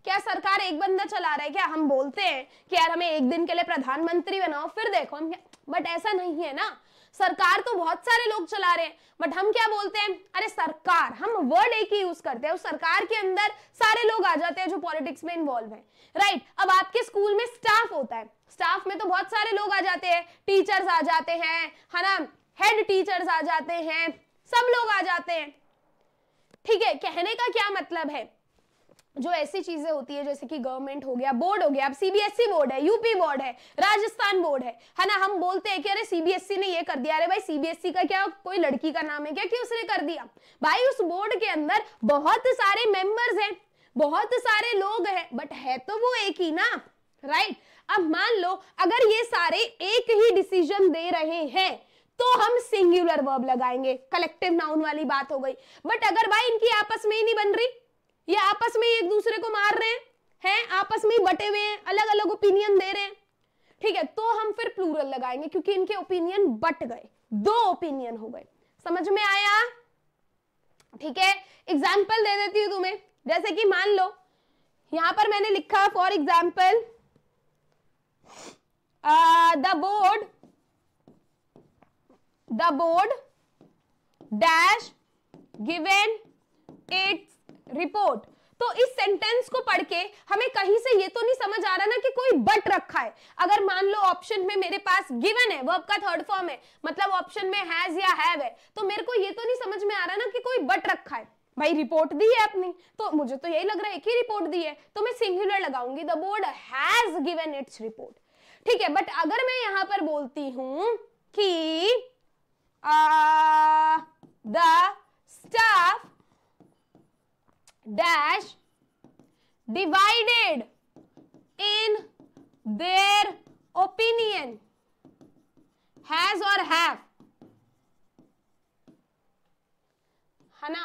S1: क्या सरकार एक बंदा चला रहा है क्या हम बोलते हैं कि यार हमें एक दिन के लिए प्रधानमंत्री बनाओ फिर देखो हम बट ऐसा नहीं है ना सरकार तो बहुत सारे लोग चला रहे हैं बट हम क्या बोलते हैं अरे सरकार हम वर्ड एक ही यूज करते हैं उस सरकार के अंदर सारे लोग आ जाते हैं जो पॉलिटिक्स में इन्वॉल्व है राइट अब आपके स्कूल में स्टाफ होता है स्टाफ में तो बहुत सारे लोग आ जाते हैं टीचर्स आ जाते हैं है ना हेड टीचर्स आ जाते हैं सब लोग आ जाते हैं ठीक है कहने का क्या मतलब है जो ऐसी चीजें होती है जैसे कि गवर्नमेंट हो गया बोर्ड हो गया अब सीबीएसई बोर्ड e है यूपी बोर्ड है राजस्थान बोर्ड है है ना हम बोलते हैं कि अरे सीबीएसई e ने ये कर दिया अरे भाई सीबीएसई e का क्या कोई लड़की का नाम है क्या कि उसने कर दिया भाई उस बोर्ड के अंदर बहुत सारे मेंबर्स हैं बहुत सारे लोग हैं बट है तो वो एक ही ना राइट right? अब मान लो अगर ये सारे एक ही डिसीजन दे रहे हैं तो हम सिंगुलर वर्ब लगाएंगे कलेक्टिव नाउन वाली बात हो गई बट अगर भाई इनकी आपस में ही नहीं बन रही ये आपस में एक दूसरे को मार रहे हैं हैं आपस में बटे हुए हैं अलग अलग ओपिनियन दे रहे हैं ठीक है तो हम फिर प्लूरल लगाएंगे क्योंकि इनके ओपिनियन बट गए दो ओपिनियन हो गए समझ में आया ठीक है एग्जाम्पल दे देती हूँ तुम्हें जैसे कि मान लो यहां पर मैंने लिखा for example the board the board dash given its report तो इस सेंटेंस को पढ़ के हमें कहीं से ये तो नहीं समझ आ रहा ना कि कोई बट रखा है अगर मान लो ऑप्शन में मेरे पास गिवन है वर्ब का थर्ड फॉर्म है मतलब ऑप्शन में हैज या हैव है तो मेरे को ये तो नहीं समझ में आ रहा ना कि कोई बट रखा है भाई रिपोर्ट दी है अपनी तो मुझे तो यही लग रहा है कि रिपोर्ट दी है तो मैं सिंगुलर लगाऊंगी the board has given its report ठीक है बट अगर मैं यहां पर बोलती हूं कि the staff dash divided in their opinion has और हैव है ना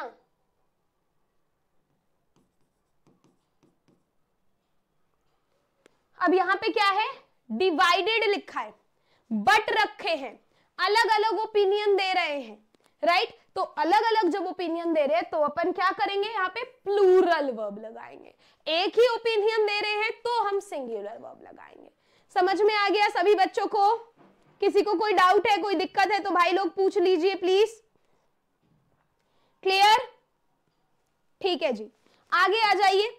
S1: अब यहां पे क्या है डिवाइडेड लिखा है बट रखे हैं
S2: अलग अलग ओपिनियन दे
S1: रहे हैं राइट right? तो अलग अलग जब ओपिनियन दे रहे हैं तो अपन क्या करेंगे यहाँ पे प्लूरल वर्ब लगाएंगे एक ही ओपिनियन दे रहे हैं तो हम सिंगुलर वर्ब लगाएंगे समझ में आ गया सभी बच्चों को किसी को कोई डाउट है कोई दिक्कत है तो भाई लोग पूछ लीजिए प्लीज क्लियर ठीक है जी आगे आ जाइए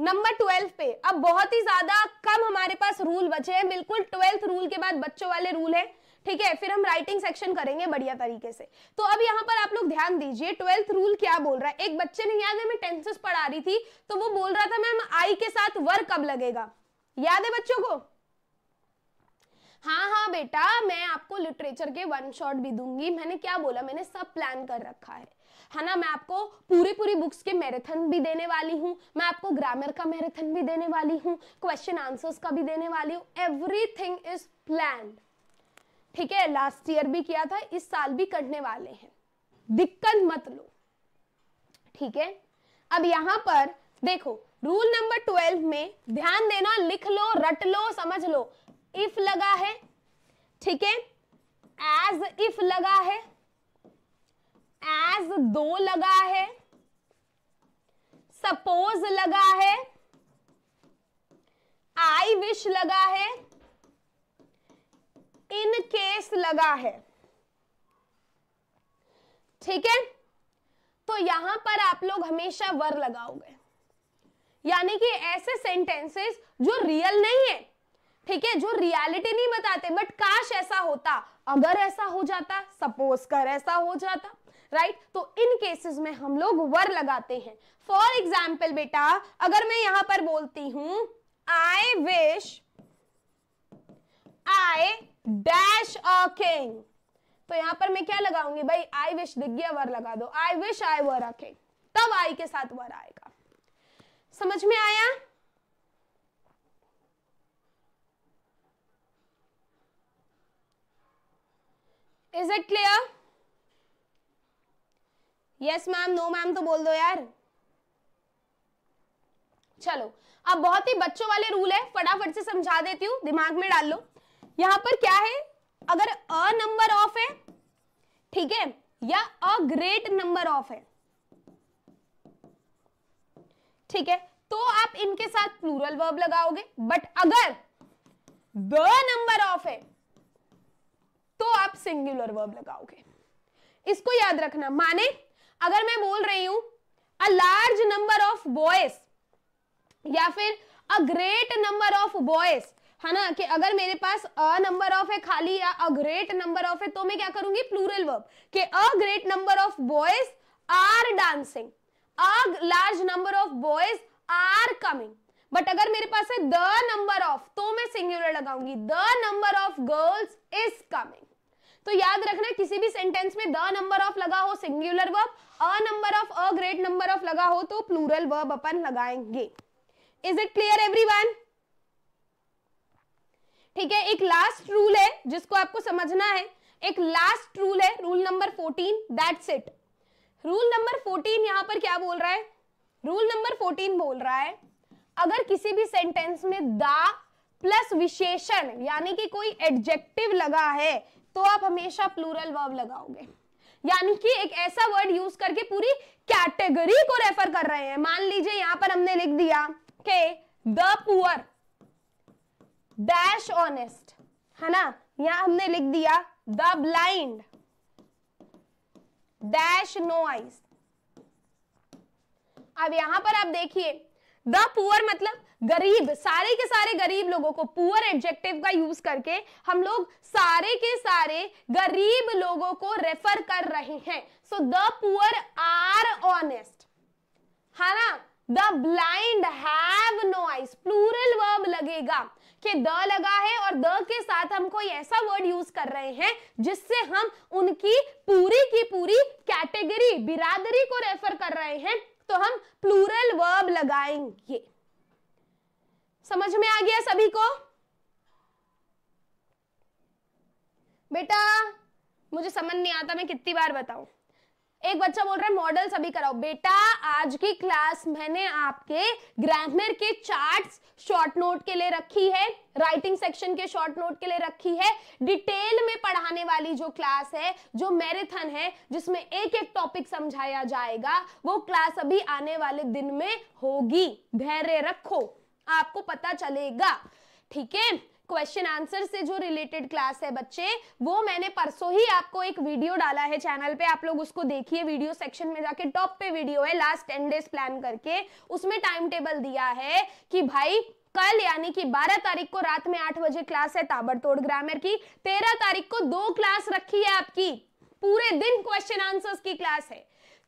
S1: नंबर ट्वेल्व पे अब बहुत ही ज्यादा कम हमारे पास रूल बचे हैं बिल्कुल ट्वेल्थ रूल के बाद बच्चों वाले रूल है ठीक है फिर हम राइटिंग सेक्शन करेंगे बढ़िया तरीके से तो अब यहाँ पर आप लोग ध्यान दीजिए ट्वेल्थ रूल क्या बोल रहा है एक बच्चे ने याद है मैं टेंसेस पढ़ा रही थी तो वो बोल रहा था मैम आई के साथ वर कब लगेगा याद है बच्चों को हाँ हाँ बेटा मैं आपको लिटरेचर के वन शॉट भी दूंगी मैंने क्या बोला मैंने सब प्लान कर रखा है है ना मैं आपको पूरी पूरी बुक्स के मैराथन भी देने वाली हूँ मैं आपको ग्रामर का मैराथन भी देने वाली हूँ क्वेश्चन आंसर्स का भी देने वाली हूँ एवरीथिंग इज प्लान ठीक है लास्ट ईयर भी किया था इस साल भी करने वाले हैं दिक्कत मत लो ठीक है अब यहाँ पर देखो रूल नंबर ट्वेल्व में ध्यान देना लिख लो रट लो समझ लो इफ लगा है ठीक है एज इफ लगा है एज दो लगा है सपोज लगा है आई विश लगा है इन केस लगा है ठीक है तो यहां पर आप लोग हमेशा वर लगाओगे यानी कि ऐसे सेंटेंसेस जो रियल नहीं है ठीक है जो रियलिटी नहीं बताते बट काश ऐसा होता अगर ऐसा हो जाता सपोज कर ऐसा हो जाता राइट right? तो इन केसेस में हम लोग वर लगाते हैं फॉर एग्जाम्पल बेटा अगर मैं यहां पर बोलती हूं I wish I dash a king तो यहां पर मैं क्या लगाऊंगी भाई आई विश दिख गया वर लगा दो आई wish I were a king तब आई के साथ वर आएगा समझ में आया is it clear yes ma'am no ma'am तो बोल दो यार चलो अब बहुत ही बच्चों वाले रूल है फटाफट से समझा देती हूँ दिमाग में डाल लो यहाँ पर क्या है अगर अ नंबर ऑफ है ठीक है या अ ग्रेट नंबर ऑफ है ठीक है तो आप इनके साथ प्लूरल वर्ब लगाओगे बट अगर द नंबर ऑफ है तो आप सिंगुलर वर्ब लगाओगे इसको याद रखना माने अगर मैं बोल रही हूं a large number of boys या फिर a great number of boys है ना कि अगर मेरे पास अ नंबर ऑफ है खाली या अ ग्रेट नंबर ऑफ है तो मैं क्या करूंगी प्लूरल वर्ब कि a great number of boys are dancing a large number of boys are coming but अगर मेरे पास है द नंबर ऑफ तो मैं सिंगुलर लगाऊंगी the number of girls is coming तो याद रखना किसी भी सेंटेंस में द नंबर ऑफ लगा हो singular verb a number of a great number of लगा हो तो प्लूरल वर्ब अपन लगाएंगे इज इट क्लियर एवरीवन ठीक है एक लास्ट रूल है जिसको आपको समझना है एक लास्ट रूल है rule number fourteen that's it rule number fourteen यहां पर क्या बोल रहा है रूल नंबर फोर्टीन बोल रहा है अगर किसी भी सेंटेंस में द प्लस विशेषण यानी कि कोई एडजेक्टिव लगा है तो आप हमेशा प्लूरल वर्ब लगाओगे यानी कि एक ऐसा वर्ड यूज करके पूरी कैटेगरी को रेफर कर रहे हैं मान लीजिए यहां पर हमने लिख दिया के द पुअर डैश ऑनेस्ट है ना यहां हमने लिख दिया the blind dash no eyes अब यहां पर आप देखिए द पुअर मतलब गरीब सारे के सारे गरीब लोगों को पुअर एडजेक्टिव का यूज करके हम लोग सारे के सारे गरीब लोगों को रेफर कर रहे हैं so the poor are honest है ना the blind have no eyes plural verb लगेगा कि द लगा है और द के साथ हम कोई ऐसा वर्ड यूज कर रहे हैं जिससे हम उनकी पूरी की पूरी कैटेगरी बिरादरी को रेफर कर रहे हैं तो हम प्लूरल वर्ब लगाएंगे समझ में आ गया सभी को बेटा मुझे समझ नहीं आता मैं कितनी बार बताऊं एक बच्चा बोल रहा है मॉडल सभी कराओ बेटा आज की क्लास मैंने आपके ग्रामर के चार्ट्स शॉर्ट नोट के लिए रखी है राइटिंग सेक्शन के शॉर्ट नोट के लिए रखी है डिटेल में पढ़ाने वाली जो क्लास है जो मैराथन है जिसमें एक एक टॉपिक समझाया जाएगा वो क्लास अभी आने वाले दिन में होगी धैर्य रखो आपको पता चलेगा ठीक है क्वेश्चन आंसर से जो रिलेटेड क्लास है बच्चे वो मैंने परसों ही आपको एक वीडियो डाला है चैनल पे आप लोग उसको देखिए वीडियो सेक्शन में जाके टॉप पे वीडियो है लास्ट टेन डेज प्लान करके उसमें टाइम टेबल दिया है कि भाई कल यानी कि 12 तारीख को रात में 8 बजे क्लास है ताबड़तोड़ ग्रामर की 13 तारीख को दो क्लास रखी है आपकी पूरे दिन क्वेश्चन आंसर्स की क्लास है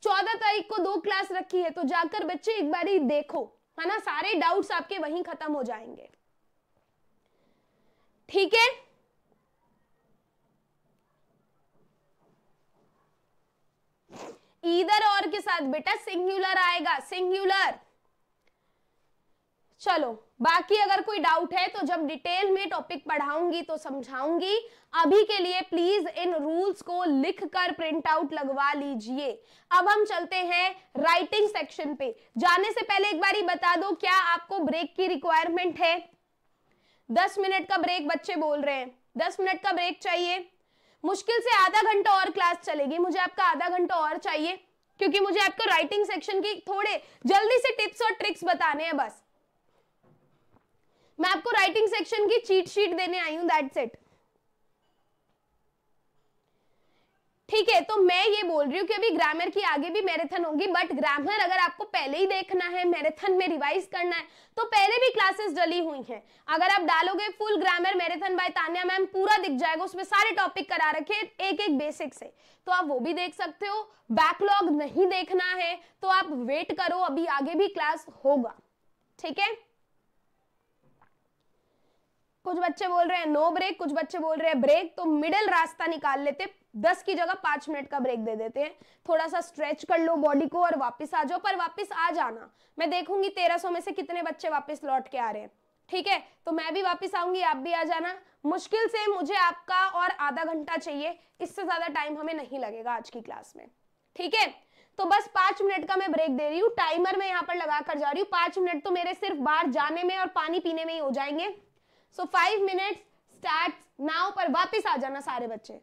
S1: 14 तारीख को दो क्लास रखी है तो जाकर बच्चे एक बार देखो है ना सारे डाउट्स आपके वहीं खत्म हो जाएंगे ठीक है इधर और के साथ बेटा सिंगुलर आएगा सिंगुलर चलो बाकी अगर कोई डाउट है तो जब डिटेल में टॉपिक पढ़ाऊंगी तो समझाऊंगी अभी के लिए प्लीज इन रूल्स को लिख कर प्रिंट आउट लगवा लीजिए अब हम चलते हैं राइटिंग सेक्शन पे जाने से पहले एक बारी बता दो क्या आपको ब्रेक की रिक्वायरमेंट है दस मिनट का ब्रेक बच्चे बोल रहे हैं दस मिनट का ब्रेक चाहिए मुश्किल से आधा घंटा और क्लास चलेगी मुझे आपका आधा घंटा और चाहिए क्योंकि मुझे आपको राइटिंग सेक्शन की थोड़े जल्दी से टिप्स और ट्रिक्स बताने हैं बस मैं आपको राइटिंग सेक्शन की चीट शीट देने आई हूँ दैट्स इट ठीक है तो मैं ये बोल रही हूँ कि अभी ग्रामर की आगे भी मैराथन होगी बट ग्रामर अगर आपको पहले ही देखना है मैराथन में रिवाइज करना है तो पहले भी क्लासेस डली हुई हैं अगर आप डालोगे full grammar marathon by Tania ma'am पूरा दिख जाएगा उसमें सारे टॉपिक करा रखे एक एक बेसिक से तो आप वो भी देख सकते हो बैकलॉग नहीं देखना है तो आप वेट करो अभी आगे भी क्लास होगा ठीक है कुछ बच्चे बोल रहे हैं नो ब्रेक कुछ बच्चे बोल रहे हैं ब्रेक तो मिडिल रास्ता निकाल लेते दस की जगह पांच मिनट का ब्रेक दे देते हैं थोड़ा सा स्ट्रेच कर लो बॉडी को और वापस आ जाओ पर वापस आ जाना मैं देखूंगी तेरह सौ में से कितने बच्चे वापस लौट के आ रहे हैं ठीक है तो मैं भी वापस आऊंगी आप भी आ जाना मुश्किल से मुझे आपका और आधा घंटा चाहिए इससे ज्यादा टाइम हमें नहीं लगेगा आज की क्लास में ठीक है तो बस पांच मिनट का मैं ब्रेक दे रही हूँ टाइमर में यहाँ पर लगा कर जा रही हूँ पांच मिनट तो मेरे सिर्फ बाहर जाने में और पानी पीने में ही हो जाएंगे so five minute start now पर वापिस आ जाना सारे बच्चे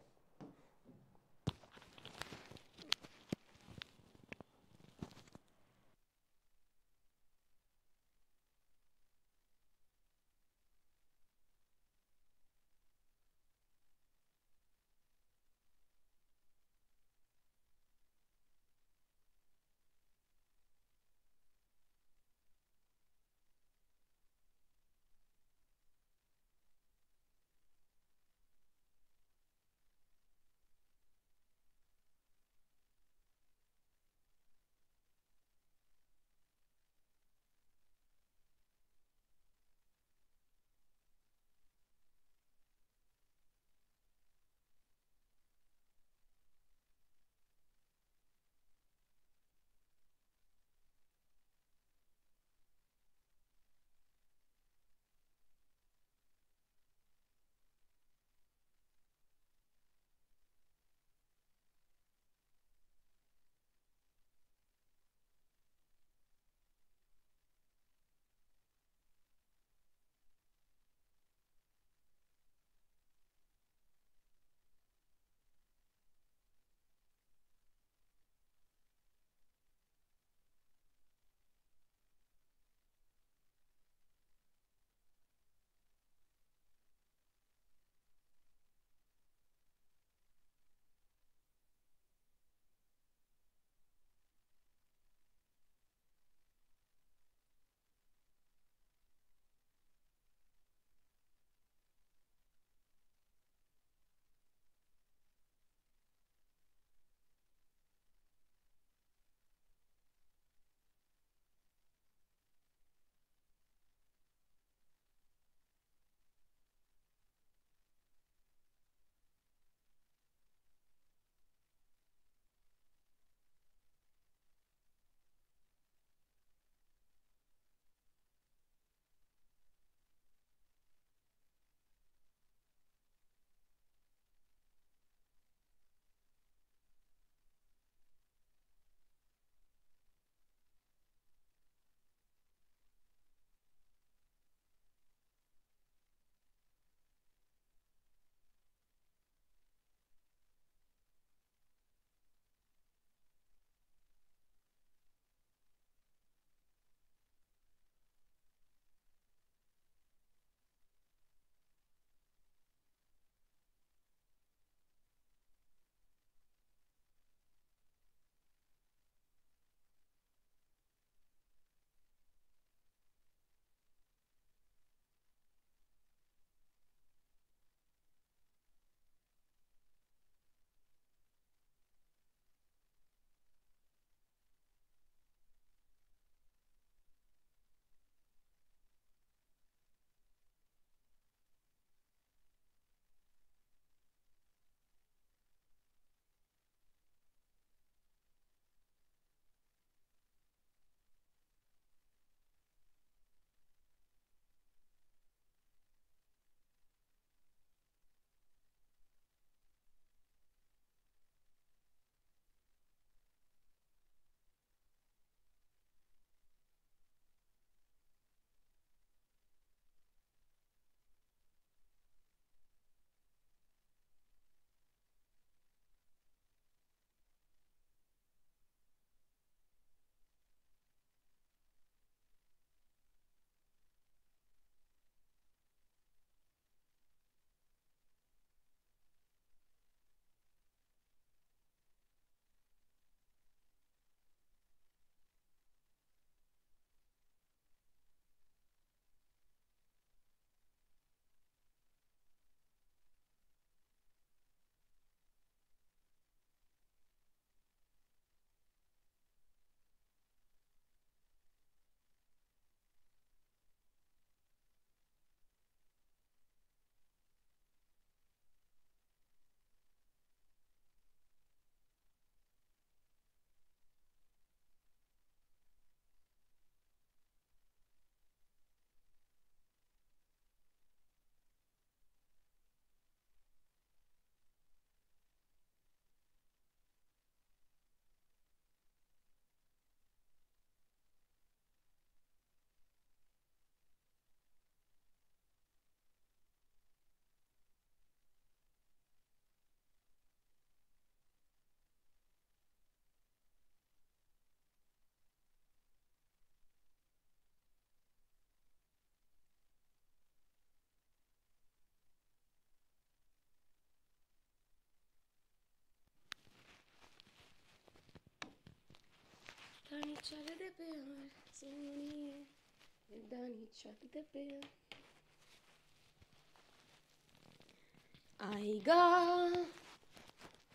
S1: आएगा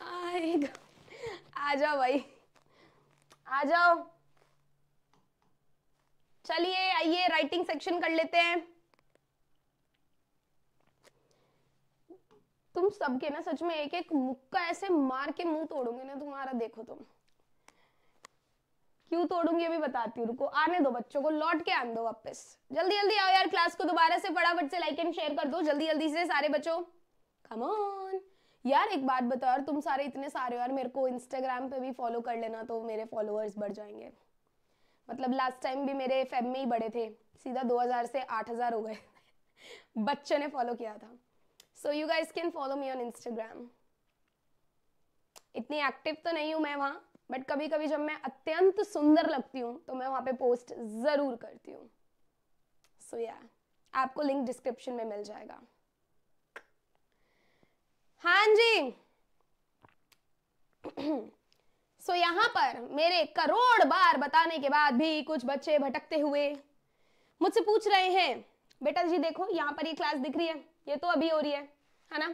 S1: आएगा आ जाओ भाई आ जाओ चलिए आइए राइटिंग सेक्शन कर लेते हैं तुम सबके ना सच में एक एक मुक्का ऐसे मार के मुंह तोड़ोगे ना तुम्हारा देखो तुम क्यों तोड़ूंगी अभी बताती हूँ रुको आने दो बच्चों को लौट के आने दो वापस जल्दी जल्दी आओ यार क्लास को दोबारा से फटाफट से लाइक एंड शेयर कर दो जल्दी जल्दी से सारे बच्चों कम ऑन यार एक बात बताओ यार तुम सारे इतने सारे यार मेरे को इंस्टाग्राम पे भी फॉलो कर लेना तो मेरे फॉलोअर्स बढ़ जाएंगे मतलब लास्ट टाइम भी मेरे फेब में ही बड़े थे सीधा 2000 से 8000 हो गए बच्चे ने फॉलो किया था so you guys can follow me on Instagram इतनी एक्टिव तो नहीं हूँ मैं वहाँ बट कभी कभी जब मैं अत्यंत सुंदर लगती हूँ तो मैं वहाँ पे पोस्ट ज़रूर करती हूँ सो या आपको लिंक डिस्क्रिप्शन में मिल जाएगा हाँ जी सो so, यहाँ पर मेरे करोड़ बार बताने के बाद भी कुछ बच्चे भटकते हुए मुझसे पूछ रहे हैं बेटा जी देखो यहाँ पर ये क्लास दिख रही है ये तो अभी हो रही है है ना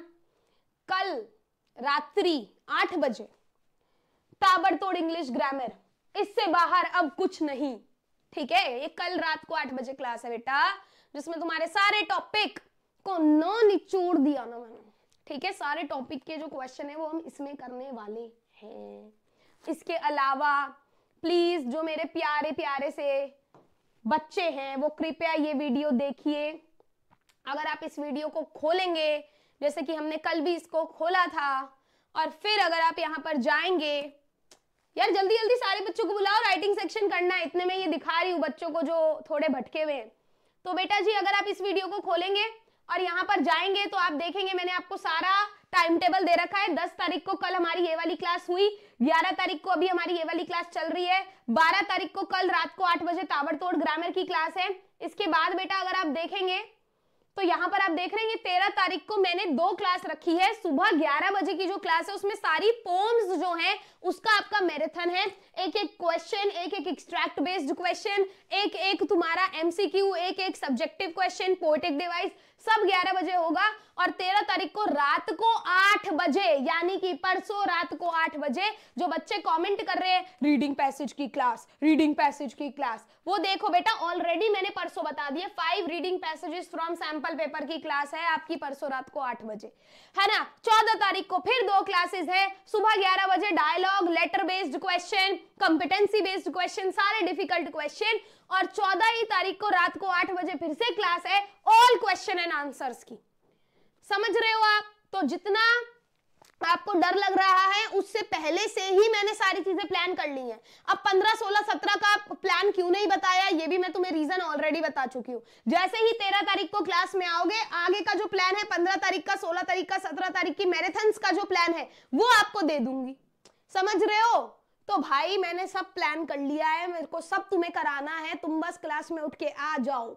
S1: कल रात्रि आठ बजे ताबड़तोड़ इंग्लिश ग्रामर इससे बाहर अब कुछ नहीं ठीक है ये कल रात को आठ बजे क्लास है बेटा जिसमें तुम्हारे सारे टॉपिक को न निचोड़ दिया ना मैंने ठीक है सारे टॉपिक के जो क्वेश्चन है वो हम इसमें करने वाले हैं इसके अलावा प्लीज जो मेरे प्यारे प्यारे से बच्चे हैं वो कृपया ये वीडियो देखिए अगर आप इस वीडियो को खोलेंगे जैसे कि हमने कल भी इसको खोला था और फिर अगर आप यहाँ पर जाएंगे यार जल्दी जल्दी सारे बच्चों को बुलाओ राइटिंग सेक्शन करना है इतने में ये दिखा रही हूँ बच्चों को जो थोड़े भटके हुए हैं तो बेटा जी अगर आप इस वीडियो को खोलेंगे और यहाँ पर जाएंगे तो आप देखेंगे मैंने आपको सारा टाइम टेबल दे रखा है दस तारीख को कल हमारी ये वाली क्लास हुई ग्यारह तारीख को अभी हमारी ये वाली क्लास चल रही है बारह तारीख को कल रात को आठ बजे ताबड़तोड़ ग्रामर की क्लास है इसके बाद बेटा अगर आप देखेंगे तो यहाँ पर आप देख रहे हैं ये तेरह तारीख को मैंने दो क्लास रखी है सुबह ग्यारह बजे की जो क्लास है उसमें सारी पोम्स जो है उसका आपका मैराथन है एक एक क्वेश्चन एक एक एक्सट्रैक्ट बेस्ड क्वेश्चन एक एक तुम्हारा एमसीक्यू एक एक सब्जेक्टिव क्वेश्चन पोर्टिक डिवाइस सब 11 बजे होगा और 13 तारीख को रात को 8 बजे यानी कि परसों रात को 8 बजे जो बच्चे कमेंट कर रहे हैं रीडिंग पैसेज की क्लास रीडिंग पैसेज की क्लास वो देखो बेटा ऑलरेडी मैंने परसों बता दिया five reading passages from sample paper की क्लास है आपकी परसों रात को आठ बजे है ना चौदह तारीख को फिर दो क्लासेस है सुबह ग्यारह बजे dialogue letter based question competency based question सारे डिफिकल्ट क्वेश्चन और चौदह तारीख को रात को आठ बजे फिर से क्लास है ऑल क्वेश्चन एंड आंसर्स की समझ रहे हो आप तो जितना आपको डर लग रहा है उससे पहले से ही मैंने सारी चीजें प्लान कर ली हैं अब 15, 16, 17 का प्लान क्यों नहीं बताया ये भी मैं तुम्हें रीजन ऑलरेडी बता चुकी हूँ जैसे ही 13 तारीख को क्लास में आओगे आगे का जो प्लान है 15 तारीख का 16 तारीख का 17 तारीख की मैराथन का जो प्लान है वो आपको दे दूंगी समझ रहे हो तो भाई मैंने सब प्लान कर लिया है मेरे को सब तुम्हें कराना है तुम बस क्लास में उठ के आ जाओ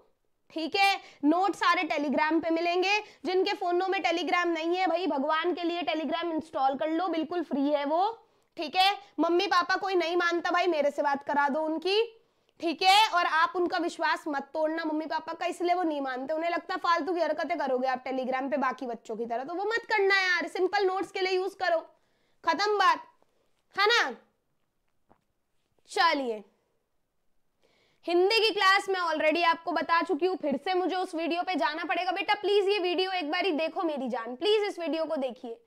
S1: ठीक है नोट सारे टेलीग्राम पे मिलेंगे जिनके फोनों में टेलीग्राम नहीं है भाई भगवान के लिए टेलीग्राम इंस्टॉल कर लो बिल्कुल फ्री है वो ठीक है मम्मी पापा कोई नहीं मानता भाई मेरे से बात करा दो उनकी ठीक है और आप उनका विश्वास मत तोड़ना मम्मी पापा का इसलिए वो नहीं मानते उन्हें लगता फालतू की हरकतें करोगे आप टेलीग्राम पे बाकी बच्चों की तरह तो वो मत करना यार सिंपल नोट्स के लिए यूज करो खत्म बात है ना चलिए हिंदी की क्लास में ऑलरेडी आपको बता चुकी हूँ फिर से मुझे उस वीडियो पे जाना पड़ेगा बेटा प्लीज ये वीडियो एक बार देखो मेरी जान प्लीज इस वीडियो को देखिए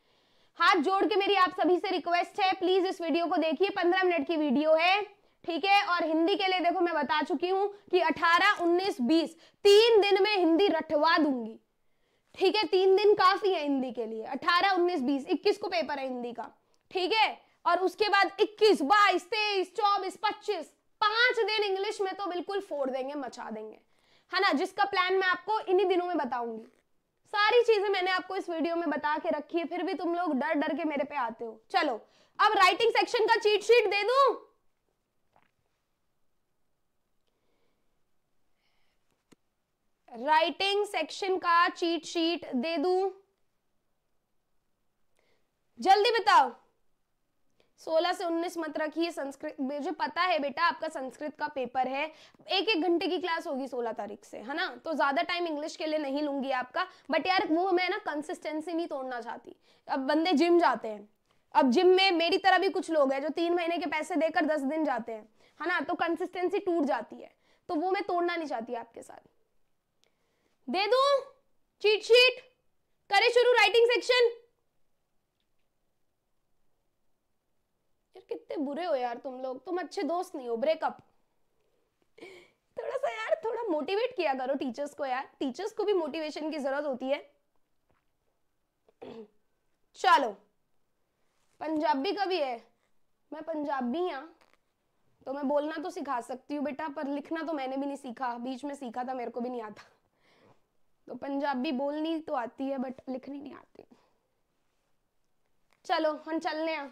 S1: हाथ जोड़ के मेरी आप सभी से रिक्वेस्ट है प्लीज इस वीडियो को देखिए पंद्रह मिनट की वीडियो है ठीक है और हिंदी के लिए देखो मैं बता चुकी हूँ कि 18, 19, 20 तीन दिन में हिंदी रटवा दूंगी ठीक है तीन दिन काफी है हिंदी के लिए 18, 19, 20, 21 को पेपर है हिंदी का ठीक है और उसके बाद 21, 22, 23, 24, 25 पांच दिन इंग्लिश में तो बिल्कुल फोड़ देंगे मचा देंगे है ना जिसका प्लान मैं आपको इन्हीं दिनों में बताऊंगी सारी चीजें मैंने आपको इस वीडियो में बता के रखी है फिर भी तुम लोग डर डर के मेरे पे आते हो चलो अब राइटिंग सेक्शन का चीट शीट दे दू राइटिंग सेक्शन का चीट शीट दे दू जल्दी बताओ सोलह से उन्नीस मत रखिए संस्कृत मुझे पता है बेटा आपका संस्कृत का पेपर है एक एक घंटे की क्लास होगी सोलह तारीख से है ना तो ज्यादा टाइम इंग्लिश के लिए नहीं लूंगी आपका बट यार वो मैं ना कंसिस्टेंसी नहीं तोड़ना चाहती अब बंदे जिम जाते हैं अब जिम में मेरी तरह भी कुछ लोग हैं जो तीन महीने के पैसे देकर दस दिन जाते हैं है ना तो कंसिस्टेंसी टूट जाती है तो वो मैं तोड़ना नहीं चाहती आपके साथ दे दू चीट शीट करे शुरू राइटिंग सेक्शन कितने बुरे हो यार तुम लोग तुम अच्छे दोस्त नहीं हो ब्रेकअप थोड़ा सा यार थोड़ा मोटिवेट किया करो टीचर्स को यार टीचर्स को भी मोटिवेशन की जरूरत होती है चलो पंजाबी का भी है मैं पंजाबी हाँ तो मैं बोलना तो सिखा सकती हूँ बेटा पर लिखना तो मैंने भी नहीं सीखा बीच में सीखा था मेरे को भी नहीं आता तो पंजाबी बोलनी तो आती है बट लिखनी नहीं आती चलो हम चलने हैं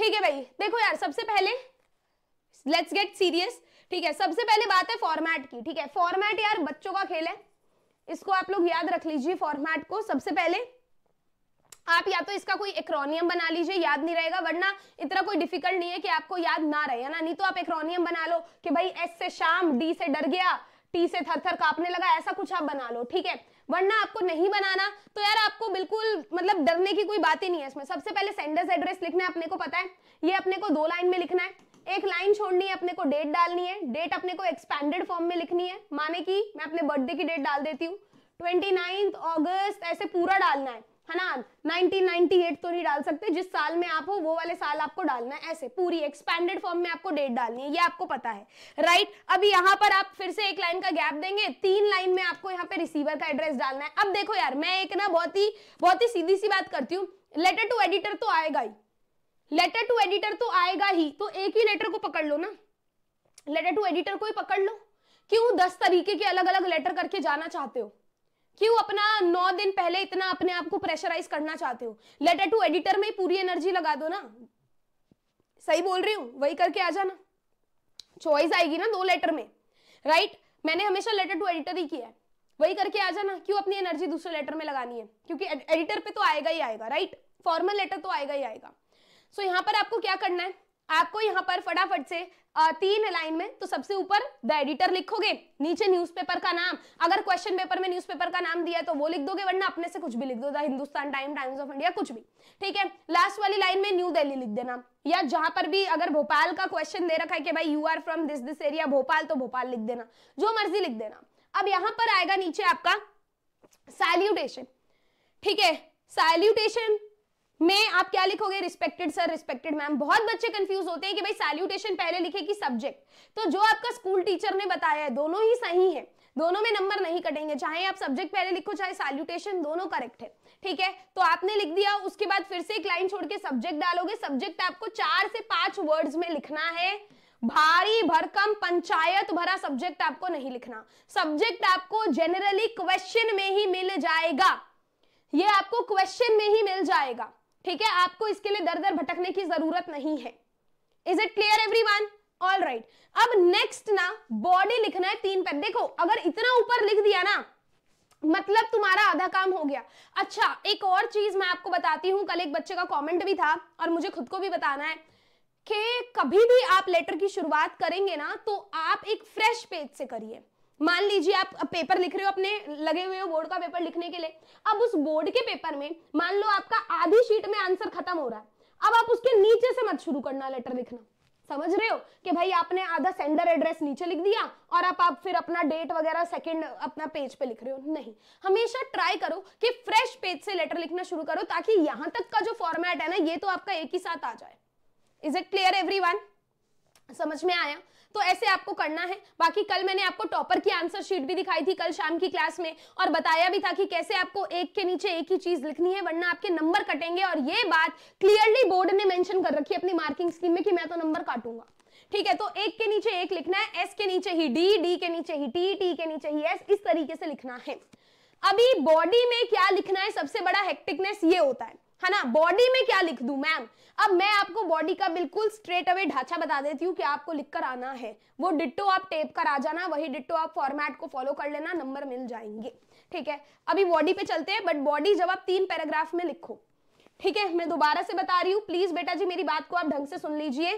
S1: ठीक है भाई देखो यार सबसे पहले लेट्स गेट सीरियस ठीक है सबसे पहले बात है फॉर्मेट की ठीक है फॉर्मेट यार बच्चों का खेल है इसको आप लोग याद रख लीजिए फॉर्मेट को सबसे पहले आप या तो इसका कोई एक्रोनियम बना लीजिए याद नहीं रहेगा वरना इतना कोई डिफिकल्ट नहीं है कि आपको याद ना रहे है ना नहीं तो आप एक्रोनियम बना लो कि भाई एस से शाम डी से डर गया टी से थर थर कापने लगा ऐसा कुछ आप बना लो ठीक है वरना आपको नहीं बनाना तो यार आपको बिल्कुल मतलब डरने की कोई बात ही नहीं है इसमें सबसे पहले सेंडर्स एड्रेस लिखना है अपने को पता है ये अपने को दो लाइन में लिखना है एक लाइन छोड़नी है अपने को डेट डालनी है डेट अपने को एक्सपैंडेड फॉर्म में लिखनी है माने की मैं अपने बर्थडे की डेट डाल देती हूँ ट्वेंटी नाइन्थ ऐसे पूरा डालना है है ना 1998 तो नहीं डाल सकते जिस साल में आप हो वो वाले साल आपको डालना है ऐसे पूरी एक्सपेंडेड फॉर्म में आपको डेट डालनी है ये आपको पता है राइट right? अभी यहाँ पर आप फिर से एक लाइन का गैप देंगे तीन लाइन में आपको यहाँ पे रिसीवर का एड्रेस डालना है अब देखो यार मैं एक ना बहुत ही बहुत ही सीधी सी बात करती हूँ लेटर टू एडिटर तो आएगा ही लेटर टू एडिटर तो आएगा ही तो एक ही लेटर को पकड़ लो ना लेटर टू एडिटर को ही पकड़ लो क्यों दस तरीके के अलग अलग लेटर करके जाना चाहते हो क्यों अपना नौ दिन पहले इतना अपने आप को प्रेशराइज करना चाहते हो लेटर टू एडिटर में पूरी एनर्जी लगा दो ना सही बोल रही हूँ वही करके आ जाना चॉइस आएगी ना दो लेटर में राइट मैंने हमेशा लेटर टू एडिटर ही किया है वही करके आ जाना क्यों अपनी एनर्जी दूसरे लेटर में लगानी है क्योंकि एडिटर पे तो आएगा ही आएगा राइट फॉर्मल लेटर तो आएगा ही आएगा सो so, यहाँ पर आपको क्या करना है आपको यहाँ पर फटाफट से तीन लाइन में तो सबसे ऊपर द एडिटर लिखोगे नीचे न्यूज़पेपर का नाम अगर क्वेश्चन पेपर में न्यूज़पेपर का नाम दिया तो वो लिख दोगे वरना अपने से कुछ भी लिख दो the Hindustan time times of India कुछ भी ठीक है लास्ट वाली लाइन में न्यू दिल्ली लिख देना या जहां पर भी अगर भोपाल का क्वेश्चन दे रखा है कि भाई you are from this this area Bhopal तो भोपाल लिख देना जो मर्जी लिख देना अब यहाँ पर आएगा नीचे आपका सैल्यूटेशन ठीक है सैल्यूटेशन में आप क्या लिखोगे रिस्पेक्टेड सर रिस्पेक्टेड मैम बहुत बच्चे कंफ्यूज होते हैं कि भाई सैल्यूटेशन पहले लिखे कि सब्जेक्ट तो जो आपका स्कूल टीचर ने बताया है दोनों ही सही है दोनों में नंबर नहीं कटेंगे चाहे आप सब्जेक्ट पहले लिखो चाहे सैल्यूटेशन दोनों करेक्ट है ठीक है तो आपने लिख दिया उसके बाद फिर से एक लाइन छोड़ के सब्जेक्ट डालोगे सब्जेक्ट आपको चार से पांच वर्ड्स में लिखना है भारी भरकम पंचायत भरा सब्जेक्ट आपको नहीं लिखना सब्जेक्ट आपको जनरली क्वेश्चन में ही मिल जाएगा ये आपको क्वेश्चन में ही मिल जाएगा ठीक है आपको इसके लिए दर दर भटकने की जरूरत नहीं है is it clear everyone all right अब नेक्स्ट ना बॉडी लिखना है तीन पर देखो अगर इतना ऊपर लिख दिया ना मतलब तुम्हारा आधा काम हो गया अच्छा एक और चीज मैं आपको बताती हूँ कल एक बच्चे का कमेंट भी था और मुझे खुद को भी बताना है कि कभी भी आप लेटर की शुरुआत करेंगे ना तो आप एक फ्रेश पेज से करिए मान लीजिए आप पेपर लिख रहे हो अपने लगे हुए हो बोर्ड का पेपर लिखने के लिए अब उस बोर्ड के पेपर में मान लो आपका आधी शीट में आंसर खत्म हो रहा है अब आप उसके नीचे से मत शुरू करना लेटर लिखना समझ रहे हो कि भाई आपने आधा सेंडर एड्रेस नीचे लिख दिया और आप आप फिर अपना डेट वगैरह सेकंड अपना पेज पे लिख रहे हो नहीं हमेशा ट्राई करो कि फ्रेश पेज से लेटर लिखना शुरू करो ताकि यहां तक का जो फॉर्मेट है ना ये तो आपका एक ही साथ आ जाए इज इट क्लियर एवरी समझ में आया तो ऐसे आपको करना है बाकी कल मैंने आपको टॉपर की आंसर शीट भी दिखाई थी कल शाम की क्लास में और बताया भी था कि कैसे आपको एक के नीचे एक ही चीज लिखनी है वरना आपके नंबर कटेंगे और ये बात क्लियरली बोर्ड ने मेंशन कर रखी है अपनी मार्किंग स्कीम में कि मैं तो नंबर काटूंगा ठीक है तो एक के नीचे एक लिखना है एस के नीचे ही डी डी के नीचे ही टी टी के नीचे ही एस इस तरीके से लिखना है अभी बॉडी में क्या लिखना है सबसे बड़ा हेक्टिकनेस ये होता है है ना बॉडी में क्या लिख दू मैम अब मैं आपको बॉडी का बिल्कुल स्ट्रेट अवे ढांचा बता देती हूँ कि आपको लिख कर आना है वो डिट्टो आप टेप कर आ जाना वही डिट्टो आप फॉर्मेट को फॉलो कर लेना नंबर मिल जाएंगे ठीक है अभी बॉडी पे चलते हैं बट बॉडी जब आप तीन पैराग्राफ में लिखो ठीक है मैं दोबारा से बता रही हूँ प्लीज बेटा जी मेरी बात को आप ढंग से सुन लीजिए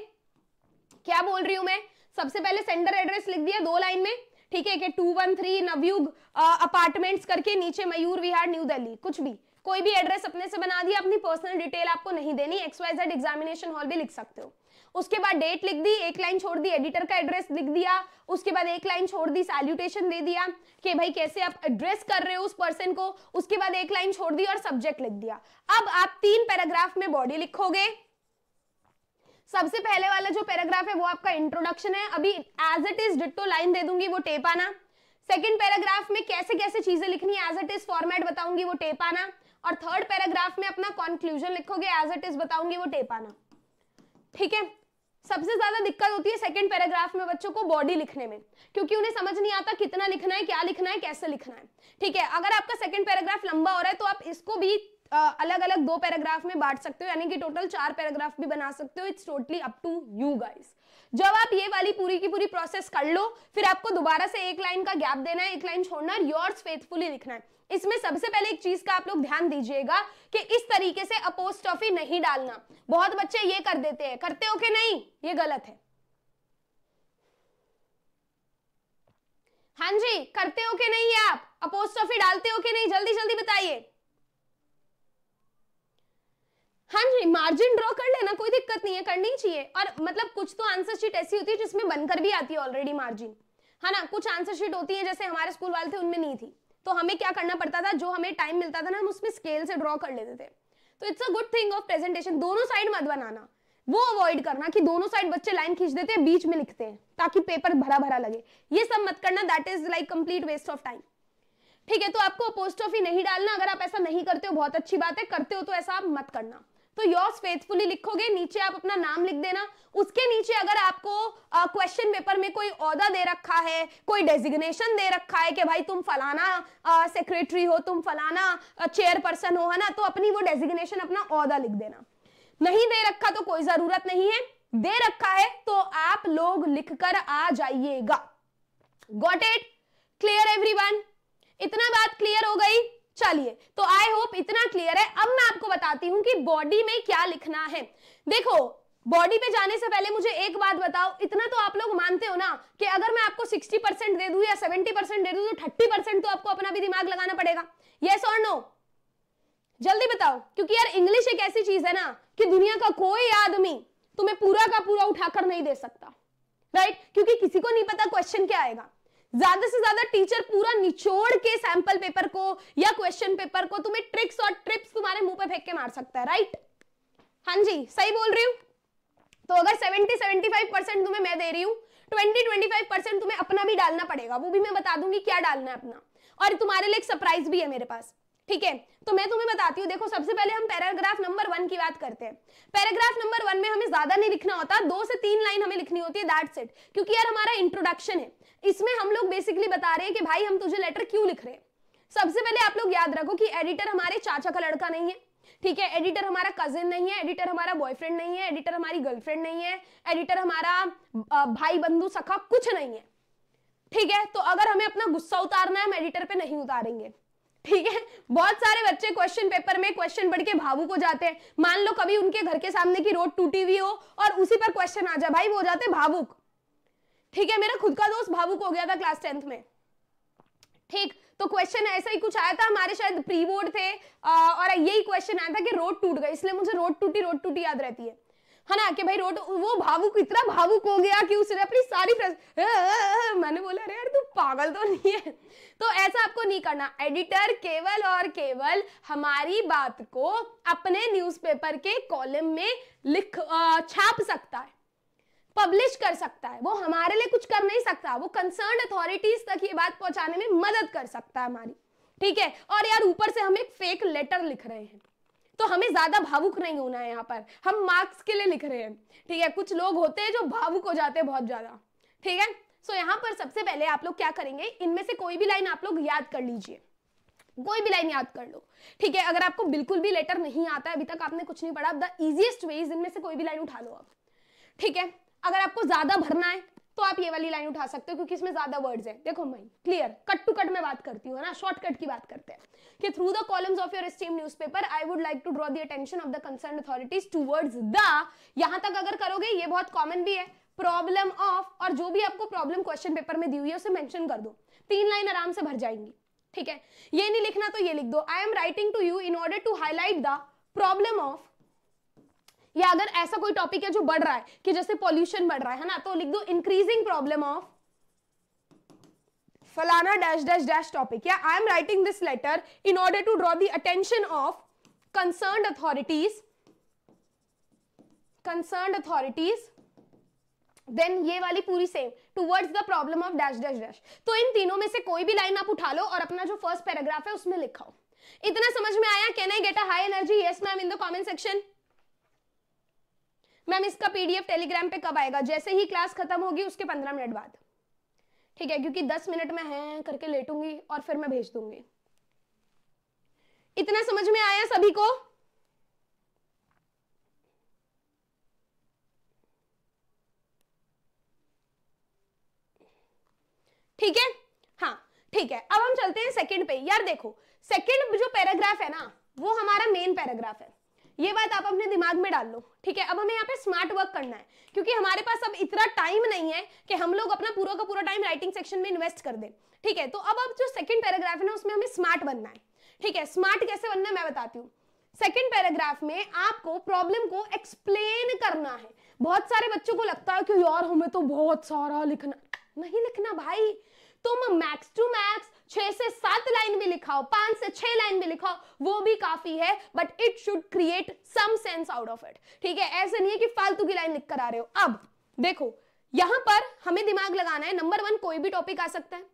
S1: क्या बोल रही हूँ मैं सबसे पहले सेंटर एड्रेस लिख दिया दो लाइन में ठीक है कि two one three Navyug apartments करके नीचे मयूर विहार न्यू दिल्ली कुछ भी कोई भी एड्रेस अपने से बना दिया अपनी पर्सनल डिटेल आपको नहीं देनी X Y Z examination hall भी लिख सकते हो उसके बाद डेट लिख दी एक लाइन छोड़ दी एडिटर का एड्रेस लिख दिया उसके बाद एक लाइन छोड़ दी सैल्यूटेशन दे दिया कि भाई कैसे आप एड्रेस कर रहे हो उस पर्सन को उसके बाद एक लाइन छोड़ दी और सब्जेक्ट लिख दिया अब आप तीन पैराग्राफ में बॉडी लिखोगे सबसे पहले वाला जो पैराग्राफ है वो आपका इंट्रोडक्शन है अभी as it is ditto line दे दूंगी वो टेप आना सेकेंड पैराग्राफ में कैसे कैसे चीजें लिखनी है एज इट इज फॉर्मेट बताऊंगी वो टेप आना और थर्ड पैराग्राफ में अपना कॉन्क्लूजन लिखोगे एज इट इज बताऊंगी वो टेप आना ठीक है सबसे ज्यादा दिक्कत होती है सेकंड पैराग्राफ में बच्चों को बॉडी लिखने में क्योंकि उन्हें समझ नहीं आता कितना लिखना है क्या लिखना है कैसे लिखना है ठीक है अगर आपका सेकंड पैराग्राफ लंबा हो रहा है तो आप इसको भी अलग अलग दो पैराग्राफ में बांट सकते हो यानी कि टोटल चार पैराग्राफ भी बना सकते हो it's totally up to you guys जब आप ये वाली पूरी की पूरी प्रोसेस कर लो फिर आपको दोबारा से एक लाइन का गैप देना है एक लाइन छोड़ना है योर्स फेथफुली लिखना है इसमें सबसे पहले एक चीज का आप लोग ध्यान दीजिएगा कि इस तरीके से अपोस्टॉफी नहीं डालना बहुत बच्चे ये कर देते हैं करते हो कि नहीं ये गलत है हां जी करते हो कि नहीं आप अपोस्टॉफी डालते हो कि नहीं जल्दी जल्दी बताइए हाँ जी मार्जिन ड्रॉ कर लेना कोई दिक्कत नहीं है करनी चाहिए और मतलब कुछ तो आंसर शीट ऐसी होती है जिसमें बनकर भी आती है ऑलरेडी मार्जिन है ना कुछ आंसर शीट होती है जैसे हमारे स्कूल वाले थे उनमें नहीं थी तो हमें क्या करना पड़ता था जो हमें टाइम मिलता था ना हम उसमें स्केल से ड्रॉ कर लेते थे तो it's a good thing of presentation दोनों साइड मत बनाना वो अवॉइड करना कि दोनों साइड बच्चे लाइन खींच देते हैं बीच में लिखते हैं ताकि पेपर भरा भरा लगे ये सब मत करना that is like complete waste of time ठीक है तो आपको पोस्ट ऑफ ही नहीं डालना अगर आप ऐसा नहीं करते हो बहुत अच्छी बात है करते हो तो ऐसा आप मत करना तो योर्स फेथफुली लिखोगे नीचे आप अपना नाम लिख देना उसके नीचे अगर आपको क्वेश्चन पेपर में कोई औदा दे रखा है कोई डेजिग्नेशन दे रखा है कि भाई तुम फलाना सेक्रेटरी हो तुम फलाना चेयरपर्सन हो है ना तो अपनी वो डेजिग्नेशन अपना औदा लिख देना नहीं दे रखा तो कोई जरूरत नहीं है दे रखा है तो आप लोग लिखकर आ जाइएगा गॉट इट क्लियर वन इतना बात क्लियर हो गई चलिए तो आई होप इतना क्लियर है अब मैं आपको बताती हूँ कि बॉडी में क्या लिखना है देखो बॉडी पे जाने से पहले मुझे एक बात बताओ इतना तो आप लोग मानते हो ना कि अगर मैं आपको 60 परसेंट दे दू या 70 परसेंट दे दू तो 30 परसेंट तो आपको अपना भी दिमाग लगाना पड़ेगा यस और नो जल्दी बताओ क्योंकि यार इंग्लिश एक ऐसी चीज है ना कि दुनिया का कोई आदमी तुम्हें पूरा का पूरा उठाकर नहीं दे सकता राइट क्योंकि किसी को नहीं पता क्वेश्चन क्या आएगा ज्यादा से ज्यादा टीचर पूरा निचोड़ के सैंपल पेपर को या क्वेश्चन पेपर को तुम्हें ट्रिक्स और ट्रिप्स तुम्हारे मुंह पे फेंक के मार सकता है राइट हां जी सही बोल रही हूं तो अगर 70 75 परसेंट तुम्हें मैं दे रही हूं 20 25 परसेंट तुम्हें अपना भी डालना पड़ेगा वो भी मैं बता दूंगी क्या डालना है अपना और तुम्हारे लिए एक सरप्राइज भी है मेरे पास ठीक है तो मैं तुम्हें बताती हूँ देखो सबसे पहले हम पैराग्राफ नंबर वन की बात करते हैं पैराग्राफ नंबर वन में हमें ज्यादा नहीं लिखना होता दो से तीन लाइन हमें लिखनी होती है दैट्स इट क्योंकि यार हमारा इंट्रोडक्शन है इसमें हम लोग बेसिकली बता रहे हैं कि भाई हम तुझे लेटर क्यों लिख रहे हैं सबसे पहले आप लोग याद रखो कि एडिटर हमारे चाचा का लड़का नहीं है ठीक है एडिटर हमारा कजिन नहीं है एडिटर हमारा बॉयफ्रेंड नहीं है एडिटर हमारी गर्लफ्रेंड नहीं है एडिटर हमारा भाई बंधु सखा कुछ नहीं है ठीक है तो अगर हमें अपना गुस्सा उतारना है हम एडिटर पे नहीं उतारेंगे ठीक है बहुत सारे बच्चे क्वेश्चन पेपर में क्वेश्चन पढ़ के भावुक हो जाते हैं मान लो कभी उनके घर के सामने की रोड टूटी हुई हो और उसी पर क्वेश्चन आ जाए भाई वो हो जाते भावुक ठीक है मेरा खुद का दोस्त भावुक हो गया था क्लास टेंथ में ठीक तो क्वेश्चन ऐसा ही कुछ आया था हमारे शायद प्री बोर्ड थे और यही क्वेश्चन आया था कि रोड टूट गई इसलिए मुझे रोड टूटी रोड टूटी याद रहती है है ना कि भाई रोड वो भावुक इतना भावुक हो गया कि उसने अपनी सारी प्रेस आ, आ, आ, मैंने बोला अरे यार तू पागल तो नहीं है तो ऐसा आपको नहीं करना एडिटर केवल और केवल हमारी बात को अपने न्यूज़पेपर के कॉलम में लिख छाप सकता है पब्लिश कर सकता है वो हमारे लिए कुछ कर नहीं सकता वो कंसर्न अथॉरिटीज तक ये बात पहुंचाने में मदद कर सकता है हमारी ठीक है और यार ऊपर से हम एक फेक लेटर लिख रहे हैं तो हमें ज्यादा भावुक नहीं होना है यहाँ पर हम मार्क्स के लिए लिख रहे हैं ठीक है कुछ लोग होते हैं जो भावुक हो जाते हैं बहुत ज्यादा ठीक है सो यहाँ पर सबसे पहले आप लोग क्या करेंगे इनमें से कोई भी लाइन आप लोग याद कर लीजिए कोई भी लाइन याद कर लो ठीक है अगर आपको बिल्कुल भी लेटर नहीं आता है अभी तक आपने कुछ नहीं पढ़ा द इजिएस्ट वे इनमें से कोई भी लाइन उठा लो आप ठीक है अगर आपको ज्यादा भरना है तो आप ये वाली लाइन उठा सकते हो क्योंकि इसमें ज्यादा वर्ड्स हैं देखो मैं क्लियर कट टू कट में बात करती हूँ ना शॉर्टकट की बात करते हैं कि through the columns of your esteemed newspaper I would like to draw the attention of the concern authorities towards the यहाँ तक अगर करोगे ये बहुत कॉमन भी है प्रॉब्लम ऑफ और जो भी आपको प्रॉब्लम क्वेश्चन पेपर में दी हुई है उसे मेंशन कर दो तीन लाइन आराम से भर जाएंगी ठीक है ये नहीं लिखना तो ये लिख दो I am writing to you in order to highlight the problem of या अगर ऐसा कोई टॉपिक है जो बढ़ रहा है कि जैसे पॉल्यूशन बढ़ रहा है ना तो लिख दो इंक्रीजिंग प्रॉब्लम ऑफ फलाना डैश डैश डैश टॉपिक या I am writing this letter in order to draw the attention of concern authorities concern authorities then ये वाली पूरी same towards the problem of dash dash dash तो इन तीनों में से कोई भी लाइन आप उठा लो और अपना जो फर्स्ट पैराग्राफ है उसमें लिखाओ इतना समझ में आया can I get a high energy yes ma'am in the comment section ma'am इसका पीडीएफ टेलीग्राम पे कब आएगा जैसे ही क्लास खत्म होगी उसके पंद्रह मिनट बाद ठीक है क्योंकि दस मिनट में है करके लेटूंगी और फिर मैं भेज दूंगी इतना समझ में आया सभी को ठीक है हाँ ठीक है अब हम चलते हैं सेकंड पे यार देखो सेकंड जो पैराग्राफ है ना वो हमारा मेन पैराग्राफ है ये बात आप अपने दिमाग में डाल लो ठीक है अब हमें यहाँ पे स्मार्ट वर्क करना है क्योंकि हमारे पास अब इतना टाइम नहीं है कि हम लोग अपना पूरा का पूरा टाइम राइटिंग सेक्शन में इन्वेस्ट कर दें ठीक है तो अब अब जो सेकंड पैराग्राफ है ना उसमें हमें स्मार्ट बनना है ठीक है स्मार्ट कैसे बनना है मैं बताती हूँ सेकेंड पैराग्राफ में आपको प्रॉब्लम को एक्सप्लेन करना है बहुत सारे बच्चों को लगता है कि यार हमें तो बहुत सारा लिखना नहीं लिखना भाई तुम मैक्स टू मैक्स छह से सात लाइन में लिखाओ पांच से छह लाइन में लिखाओ वो भी काफी है but it should create some sense out of it ठीक है ऐसे नहीं है कि फालतू की लाइन लिख कर आ रहे हो अब देखो यहां पर हमें दिमाग लगाना है नंबर वन कोई भी टॉपिक आ सकता है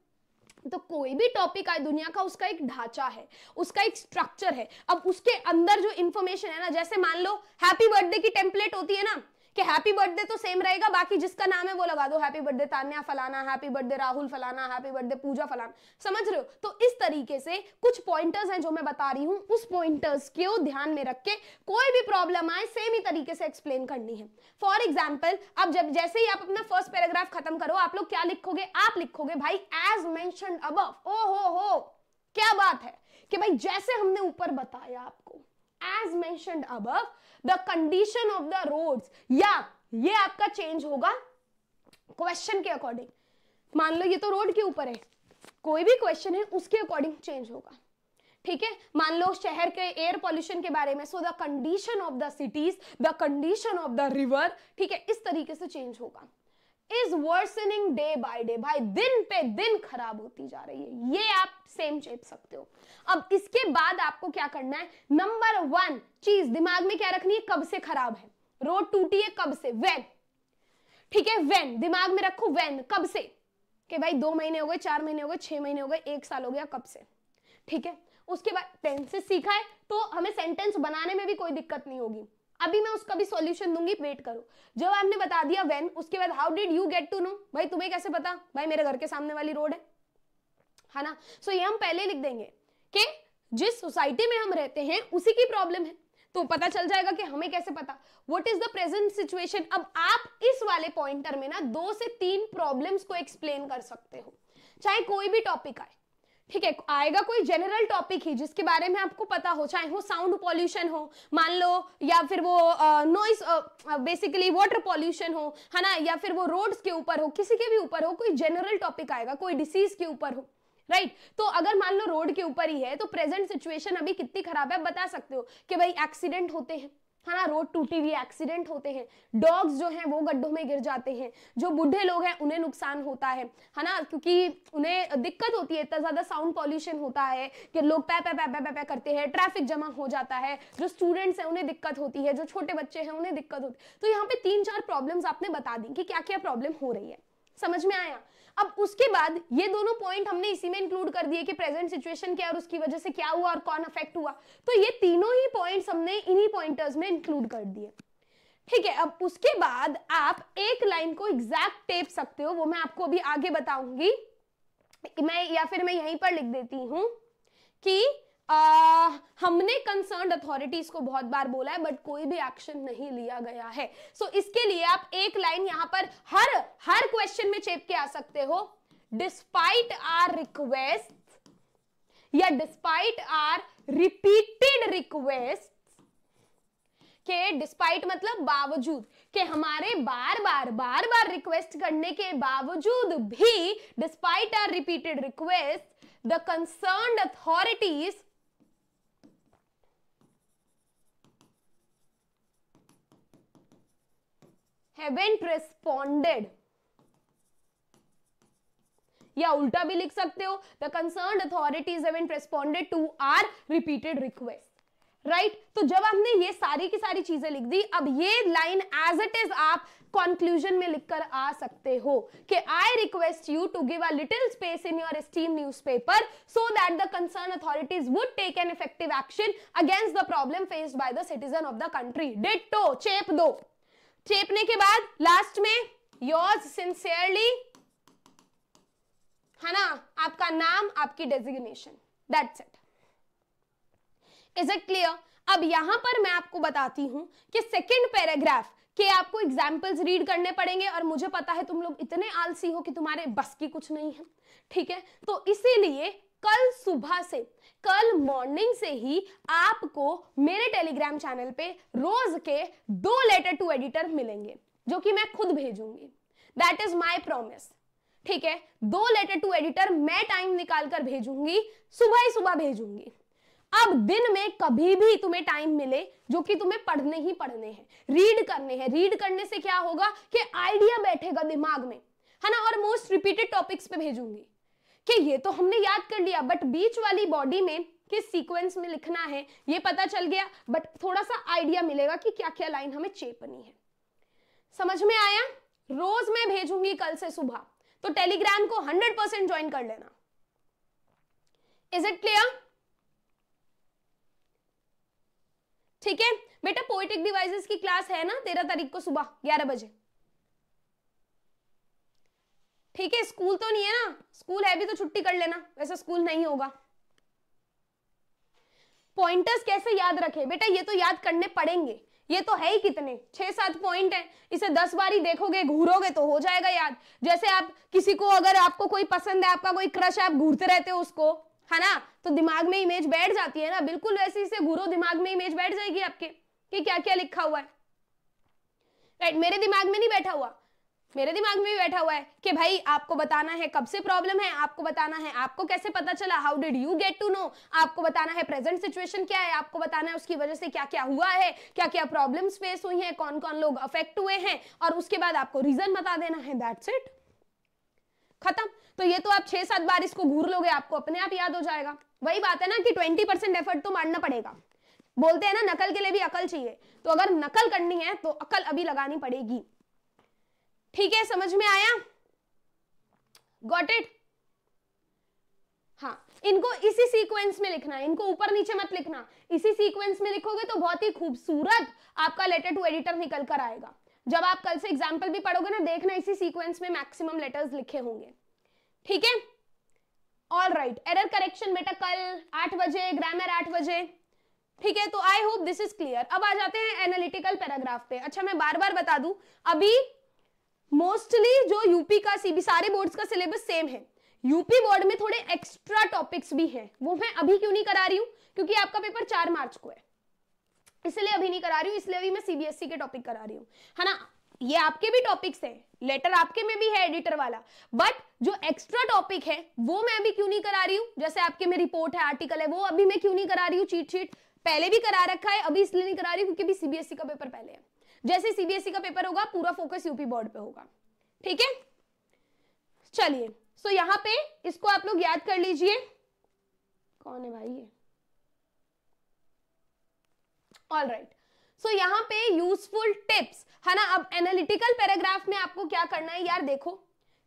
S1: तो कोई भी टॉपिक आए दुनिया का उसका एक ढांचा है उसका एक स्ट्रक्चर है अब उसके अंदर जो इंफॉर्मेशन है ना जैसे मान लो हैप्पी बर्थडे की टेम्पलेट होती है ना कि हैप्पी बर्थडे तो सेम रहेगा बाकी जिसका नाम है वो लगा दो हैप्पी बर्थडे तान्या फलाना हैप्पी बर्थडे राहुल फलाना हैप्पी बर्थडे पूजा फलाना समझ रहे हो तो इस तरीके से कुछ पॉइंटर्स हैं जो मैं बता रही हूँ उस पॉइंटर्स को ध्यान में रख के कोई भी प्रॉब्लम आए सेम ही तरीके से एक्सप्लेन करनी है फॉर एग्जाम्पल अब जब जैसे ही आप अपना फर्स्ट पैराग्राफ खत्म करो आप लोग क्या लिखोगे आप लिखोगे भाई एज मैं अब ओ हो हो क्या बात है कि भाई जैसे हमने ऊपर बताया आपको एज मैं अब the condition of the road या ये आपका चेंज होगा क्वेश्चन के अकॉर्डिंग मान लो ये तो रोड के ऊपर है कोई भी क्वेश्चन है उसके अकॉर्डिंग चेंज होगा ठीक है मान लो शहर के एयर पॉल्यूशन के बारे में so the condition of the cities the condition of the river ठीक है इस तरीके से चेंज होगा is worsening day by day भाई दिन पे दिन खराब होती जा रही है ये आप सेम शेप सकते हो अब इसके बाद आपको क्या करना है नंबर वन चीज दिमाग में क्या रखनी है कब से खराब है रोड टूटी है कब से वेन ठीक है वेन दिमाग में रखो वेन कब से कि भाई दो महीने हो गए चार महीने हो गए छह महीने हो गए एक साल हो गया कब से ठीक है उसके बाद टेंस से सीखा है तो हमें सेंटेंस बनाने में भी कोई दिक्कत नहीं होगी अभी मैं उसका भी सॉल्यूशन दूंगी वेट करो जब आपने बता दिया वेन उसके बाद how did you get to know भाई तुम्हें कैसे पता भाई मेरे घर के सामने वाली रोड है है ना सो ये हम पहले लिख देंगे कि जिस सोसाइटी में हम रहते हैं उसी की प्रॉब्लम है तो पता चल जाएगा कि हमें कैसे पता what is the present situation अब आप इस वाले पॉइंटर में ना दो से तीन प्रॉब्लम्स को एक्सप्लेन कर सकते हो चाहे कोई भी टॉपिक आए ठीक है आएगा कोई जनरल टॉपिक ही जिसके बारे में आपको पता हो चाहे वो साउंड पॉल्यूशन हो मान लो या फिर वो नॉइस बेसिकली वाटर पॉल्यूशन हो है ना या फिर वो रोड्स के ऊपर हो किसी के भी ऊपर हो कोई जनरल टॉपिक आएगा कोई डिसीज के ऊपर हो राइट right. तो अगर मान लो रोड के ऊपर ही है तो प्रेजेंट सिचुएशन अभी कितनी खराब है बता सकते हो कि भाई एक्सीडेंट होते हैं है ना रोड टूटी हुई एक्सीडेंट होते हैं डॉग्स जो हैं वो गड्ढों में गिर जाते हैं जो बूढ़े लोग हैं उन्हें नुकसान होता है है ना क्योंकि उन्हें दिक्कत होती है इतना ज़्यादा साउंड पॉल्यूशन होता है कि लोग पै पै पै पै पै, पै करते हैं ट्रैफिक जमा हो जाता है जो स्टूडेंट्स हैं उन्हें दिक्कत होती है जो छोटे बच्चे हैं उन्हें दिक्कत होती है तो यहाँ पे तीन चार प्रॉब्लम्स आपने बता दी कि क्या क्या प्रॉब्लम हो रही है समझ में आया अब उसके बाद ये दोनों पॉइंट हमने इसी में इंक्लूड कर दिए कि प्रेजेंट सिचुएशन क्या और उसकी वजह से क्या हुआ और कौन अफेक्ट हुआ तो ये तीनों ही पॉइंट हमने इन्हीं पॉइंटर्स में इंक्लूड कर दिए ठीक है अब उसके बाद आप एक लाइन को एग्जैक्ट टेप सकते हो वो मैं आपको अभी आगे बताऊंगी मैं या फिर मैं यहीं पर लिख देती हूँ कि हमने कंसर्न अथॉरिटीज को बहुत बार बोला है बट कोई भी एक्शन नहीं लिया गया है सो so, इसके लिए आप एक लाइन यहां पर हर हर क्वेश्चन में चेप के आ सकते हो डिस्पाइट आर रिक्वेस्ट या डिस्पाइट आर रिपीटेड रिक्वेस्ट के डिस्पाइट मतलब बावजूद के हमारे बार बार बार बार रिक्वेस्ट करने के बावजूद भी despite our repeated request the concern authorities haven't responded या उल्टा भी लिख सकते हो the concern authorities haven't responded to our repeated request right तो जब हमने ये सारी की सारी चीजें लिख दी अब ये लाइन एज इट इज आप कंक्लूजन में लिखकर आ सकते हो कि I request you to give a little space in your esteemed newspaper so that the concern authorities would take an effective action against the problem faced by the citizen of the country ditto चेप दो चेपने के बाद last में yours sincerely है ना आपका नाम आपकी designation that's it is it clear अब यहां पर मैं आपको बताती हूं कि सेकंड पैराग्राफ के आपको एग्जाम्पल्स रीड करने पड़ेंगे और मुझे पता है तुम लोग इतने आलसी हो कि तुम्हारे बस की कुछ नहीं है ठीक है तो इसीलिए कल सुबह से कल मॉर्निंग से ही आपको मेरे टेलीग्राम चैनल पे रोज के दो लेटर टू एडिटर मिलेंगे जो कि मैं खुद भेजूंगी दैट इज माई प्रोमिस ठीक है दो लेटर टू एडिटर मैं टाइम निकाल कर भेजूंगी सुबह ही सुबह भेजूंगी अब दिन में कभी भी तुम्हें टाइम मिले जो कि तुम्हें पढ़ने ही पढ़ने हैं रीड करने हैं रीड करने से क्या होगा कि आइडिया बैठेगा दिमाग में है ना और मोस्ट रिपीटेड टॉपिक्स पे भेजूंगी कि ये तो हमने याद कर लिया बट बीच वाली बॉडी में किस सीक्वेंस में लिखना है ये पता चल गया बट थोड़ा सा आइडिया मिलेगा कि क्या क्या लाइन हमें चेपनी है समझ में आया रोज मैं भेजूंगी कल से सुबह तो टेलीग्राम को 100 परसेंट ज्वाइन कर लेना इज इट क्लियर ठीक है बेटा पोइटिक डिवाइसेस की क्लास है ना तेरह तारीख को सुबह ग्यारह बजे ठीक है स्कूल तो नहीं है ना स्कूल है भी तो छुट्टी कर लेना वैसे स्कूल नहीं होगा पॉइंटर्स कैसे याद रखे बेटा ये तो याद करने पड़ेंगे ये तो है ही कितने छह सात पॉइंट है इसे दस बार ही देखोगे घूरोगे तो हो जाएगा याद जैसे आप किसी को अगर आपको कोई पसंद है आपका कोई क्रश है आप घूरते रहते हो उसको है ना तो दिमाग में इमेज बैठ जाती है ना बिल्कुल वैसे इसे घूरो दिमाग में इमेज बैठ जाएगी आपके कि क्या क्या लिखा हुआ है राइट मेरे दिमाग में नहीं बैठा हुआ मेरे दिमाग में भी बैठा हुआ है कि भाई आपको बताना है कब से प्रॉब्लम है आपको बताना है आपको कैसे पता चला how did you get to know आपको बताना है प्रेजेंट सिचुएशन क्या है आपको बताना है उसकी वजह से क्या क्या हुआ है क्या क्या प्रॉब्लम्स फेस हुई हैं कौन कौन लोग अफेक्ट हुए हैं और उसके बाद आपको रीजन बता देना है दैट्स इट खत्म तो ये तो आप छह सात बार इसको घूर लोगे आपको अपने आप याद हो जाएगा वही बात है ना कि ट्वेंटी परसेंट एफर्ट तो मारना पड़ेगा बोलते हैं ना नकल के लिए भी अकल चाहिए तो अगर नकल करनी है तो अकल अभी लगानी पड़ेगी ठीक है समझ में आया गॉट इट हाँ इनको इसी सीक्वेंस में लिखना है इनको ऊपर नीचे मत लिखना इसी सीक्वेंस में लिखोगे तो बहुत ही खूबसूरत आपका लेटर टू एडिटर निकल कर आएगा जब आप कल से एग्जाम्पल भी पढ़ोगे ना देखना इसी सीक्वेंस में मैक्सिमम लेटर्स लिखे होंगे ठीक है ऑल राइट एरर करेक्शन बेटा कल आठ बजे ग्रामर आठ बजे ठीक है तो I hope this is clear अब आ जाते हैं एनालिटिकल पैराग्राफ पे अच्छा मैं बार बार बता दू अभी मोस्टली जो यूपी का सीबी सारे बोर्ड्स का सिलेबस सेम है यूपी बोर्ड में थोड़े एक्स्ट्रा टॉपिक्स भी हैं वो मैं अभी क्यों नहीं करा रही हूँ क्योंकि आपका पेपर चार मार्च को है इसलिए अभी नहीं करा रही हूँ इसलिए अभी मैं सीबीएसई e के टॉपिक करा रही हूँ है ना ये आपके भी टॉपिक्स हैं लेटर आपके में भी है एडिटर वाला बट जो एक्स्ट्रा टॉपिक है वो मैं अभी क्यों नहीं करा रही हूँ जैसे आपके में रिपोर्ट है आर्टिकल है वो अभी मैं क्यों नहीं करा रही हूँ चीट चीट पहले भी करा रखा है अभी इसलिए नहीं करा रही हूँ क्योंकि सीबीएसई e का पेपर पहले है जैसे सीबीएसई e का पेपर होगा पूरा फोकस यूपी बोर्ड पे होगा ठीक है चलिए सो यहाँ पे इसको आप लोग याद कर लीजिए कौन है भाई ये ऑल राइट सो यहाँ पे यूजफुल टिप्स है ना अब एनालिटिकल पैराग्राफ में आपको क्या करना है यार देखो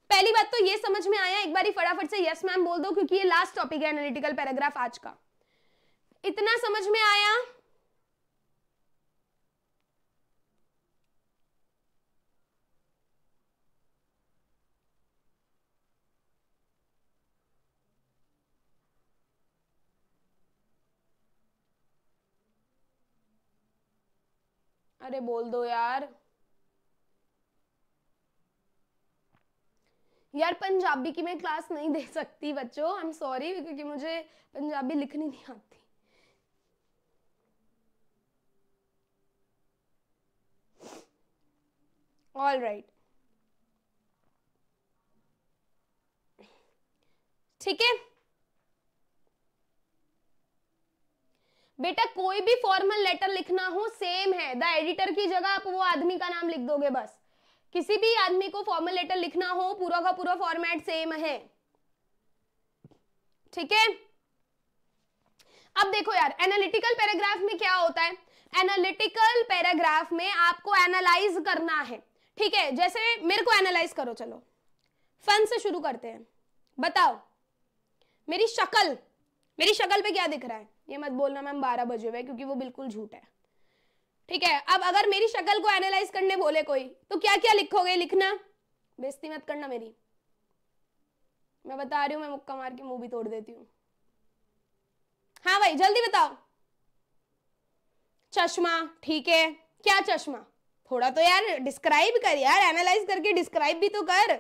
S1: पहली बात तो ये समझ में आया एक बार फटाफट से यस मैम बोल दो क्योंकि ये लास्ट टॉपिक है एनालिटिकल पैराग्राफ आज का इतना समझ में आया अरे बोल दो यार यार पंजाबी की मैं क्लास नहीं दे सकती बच्चों आई एम सॉरी क्योंकि मुझे पंजाबी लिखनी नहीं आती ऑल राइट ठीक है बेटा कोई भी फॉर्मल लेटर लिखना हो सेम है द एडिटर की जगह आप वो आदमी का नाम लिख दोगे बस किसी भी आदमी को फॉर्मल लेटर लिखना हो पूरा का पूरा फॉर्मेट सेम है ठीक है अब देखो यार एनालिटिकल पैराग्राफ में क्या होता है एनालिटिकल पैराग्राफ में आपको एनालाइज करना है ठीक है जैसे मेरे को एनालाइज करो चलो फन से शुरू करते हैं बताओ मेरी शकल मेरी शक्ल पे क्या दिख रहा है ये मत बोलना मैम बारह बजे हुए क्योंकि वो बिल्कुल झूठ है ठीक है अब अगर मेरी शक्ल को एनालाइज करने बोले कोई तो क्या क्या लिखोगे लिखना बेस्ती मत करना मेरी मैं बता रही हूँ मैं मुक्का मार के मुंह भी तोड़ देती हूँ हाँ भाई जल्दी बताओ चश्मा ठीक है क्या चश्मा थोड़ा तो यार डिस्क्राइब कर यार एनालाइज करके डिस्क्राइब भी तो कर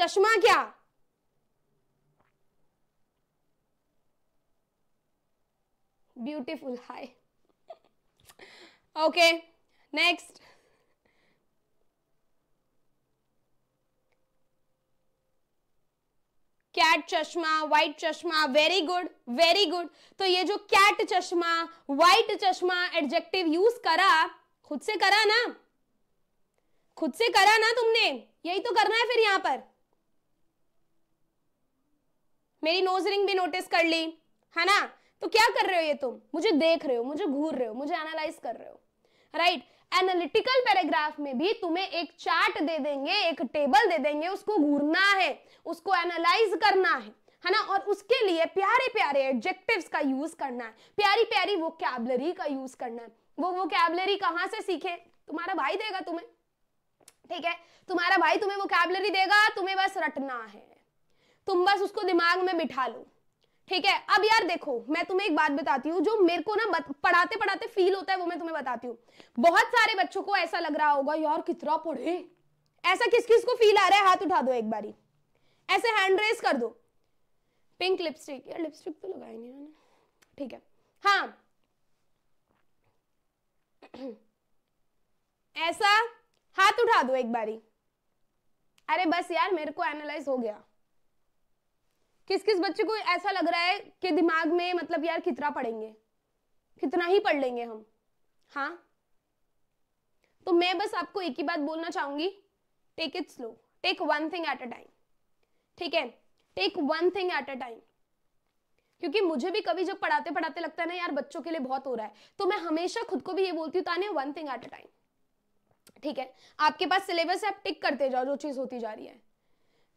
S1: चश्मा क्या beautiful hi okay next cat चश्मा व्हाइट चश्मा वेरी गुड वेरी गुड तो ये जो कैट चश्मा व्हाइट चश्मा एडजेक्टिव यूज करा खुद से करा ना खुद से करा ना तुमने यही तो करना है फिर यहां पर मेरी नोज रिंग भी नोटिस कर ली है ना तो क्या कर रहे हो ये तुम मुझे देख रहे हो मुझे घूर रहे हो मुझे एनालाइज कर रहे हो राइट एनालिटिकल पैराग्राफ में भी तुम्हें एक चार्ट दे देंगे एक टेबल दे देंगे उसको घूरना है उसको एनालाइज करना है है ना और उसके लिए प्यारे प्यारे एडजेक्टिव्स का यूज करना है प्यारी प्यारी वो कैबलरी का यूज करना है वो वो कैबलरी कहाँ से सीखे तुम्हारा भाई देगा तुम्हें ठीक है तुम्हारा भाई तुम्हें वो कैबलरी देगा तुम्हें बस रटना है तुम बस उसको दिमाग में बिठा लो ठीक है अब यार देखो मैं तुम्हें एक बात बताती हूँ जो मेरे को ना पढ़ाते पढ़ाते फील होता है वो मैं तुम्हें बताती हूँ बहुत सारे बच्चों को ऐसा लग रहा होगा यार कितना पढ़े ऐसा किस किस को फील आ रहा है हाथ उठा दो एक बारी ऐसे हैंड रेस कर दो पिंक लिपस्टिक यार लिपस्टिक तो लगाई नहीं मैंने ठीक है हाँ ऐसा हाथ उठा दो एक बारी अरे बस यार मेरे को एनालाइज हो गया किस किस बच्चे को ऐसा लग रहा है कि दिमाग में मतलब यार कितना पढ़ेंगे कितना ही पढ़ लेंगे हम हाँ तो मैं बस आपको एक ही बात बोलना चाहूंगी take it slow take one thing at a time ठीक है take one thing at a time क्योंकि मुझे भी कभी जब पढ़ाते पढ़ाते लगता है ना यार बच्चों के लिए बहुत हो रहा है तो मैं हमेशा खुद को भी ये बोलती हूँ ताने one thing at a time ठीक है आपके पास सिलेबस है आप टिक करते जाओ जो चीज होती जा रही है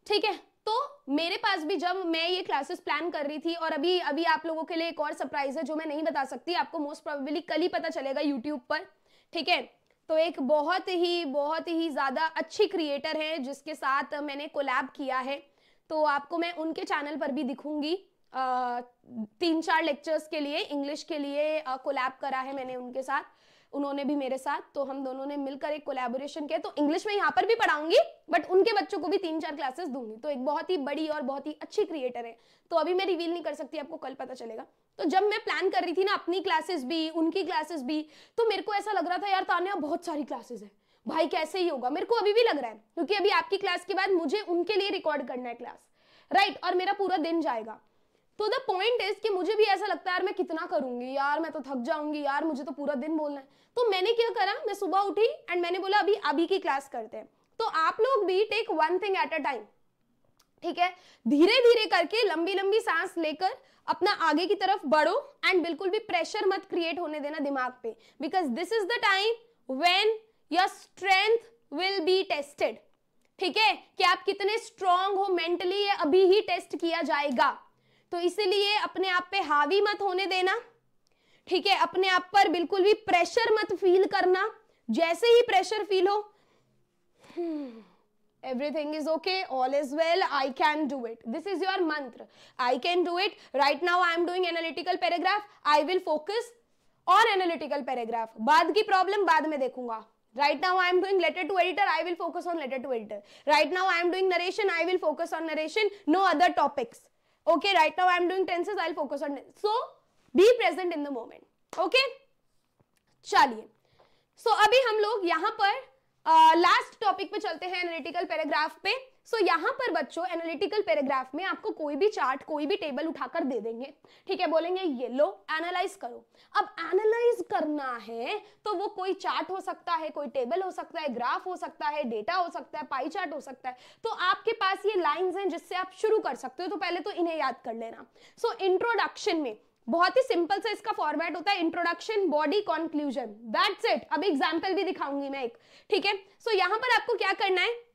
S1: ठीक है तो मेरे पास भी जब मैं ये क्लासेस प्लान कर रही थी और अभी अभी आप लोगों के लिए एक और सरप्राइज है जो मैं नहीं बता सकती आपको मोस्ट प्रोबेबली कल ही पता चलेगा यूट्यूब पर ठीक है तो एक बहुत ही बहुत ही ज़्यादा अच्छी क्रिएटर है जिसके साथ मैंने कोलैब किया है तो आपको मैं उनके चैनल पर भी दिखूंगी आ, तीन चार लेक्चर्स के लिए इंग्लिश के लिए कोलैब करा है मैंने उनके साथ उन्होंने भी मेरे साथ तो हम दोनों ने मिलकर एक कोलेबोरेशन किया तो इंग्लिश में यहाँ पर भी पढ़ाऊंगी बट उनके बच्चों को भी तीन चार क्लासेस दूंगी तो एक बहुत ही बड़ी और बहुत ही अच्छी क्रिएटर है तो अभी मैं रिवील नहीं कर सकती आपको कल पता चलेगा तो जब मैं प्लान कर रही थी ना अपनी क्लासेस भी उनकी क्लासेस भी तो मेरे को ऐसा लग रहा था यार तान्या बहुत सारी क्लासेस है भाई कैसे ही होगा मेरे को अभी भी लग रहा है क्योंकि अभी आपकी क्लास के बाद मुझे उनके लिए रिकॉर्ड करना है क्लास राइट और मेरा पूरा दिन जाएगा तो द पॉइंट इज कि मुझे भी ऐसा लगता है यार मैं कितना करूंगी यार मैं तो थक जाऊंगी यार मुझे तो पूरा दिन बोलना है तो मैंने क्या करा मैं सुबह उठी एंड मैंने बोला अभी अभी की क्लास करते हैं तो आप लोग भी take one thing at a time ठीक है धीरे धीरे करके लंबी लंबी सांस लेकर अपना आगे की तरफ बढ़ो एंड बिल्कुल भी प्रेशर मत क्रिएट होने देना दिमाग पे because this is the time when your strength will be tested ठीक है कि आप कितने स्ट्रांग हो मेंटली ये अभी ही टेस्ट किया जाएगा तो इसलिए अपने आप पे हावी मत होने देना ठीक है अपने आप पर बिल्कुल भी प्रेशर मत फील करना जैसे ही प्रेशर फील हो everything is okay all is well i can do it this is your mantra i can do it right now i am doing analytical paragraph i will focus on analytical paragraph बाद की problem बाद में देखूंगा right now i am doing letter to editor i will focus on letter to editor right now i am doing narration i will focus on narration no other topics okay right now i am doing tenses i'll focus on tenses. so be present in the moment okay चलिए सो so, अभी हम लोग यहाँ पर last uh, topic पे चलते हैं analytical paragraph पे सो so, यहाँ पर बच्चों एनालिटिकल पैराग्राफ में आपको कोई भी चार्ट कोई भी टेबल उठाकर दे देंगे ठीक है बोलेंगे ये लो एनालाइज करो अब एनालाइज करना है तो वो कोई चार्ट हो सकता है कोई टेबल हो सकता है ग्राफ हो सकता है डेटा हो सकता है पाई चार्ट हो सकता है तो आपके पास ये लाइन्स हैं जिससे आप शुरू कर सकते हो तो पहले तो इन्हें याद कर लेना सो so, इंट्रोडक्शन में बहुत ही सिंपल सा इसका फॉर्मेट होता है introduction body conclusion that's it अब एग्जांपल भी दिखाऊंगी मैं एक ठीक है सो so, यहाँ पर आपको क्या करना है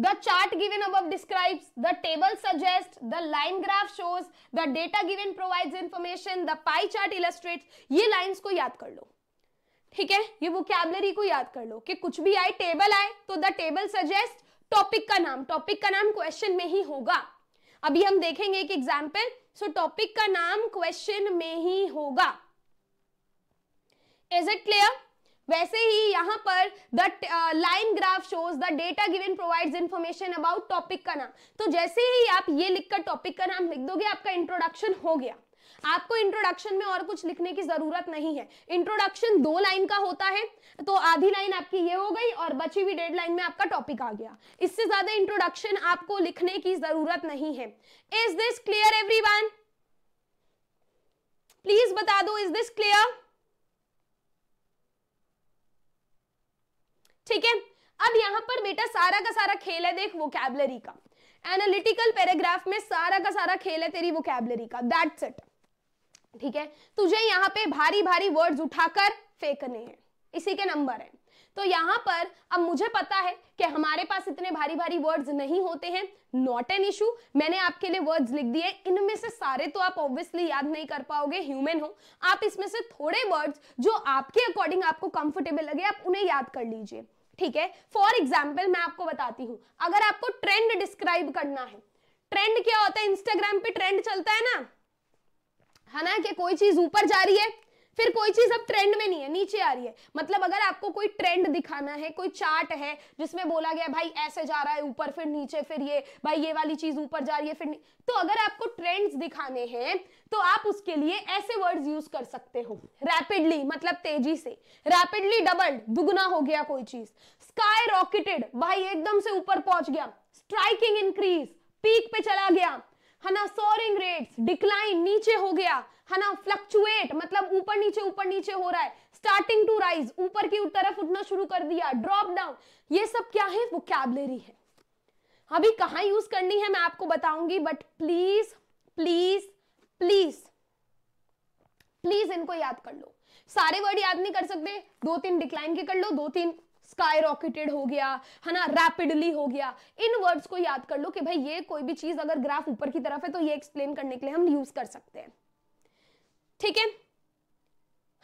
S1: The chart given above describes, the table suggests, the line graph shows, the data given provides information, the pie chart illustrates. ye lines ko yaad kar lo theek hai ye vocabulary ko yaad kar lo ki kuch bhi aaye table aaye to the table suggests topic ka naam topic ka naam question mein hi hoga abhi hum dekhenge ek example so topic ka naam question mein hi hoga is it clear वैसे ही यहाँ पर the line graph shows the data given provides information about topic का नाम तो जैसे ही आप ये लिखकर टॉपिक का नाम लिख दोगे आपका इंट्रोडक्शन हो गया आपको इंट्रोडक्शन में और कुछ लिखने की जरूरत नहीं है इंट्रोडक्शन दो लाइन का होता है तो आधी लाइन आपकी ये हो गई और बची हुई डेड लाइन में आपका टॉपिक आ गया इससे ज्यादा इंट्रोडक्शन आपको लिखने की जरूरत नहीं है is this clear everyone please बता दो इज दिस क्लियर ठीक है अब यहाँ पर बेटा सारा का सारा खेल है देख वोकेबलरी का एनालिटिकल पैराग्राफ में सारा का सारा खेल है तेरी वोकेबलरी का दैट्स इट ठीक है तुझे यहाँ पे भारी भारी वर्ड्स उठाकर फेंकने हैं इसी के नंबर है तो यहाँ पर अब मुझे पता है कि हमारे पास इतने भारी भारी वर्ड्स नहीं होते हैं नॉट एन इशू मैंने आपके लिए वर्ड्स लिख दिए इनमें से सारे तो आप ऑब्वियसली याद नहीं कर पाओगे ह्यूमन हो आप इसमें से थोड़े वर्ड्स जो आपके अकॉर्डिंग आपको कंफर्टेबल लगे आप उन्हें याद कर लीजिए ठीक है फॉर एग्जाम्पल मैं आपको बताती हूँ अगर आपको ट्रेंड डिस्क्राइब करना है ट्रेंड क्या होता है इंस्टाग्राम पे ट्रेंड चलता है ना है ना कि कोई चीज ऊपर जा रही है फिर कोई चीज अब ट्रेंड में नहीं है नीचे आ रही है मतलब अगर आपको कोई ट्रेंड दिखाना है कोई चार्ट है जिसमें बोला गया भाई ऐसे जा रहा है ऊपर फिर नीचे फिर ये भाई ये वाली चीज ऊपर जा रही है फिर तो अगर आपको ट्रेंड्स दिखाने हैं तो आप उसके लिए ऐसे वर्ड्स यूज कर सकते हो रैपिडली मतलब तेजी से रैपिडली डबल दुगना हो गया कोई चीज स्काई रॉकेटेड भाई एकदम से ऊपर पहुंच गया स्ट्राइकिंग इंक्रीज पीक पे चला गया है ना सोरिंग रेट्स डिक्लाइन नीचे हो गया है ना फ्लक्चुएट मतलब ऊपर नीचे ऊपर नीचे हो रहा है स्टार्टिंग टू राइज ऊपर की तरफ उठना शुरू कर दिया ड्रॉप डाउन ये सब क्या है वो कैबलेरी है अभी कहा यूज करनी है मैं आपको बताऊंगी but please please please please इनको याद कर लो सारे वर्ड याद नहीं कर सकते दो तीन डिक्लाइन के कर लो दो तीन स्काई रॉकेटेड हो गया है ना रैपिडली हो गया इन वर्ड्स को याद कर लो कि भाई ये कोई भी चीज अगर ग्राफ ऊपर की तरफ है तो ये एक्सप्लेन करने के लिए हम यूज कर सकते हैं ठीक है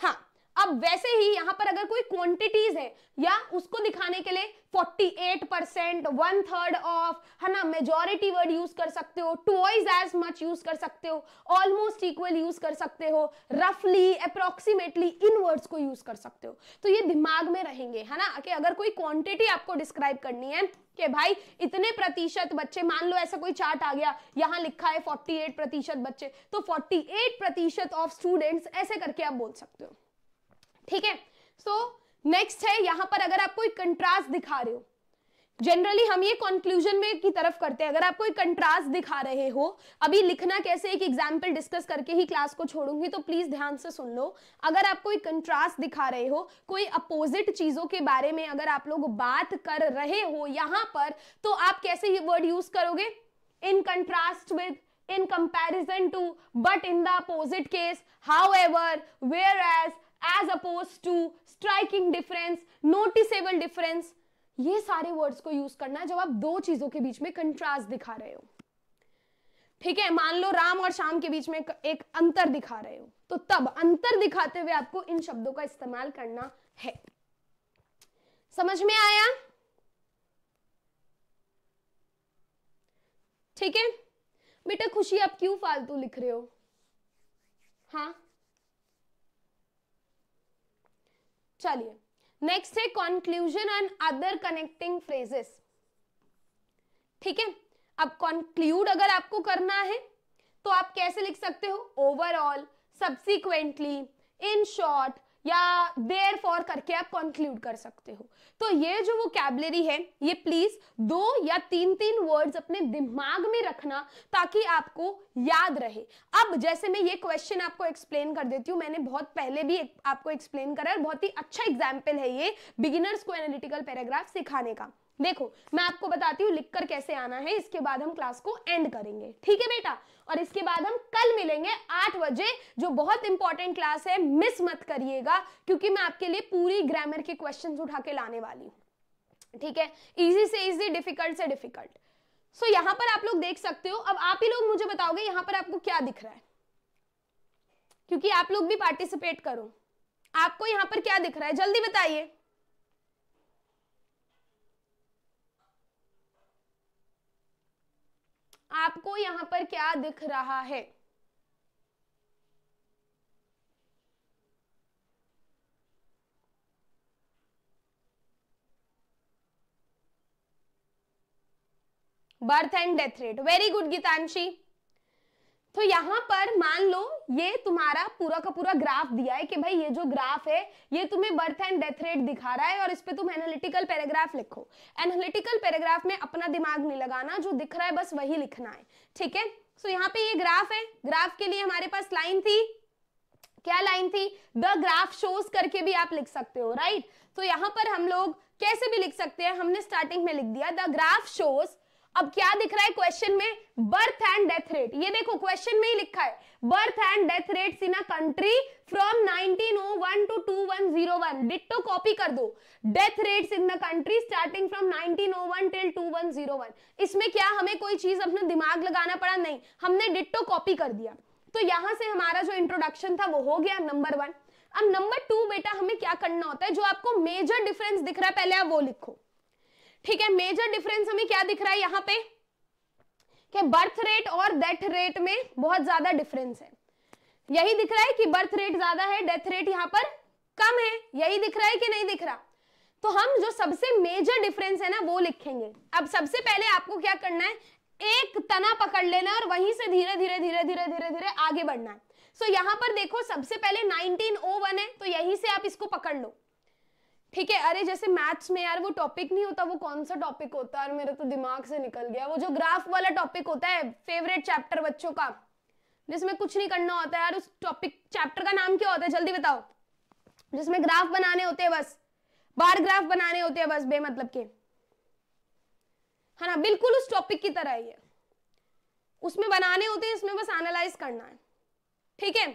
S1: हाँ अब वैसे ही यहां पर अगर कोई क्वांटिटीज है या उसको दिखाने के लिए 48 परसेंट वन थर्ड ऑफ है ना मेजोरिटी वर्ड यूज कर सकते हो टॉइज एज मच यूज कर सकते हो ऑलमोस्ट इक्वल यूज कर सकते हो रफली अप्रोक्सीमेटली इन वर्ड्स को यूज कर सकते हो तो ये दिमाग में रहेंगे है ना कि अगर कोई क्वांटिटी आपको डिस्क्राइब करनी है कि भाई इतने प्रतिशत बच्चे मान लो ऐसा कोई चार्ट आ गया यहाँ लिखा है 48 प्रतिशत बच्चे तो 48 प्रतिशत ऑफ स्टूडेंट्स ऐसे करके आप बोल सकते हो ठीक है सो so, नेक्स्ट है यहाँ पर अगर आप कोई कंट्रास्ट दिखा रहे हो जनरली हम ये कंक्लूजन में की तरफ करते हैं अगर आप कोई कंट्रास्ट दिखा रहे हो अभी लिखना कैसे एक एग्जाम्पल डिस्कस करके ही क्लास को छोड़ूंगी तो प्लीज ध्यान से सुन लो अगर आप कोई कंट्रास्ट दिखा रहे हो कोई अपोजिट चीजों के बारे में अगर आप लोग बात कर रहे हो यहां पर तो आप कैसे ये वर्ड यूज करोगे in contrast with in comparison to but in the opposite case however whereas as opposed to striking difference noticeable difference ये सारे वर्ड्स को यूज करना है जब आप दो चीजों के बीच में कंट्रास्ट दिखा रहे हो ठीक है मान लो राम और शाम के बीच में एक अंतर दिखा रहे हो तो तब अंतर दिखाते हुए आपको इन शब्दों का इस्तेमाल करना है समझ में आया ठीक है बेटा खुशी आप क्यों फालतू लिख रहे हो हाँ चलिए नेक्स्ट है conclusion and other connecting phrases ठीक है अब कॉन्क्लूड अगर आपको करना है तो आप कैसे लिख सकते हो ओवरऑल सब्सिक्वेंटली इन शॉर्ट या देर फॉर करके आप कंक्लूड कर सकते हो तो ये जो वो कैबलरी है ये प्लीज दो या तीन तीन वर्ड्स अपने दिमाग में रखना ताकि आपको याद रहे अब जैसे मैं ये क्वेश्चन आपको एक्सप्लेन कर देती हूँ मैंने बहुत पहले भी आपको एक्सप्लेन करा बहुत ही अच्छा एग्जाम्पल है ये बिगिनर्स को एनालिटिकल पैराग्राफ सिखाने का देखो मैं आपको बताती हूँ लिखकर कैसे आना है इसके बाद हम क्लास को एंड करेंगे ठीक है बेटा और इसके बाद हम कल मिलेंगे आठ बजे जो बहुत इंपॉर्टेंट क्लास है मिस मत करिएगा क्योंकि मैं आपके लिए पूरी ग्रामर के क्वेश्चन उठा के लाने वाली हूँ ठीक है इजी से इजी डिफिकल्ट से डिफिकल्ट सो यहां यहाँ पर आप लोग देख सकते हो अब आप ही लोग मुझे बताओगे यहाँ पर आपको क्या दिख रहा है क्योंकि आप लोग भी पार्टिसिपेट करो आपको यहाँ पर क्या दिख रहा है जल्दी बताइए आपको यहां पर क्या दिख रहा है birth and death rate very good Geetanshi तो यहाँ पर मान लो ये तुम्हारा पूरा का पूरा ग्राफ दिया है कि भाई ये जो ग्राफ है ये तुम्हें बर्थ एंड डेथ रेट दिखा रहा है और इस पर तुम एनालिटिकल पैराग्राफ लिखो एनालिटिकल पैराग्राफ में अपना दिमाग नहीं लगाना जो दिख रहा है बस वही लिखना है ठीक है सो यहाँ पे ये ग्राफ है ग्राफ के लिए हमारे पास लाइन थी क्या लाइन थी द ग्राफ शोज करके भी आप लिख सकते हो राइट तो यहाँ पर हम लोग कैसे भी लिख सकते हैं हमने स्टार्टिंग में लिख दिया द ग्राफ शोज अब क्या दिख रहा है क्वेश्चन में बर्थ एंड डेथ रेट ये देखो क्वेश्चन में ही लिखा है birth and death rate in a country from 1901 to 2101 ditto copy कर दो death rates in the country starting from 1901 till 2101 इसमें क्या हमें कोई चीज अपना दिमाग लगाना पड़ा नहीं हमने डिटो कॉपी कर दिया तो यहां से हमारा जो इंट्रोडक्शन था वो हो गया नंबर वन अब नंबर टू बेटा हमें क्या करना होता है जो आपको मेजर डिफरेंस दिख रहा है पहले आप वो लिखो ठीक है मेजर डिफरेंस हमें क्या दिख रहा है यहाँ पे कि बर्थ रेट और डेथ रेट में बहुत ज्यादा डिफरेंस है यही दिख रहा है कि बर्थ रेट ज्यादा है डेथ रेट यहाँ पर कम है यही दिख रहा है कि नहीं दिख रहा तो हम जो सबसे मेजर डिफरेंस है ना वो लिखेंगे अब सबसे पहले आपको क्या करना है एक तना पकड़ लेना और वहीं से धीरे धीरे धीरे धीरे धीरे धीरे आगे बढ़ना है सो so, यहाँ पर देखो सबसे पहले 1901 है तो यहीं से आप इसको पकड़ लो ठीक है अरे जैसे मैथ्स में यार वो टॉपिक नहीं होता वो कौन सा टॉपिक होता है मेरा तो दिमाग से निकल गया वो जो ग्राफ वाला टॉपिक होता है फेवरेट चैप्टर बच्चों का जिसमें कुछ नहीं करना होता यार उस टॉपिक चैप्टर का नाम क्या होता है जल्दी बताओ जिसमें ग्राफ बनाने होते हैं बस बार ग्राफ बनाने होते हैं बस बेमतलब के है ना बिल्कुल उस टॉपिक की तरह ही है उसमें बनाने होते हैं इसमें बस एनालाइज करना है ठीक है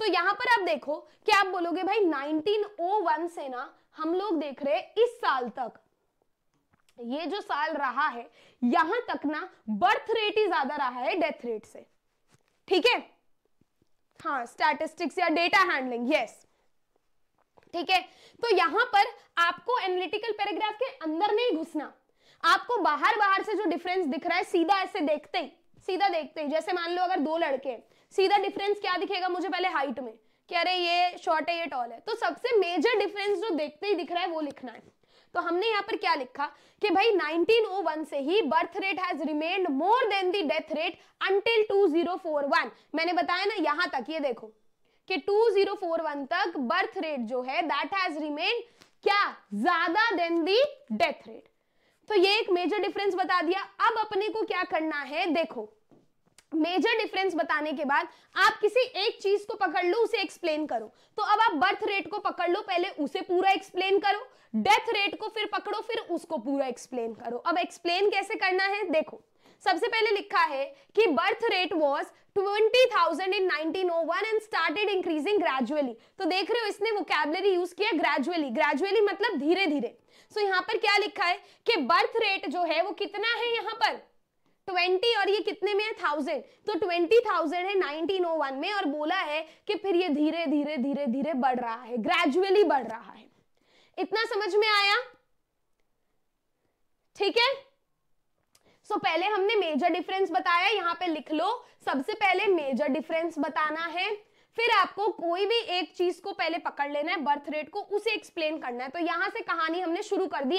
S1: तो यहां पर आप देखो कि आप बोलोगे भाई 1901 से ना हम लोग देख रहे हैं इस साल तक ये जो साल रहा है यहां तक ना बर्थ रेट ही ज्यादा रहा है डेथ रेट से ठीक है हाँ स्टैटिस्टिक्स या डेटा हैंडलिंग यस ठीक है तो यहां पर आपको एनालिटिकल पैराग्राफ के अंदर नहीं घुसना आपको बाहर बाहर से जो डिफरेंस दिख रहा है सीधा ऐसे देखते ही सीधा देखते ही जैसे मान लो अगर दो लड़के सीधा डिफरेंस क्या दिखेगा मुझे पहले हाइट में कि अरे ये शॉर्ट है ये टॉल है तो सबसे मेजर डिफरेंस जो देखते ही दिख रहा है वो लिखना है तो हमने यहाँ पर क्या लिखा कि भाई 1901 से ही birth rate has remained more than the death rate until 2041 मैंने बताया ना यहाँ तक ये देखो कि 2041 तक बर्थ रेट जो है दैट हैज रिमेन्ड क्या ज्यादा देन दी डेथ रेट तो ये एक मेजर डिफरेंस बता दिया अब अपने को क्या करना है देखो मेजर डिफरेंस बताने के बाद आप किसी एक चीज को पकड़ लो उसे एक्सप्लेन करो तो अब आप बर्थ रेट को पकड़ लो पहले उसे पूरा एक्सप्लेन करो डेथ रेट को फिर पकड़ो फिर उसको पूरा एक्सप्लेन करो अब एक्सप्लेन कैसे करना है देखो सबसे पहले लिखा है कि birth rate was 20,000 in 1901 and started increasing gradually तो देख रहे हो इसने वोकैबलरी यूज किया ग्रेजुअली ग्रेजुअली मतलब धीरे धीरे सो so, यहाँ पर क्या लिखा है कि बर्थ रेट जो है वो कितना है यहाँ पर ट्वेंटी और ये कितने में है थाउजेंड तो ट्वेंटी थाउजेंड है नाइनटीन ओ वन में और बोला है कि फिर ये धीरे धीरे धीरे धीरे बढ़ रहा है ग्रेजुअली बढ़ रहा है इतना समझ में आया ठीक है सो so, पहले हमने मेजर डिफरेंस बताया यहां पे लिख लो सबसे पहले मेजर डिफरेंस बताना है फिर आपको कोई भी एक चीज को पहले पकड़ लेना है बर्थ रेट को उसे एक्सप्लेन करना है तो यहां से कहानी हमने शुरू कर दी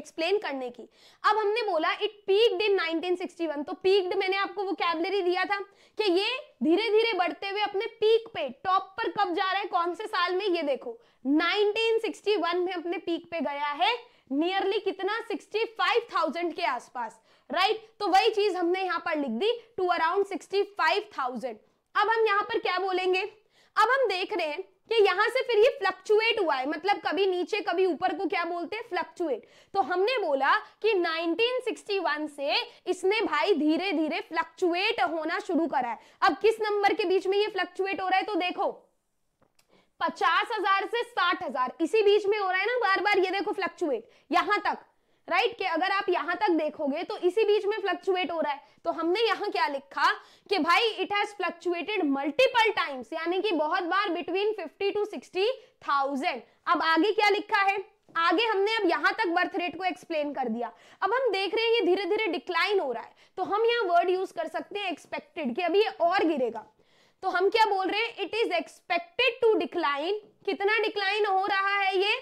S1: एक्सप्लेन करने की अब हमने बोला इट पीक्ड इन 1961 तो पीक्ड मैंने आपको वो कैबलरी दिया था कि ये धीरे धीरे बढ़ते हुए अपने पीक पे टॉप पर कब जा रहा है कौन से साल में ये देखो नाइनटीन में अपने पीक पे गया है नियरली कितना 65,000 के आसपास राइट right? तो वही चीज हमने यहाँ पर लिख दी टू अराउंड 65,000 अब हम यहाँ पर क्या बोलेंगे अब हम देख रहे हैं कि यहां से फिर ये फ्लक्चुएट हुआ है मतलब कभी नीचे कभी ऊपर को क्या बोलते हैं फ्लक्चुएट तो हमने बोला कि 1961 से इसने भाई धीरे धीरे फ्लक्चुएट होना शुरू करा है अब किस नंबर के बीच में ये फ्लक्चुएट हो रहा है तो देखो पचास हजार से साठ हजार इसी बीच में हो रहा है ना बार बार ये देखो फ्लक्चुएट यहां तक राइट right? कि अगर आप यहां तक देखोगे तो इसी बीच में फ्लक्चुएट हो रहा है तो हमने यहाँ क्या लिखा कि भाई it has fluctuated multiple times यानी कि बहुत बार between fifty to sixty thousand अब आगे क्या लिखा है आगे हमने अब यहां तक बर्थ रेट को एक्सप्लेन कर दिया अब हम देख रहे हैं ये धीरे धीरे डिक्लाइन हो रहा है तो हम यहाँ वर्ड यूज कर सकते हैं एक्सपेक्टेड कि अभी ये और गिरेगा तो हम क्या बोल रहे हैं it is expected to decline कितना डिक्लाइन हो रहा है ये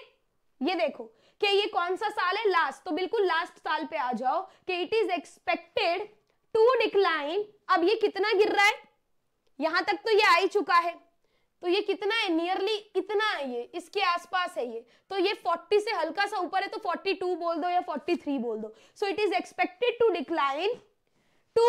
S1: ये देखो कि ये कौन सा साल है लास्ट तो बिल्कुल लास्ट साल पे आ जाओ कि it is expected to decline अब ये कितना गिर रहा है यहां तक तो ये आ ही चुका है तो ये कितना है नियरली इतना है ये इसके आसपास है ये तो ये 40 से हल्का सा ऊपर है तो 42 बोल दो या 43 बोल दो so it is expected to decline to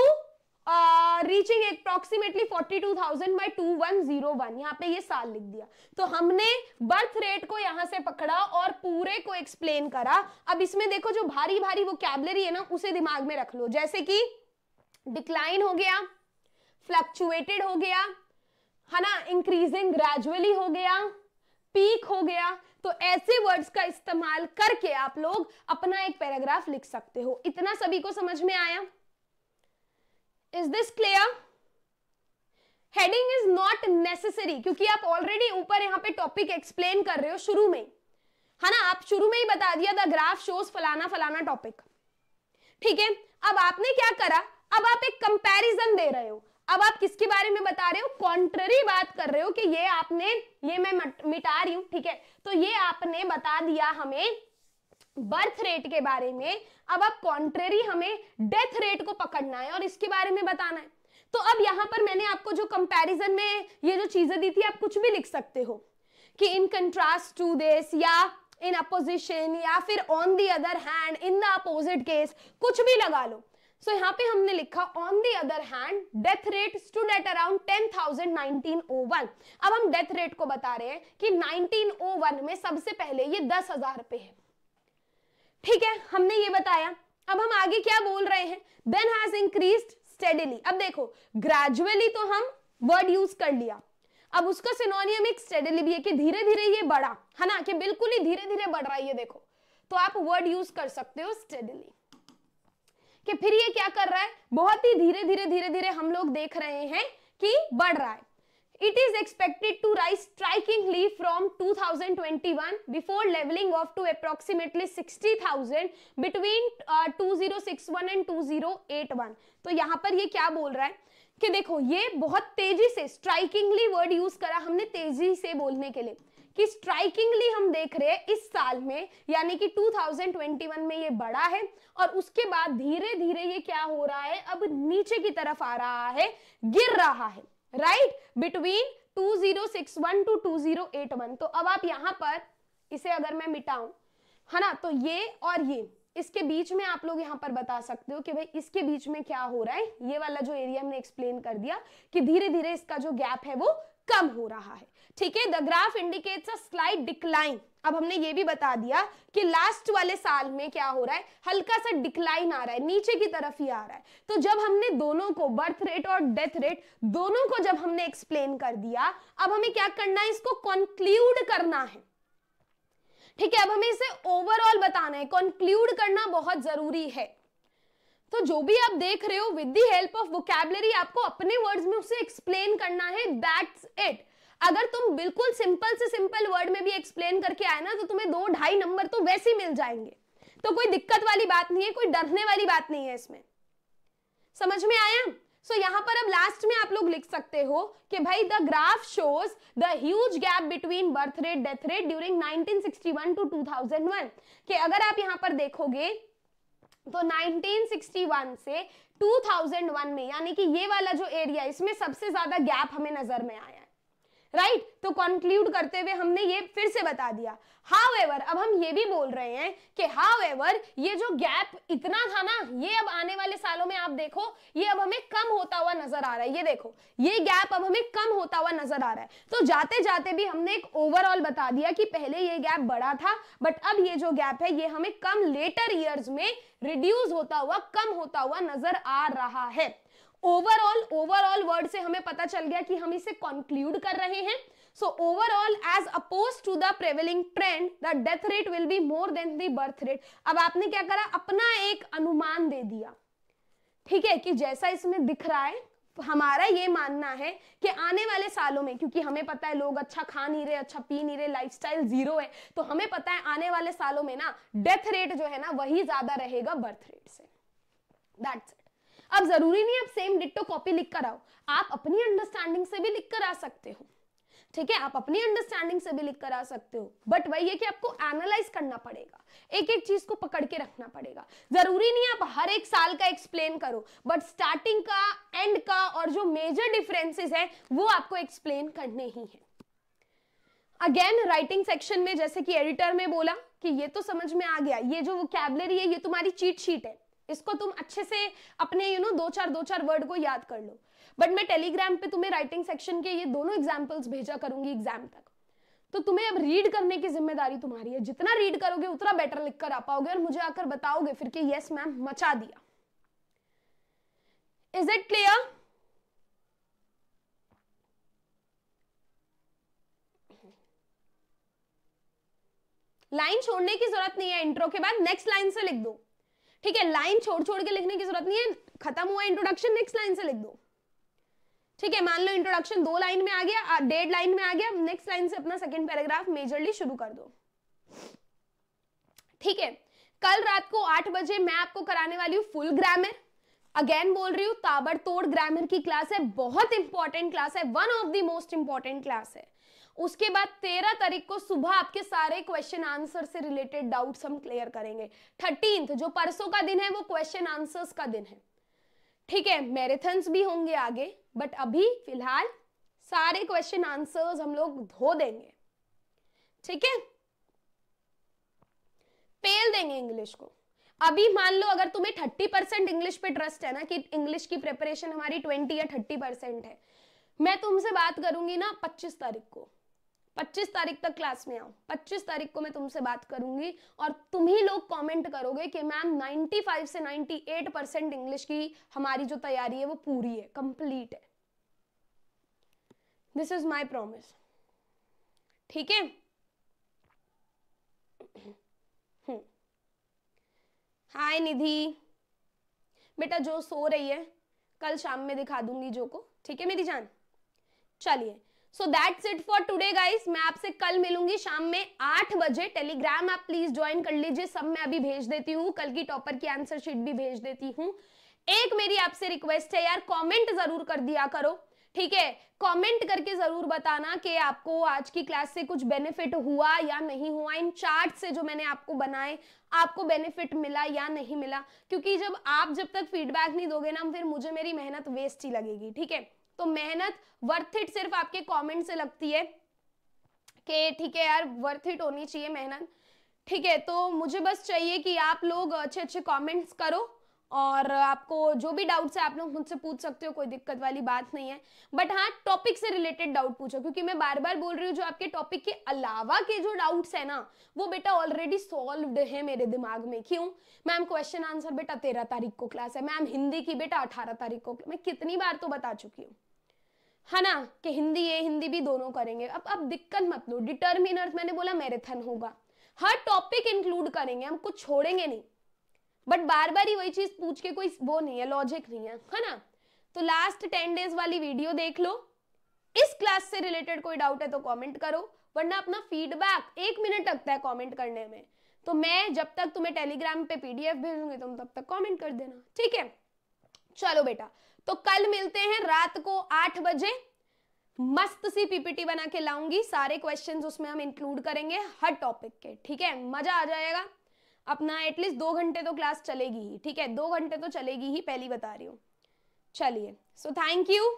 S1: reaching approximately forty two two thousand by one zero one यहाँ पे ये साल लिख दिया तो हमने बर्थ रेट को यहाँ से पकड़ा और पूरे को एक्सप्लेन करा अब इसमें देखो जो भारी भारी वो कैबलरी है ना उसे दिमाग में रख लो जैसे कि डिक्लाइन हो गया फ्लक्चुएटेड हो गया है ना इंक्रीजिंग ग्रेजुअली हो गया पीक हो गया तो ऐसे वर्ड्स का इस्तेमाल करके आप लोग अपना एक पैराग्राफ लिख सकते हो इतना सभी को समझ में आया is this clear heading is not necessary क्योंकि आप ऑलरेडी ऊपर यहाँ पे टॉपिक एक्सप्लेन कर रहे हो शुरू में है ना आप शुरू में ही बता दिया द ग्राफ शोज फलाना फलाना टॉपिक ठीक है अब आपने क्या करा अब आप एक कंपैरिजन दे रहे हो अब आप किसके बारे में बता रहे हो कॉन्ट्ररी बात कर रहे हो कि ये आपने ये मैं मिटा रही हूं ठीक है तो ये आपने बता दिया हमें बर्थ रेट के बारे में अब अब कॉन्ट्रेरी हमें डेथ रेट को पकड़ना है और इसके बारे में बताना है तो अब यहां पर मैंने आपको जो कंपैरिजन में ये जो चीजें दी थी आप कुछ भी लिख सकते हो कि इन कंट्रास्ट टू दिस या इन अपोजिशन या फिर on the other hand in the opposite case कुछ भी लगा लो सो so, यहाँ पे हमने लिखा on the other hand death rate stood at around ten thousand nineteen O one अब हम डेथ रेट को बता रहे हैं कि नाइनटीन ओ वन में सबसे पहले ये दस हजार पे है ठीक है हमने ये बताया अब हम आगे क्या बोल रहे हैं देन हैज इंक्रीज स्टेडिली अब देखो ग्रेजुअली तो हम वर्ड यूज कर लिया अब उसका सिनोनियम एक स्टेडिली भी है कि धीरे धीरे ये बढ़ा है ना कि बिल्कुल ही धीरे धीरे बढ़ रहा है ये देखो तो आप वर्ड यूज कर सकते हो स्टेडिली कि फिर ये क्या कर रहा है बहुत ही धीरे धीरे धीरे धीरे हम लोग देख रहे हैं कि बढ़ रहा है it is expected to rise strikingly from 2021 before leveling off to approximately 60000 between uh, 2061 and 2081 तो यहाँ पर ये क्या बोल रहा है कि देखो ये बहुत तेजी से स्ट्राइकिंगली वर्ड यूज करा हमने तेजी से बोलने के लिए कि स्ट्राइकिंगली हम देख रहे हैं इस साल में यानी कि 2021 में ये बड़ा है और उसके बाद धीरे धीरे ये क्या हो रहा है अब नीचे की तरफ आ रहा है गिर रहा है राइट बिटवीन 2061 टू 2081 तो अब आप यहां पर इसे अगर मैं मिटाऊं है ना तो ये और ये इसके बीच में आप लोग यहाँ पर बता सकते हो कि भाई इसके बीच में क्या हो रहा है ये वाला जो एरिया हमने एक्सप्लेन कर दिया कि धीरे धीरे इसका जो गैप है वो कम हो रहा है ठीक है the graph indicates a slight decline अब हमने ये भी बता दिया कि लास्ट वाले साल में क्या हो रहा है हल्का सा डिक्लाइन आ रहा है नीचे की तरफ ही आ रहा है तो जब हमने दोनों को बर्थ रेट और डेथ रेट दोनों को जब हमने एक्सप्लेन कर दिया अब हमें क्या करना है इसको कंक्लूड करना है ठीक है अब हमें इसे ओवरऑल बताना है कंक्लूड करना बहुत जरूरी है तो जो भी आप देख रहे हो with the help of vocabulary आपको अपने वर्ड्स में उसे एक्सप्लेन करना है दैट्स इट अगर तुम बिल्कुल सिंपल से सिंपल वर्ड में भी एक्सप्लेन करके आए ना तो तुम्हें दो ढाई नंबर तो वैसे ही मिल जाएंगे तो कोई दिक्कत वाली बात नहीं है कोई डरने वाली बात नहीं है इसमें समझ में आया सो so, यहाँ पर अब लास्ट में आप लोग लिख सकते हो कि भाई the graph shows the huge gap between birth rate death rate during 1961 to 2001 कि अगर आप यहाँ पर देखोगे तो 1961 से 2001 में यानी कि ये वाला जो एरिया इसमें सबसे ज्यादा गैप हमें नजर में आया राइट तो कंक्लूड करते हुए हमने ये फिर से बता दिया हाउ एवर अब हम ये भी बोल रहे हैं कि हाउ एवर ये जो गैप इतना था ना ये अब आने वाले सालों में आप देखो ये अब हमें कम होता हुआ नजर आ रहा है ये देखो ये गैप अब हमें कम होता हुआ नजर आ रहा है तो जाते जाते भी हमने एक ओवरऑल बता दिया कि पहले ये गैप बड़ा था बट अब ये जो गैप है ये हमें कम लेटर ईयर्स में रिड्यूस होता हुआ कम होता हुआ नजर आ रहा है ओवरऑल ओवरऑल वर्ड से हमें पता चल गया कि हम इसे कंक्लूड कर रहे हैं so overall as opposed to the prevailing trend the death rate will be more than the birth rate अब आपने क्या करा अपना एक अनुमान दे दिया ठीक है कि जैसा इसमें दिख रहा है हमारा ये मानना है कि आने वाले सालों में क्योंकि हमें पता है लोग अच्छा खा नहीं रहे अच्छा पी नहीं रहे लाइफस्टाइल जीरो है तो हमें पता है आने वाले सालों में ना डेथ रेट जो है ना वही ज्यादा रहेगा बर्थ रेट से दैट्स इट अब जरूरी नहीं आप सेम डिटो कॉपी लिख कर आओ आप अपनी अंडरस्टैंडिंग से भी लिख कर आ सकते हो ठीक है आप अपनी अंडरस्टैंडिंग से भी लिख कर आ सकते हो बट वही है कि आपको एनालाइज करना पड़ेगा एक एक चीज को पकड़ के रखना पड़ेगा जरूरी नहीं आप हर एक साल का एक्सप्लेन करो बट स्टार्टिंग का एंड का और जो मेजर डिफरेंसेस है वो आपको एक्सप्लेन करने ही है अगेन राइटिंग सेक्शन में जैसे कि एडिटर में बोला कि ये तो समझ में आ गया ये जो वो है ये तुम्हारी चीट शीट है इसको तुम अच्छे से अपने यू you नो know, दो चार दो चार वर्ड को याद कर लो बट मैं टेलीग्राम पे तुम्हें राइटिंग सेक्शन के ये दोनों एग्जाम्पल्स भेजा करूंगी एग्जाम तक तो तुम्हें अब रीड करने की जिम्मेदारी तुम्हारी है जितना रीड करोगे उतना बेटर लिख कर आ पाओगे और मुझे आकर बताओगे फिर कि यस मैम मचा दिया इज इट क्लियर लाइन छोड़ने की जरूरत नहीं है इंट्रो के बाद नेक्स्ट लाइन से लिख दो ठीक है लाइन छोड़ छोड़ के लिखने की जरूरत नहीं है खत्म हुआ इंट्रोडक्शन नेक्स्ट लाइन से लिख दो ठीक है मान लो इंट्रोडक्शन दो लाइन में आ गया डेढ़ लाइन में आ गया नेक्स्ट लाइन से अपना सेकेंड पैराग्राफ मेजरली शुरू कर दो ठीक है कल रात को आठ बजे मैं आपको कराने वाली हूँ फुल ग्रामर अगेन बोल रही हूँ ताबड़तोड़ ग्रामर की क्लास है बहुत इंपॉर्टेंट क्लास है one of the most important class है उसके बाद तेरह तारीख को सुबह आपके सारे क्वेश्चन आंसर से रिलेटेड डाउट हम क्लियर करेंगे थर्टींथ जो परसों का दिन है वो क्वेश्चन आंसर का दिन है ठीक है मैराथन्स भी होंगे आगे बट अभी फिलहाल सारे क्वेश्चन आंसर्स हम लोग धो देंगे ठीक है पेल देंगे इंग्लिश को अभी मान लो अगर तुम्हें थर्टी परसेंट इंग्लिश पे ट्रस्ट है ना कि इंग्लिश की प्रिपरेशन हमारी ट्वेंटी या थर्टी परसेंट है मैं तुमसे बात करूंगी ना पच्चीस तारीख को पच्चीस तारीख तक क्लास में आओ पच्चीस तारीख को मैं तुमसे बात करूंगी और तुम ही लोग कमेंट करोगे कि मैम 95 से 98 परसेंट इंग्लिश की हमारी जो तैयारी है वो पूरी है कंप्लीट है दिस इज माय प्रॉमिस ठीक है हाय हम्म। निधि बेटा जो सो रही है कल शाम में दिखा दूंगी जो को ठीक है मेरी जान चलिए so that's it for today guys मैं आपसे कल मिलूंगी शाम में आठ बजे टेलीग्राम आप प्लीज ज्वाइन कर लीजिए सब मैं अभी भेज देती हूँ कल की टॉपर की आंसर शीट भी भेज देती हूँ एक मेरी आपसे रिक्वेस्ट है यार कमेंट जरूर कर दिया करो ठीक है कमेंट करके जरूर बताना कि आपको आज की क्लास से कुछ बेनिफिट हुआ या नहीं हुआ इन चार्ट से जो मैंने आपको बनाए आपको बेनिफिट मिला या नहीं मिला क्योंकि जब आप जब तक फीडबैक नहीं दोगे ना फिर मुझे मेरी मेहनत वेस्ट ही लगेगी ठीक है तो मेहनत वर्थ इट सिर्फ आपके कमेंट से लगती है कि ठीक है यार वर्थ इट होनी चाहिए मेहनत ठीक है तो मुझे बस चाहिए कि आप लोग अच्छे अच्छे कमेंट्स करो और आपको जो भी डाउट्स है आप लोग मुझसे पूछ सकते हो कोई दिक्कत वाली बात नहीं है बट हाँ टॉपिक से रिलेटेड डाउट पूछो क्योंकि मैं बार बार बोल रही हूँ जो आपके टॉपिक के अलावा के जो डाउट्स है ना वो बेटा ऑलरेडी सॉल्व्ड है मेरे दिमाग में क्यों मैम क्वेश्चन आंसर बेटा तेरह तारीख को क्लास है मैम हिंदी की बेटा अठारह तारीख को मैं कितनी बार तो बता चुकी हूँ है ना कि हिंदी ये हिंदी भी दोनों करेंगे अब अब दिक्कत मत लो डिटर्मिनर मैंने बोला मैराथन होगा हर टॉपिक इंक्लूड करेंगे हम कुछ छोड़ेंगे नहीं बट बार बार ही वही चीज पूछ के कोई वो नहीं है लॉजिक नहीं है है ना तो लास्ट टेन डेज वाली वीडियो देख लो इस क्लास से रिलेटेड कोई डाउट है तो कॉमेंट करो वरना अपना फीडबैक एक मिनट लगता है कॉमेंट करने में तो मैं जब तक तुम्हें टेलीग्राम पे पीडीएफ भेजूंगी तुम तब तक कॉमेंट कर देना ठीक है चलो बेटा तो कल मिलते हैं रात को आठ बजे मस्त सी पीपीटी बना के लाऊंगी सारे क्वेश्चंस उसमें हम इंक्लूड करेंगे हर टॉपिक के ठीक है मजा आ जाएगा अपना एटलीस्ट दो घंटे तो क्लास चलेगी ही ठीक है दो घंटे तो चलेगी ही पहली बता रही हूँ चलिए so thank you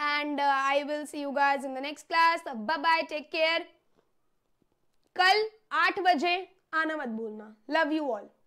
S1: and I will see you guys in the next class bye bye take care कल आठ बजे आना मत भूलना लव यू ऑल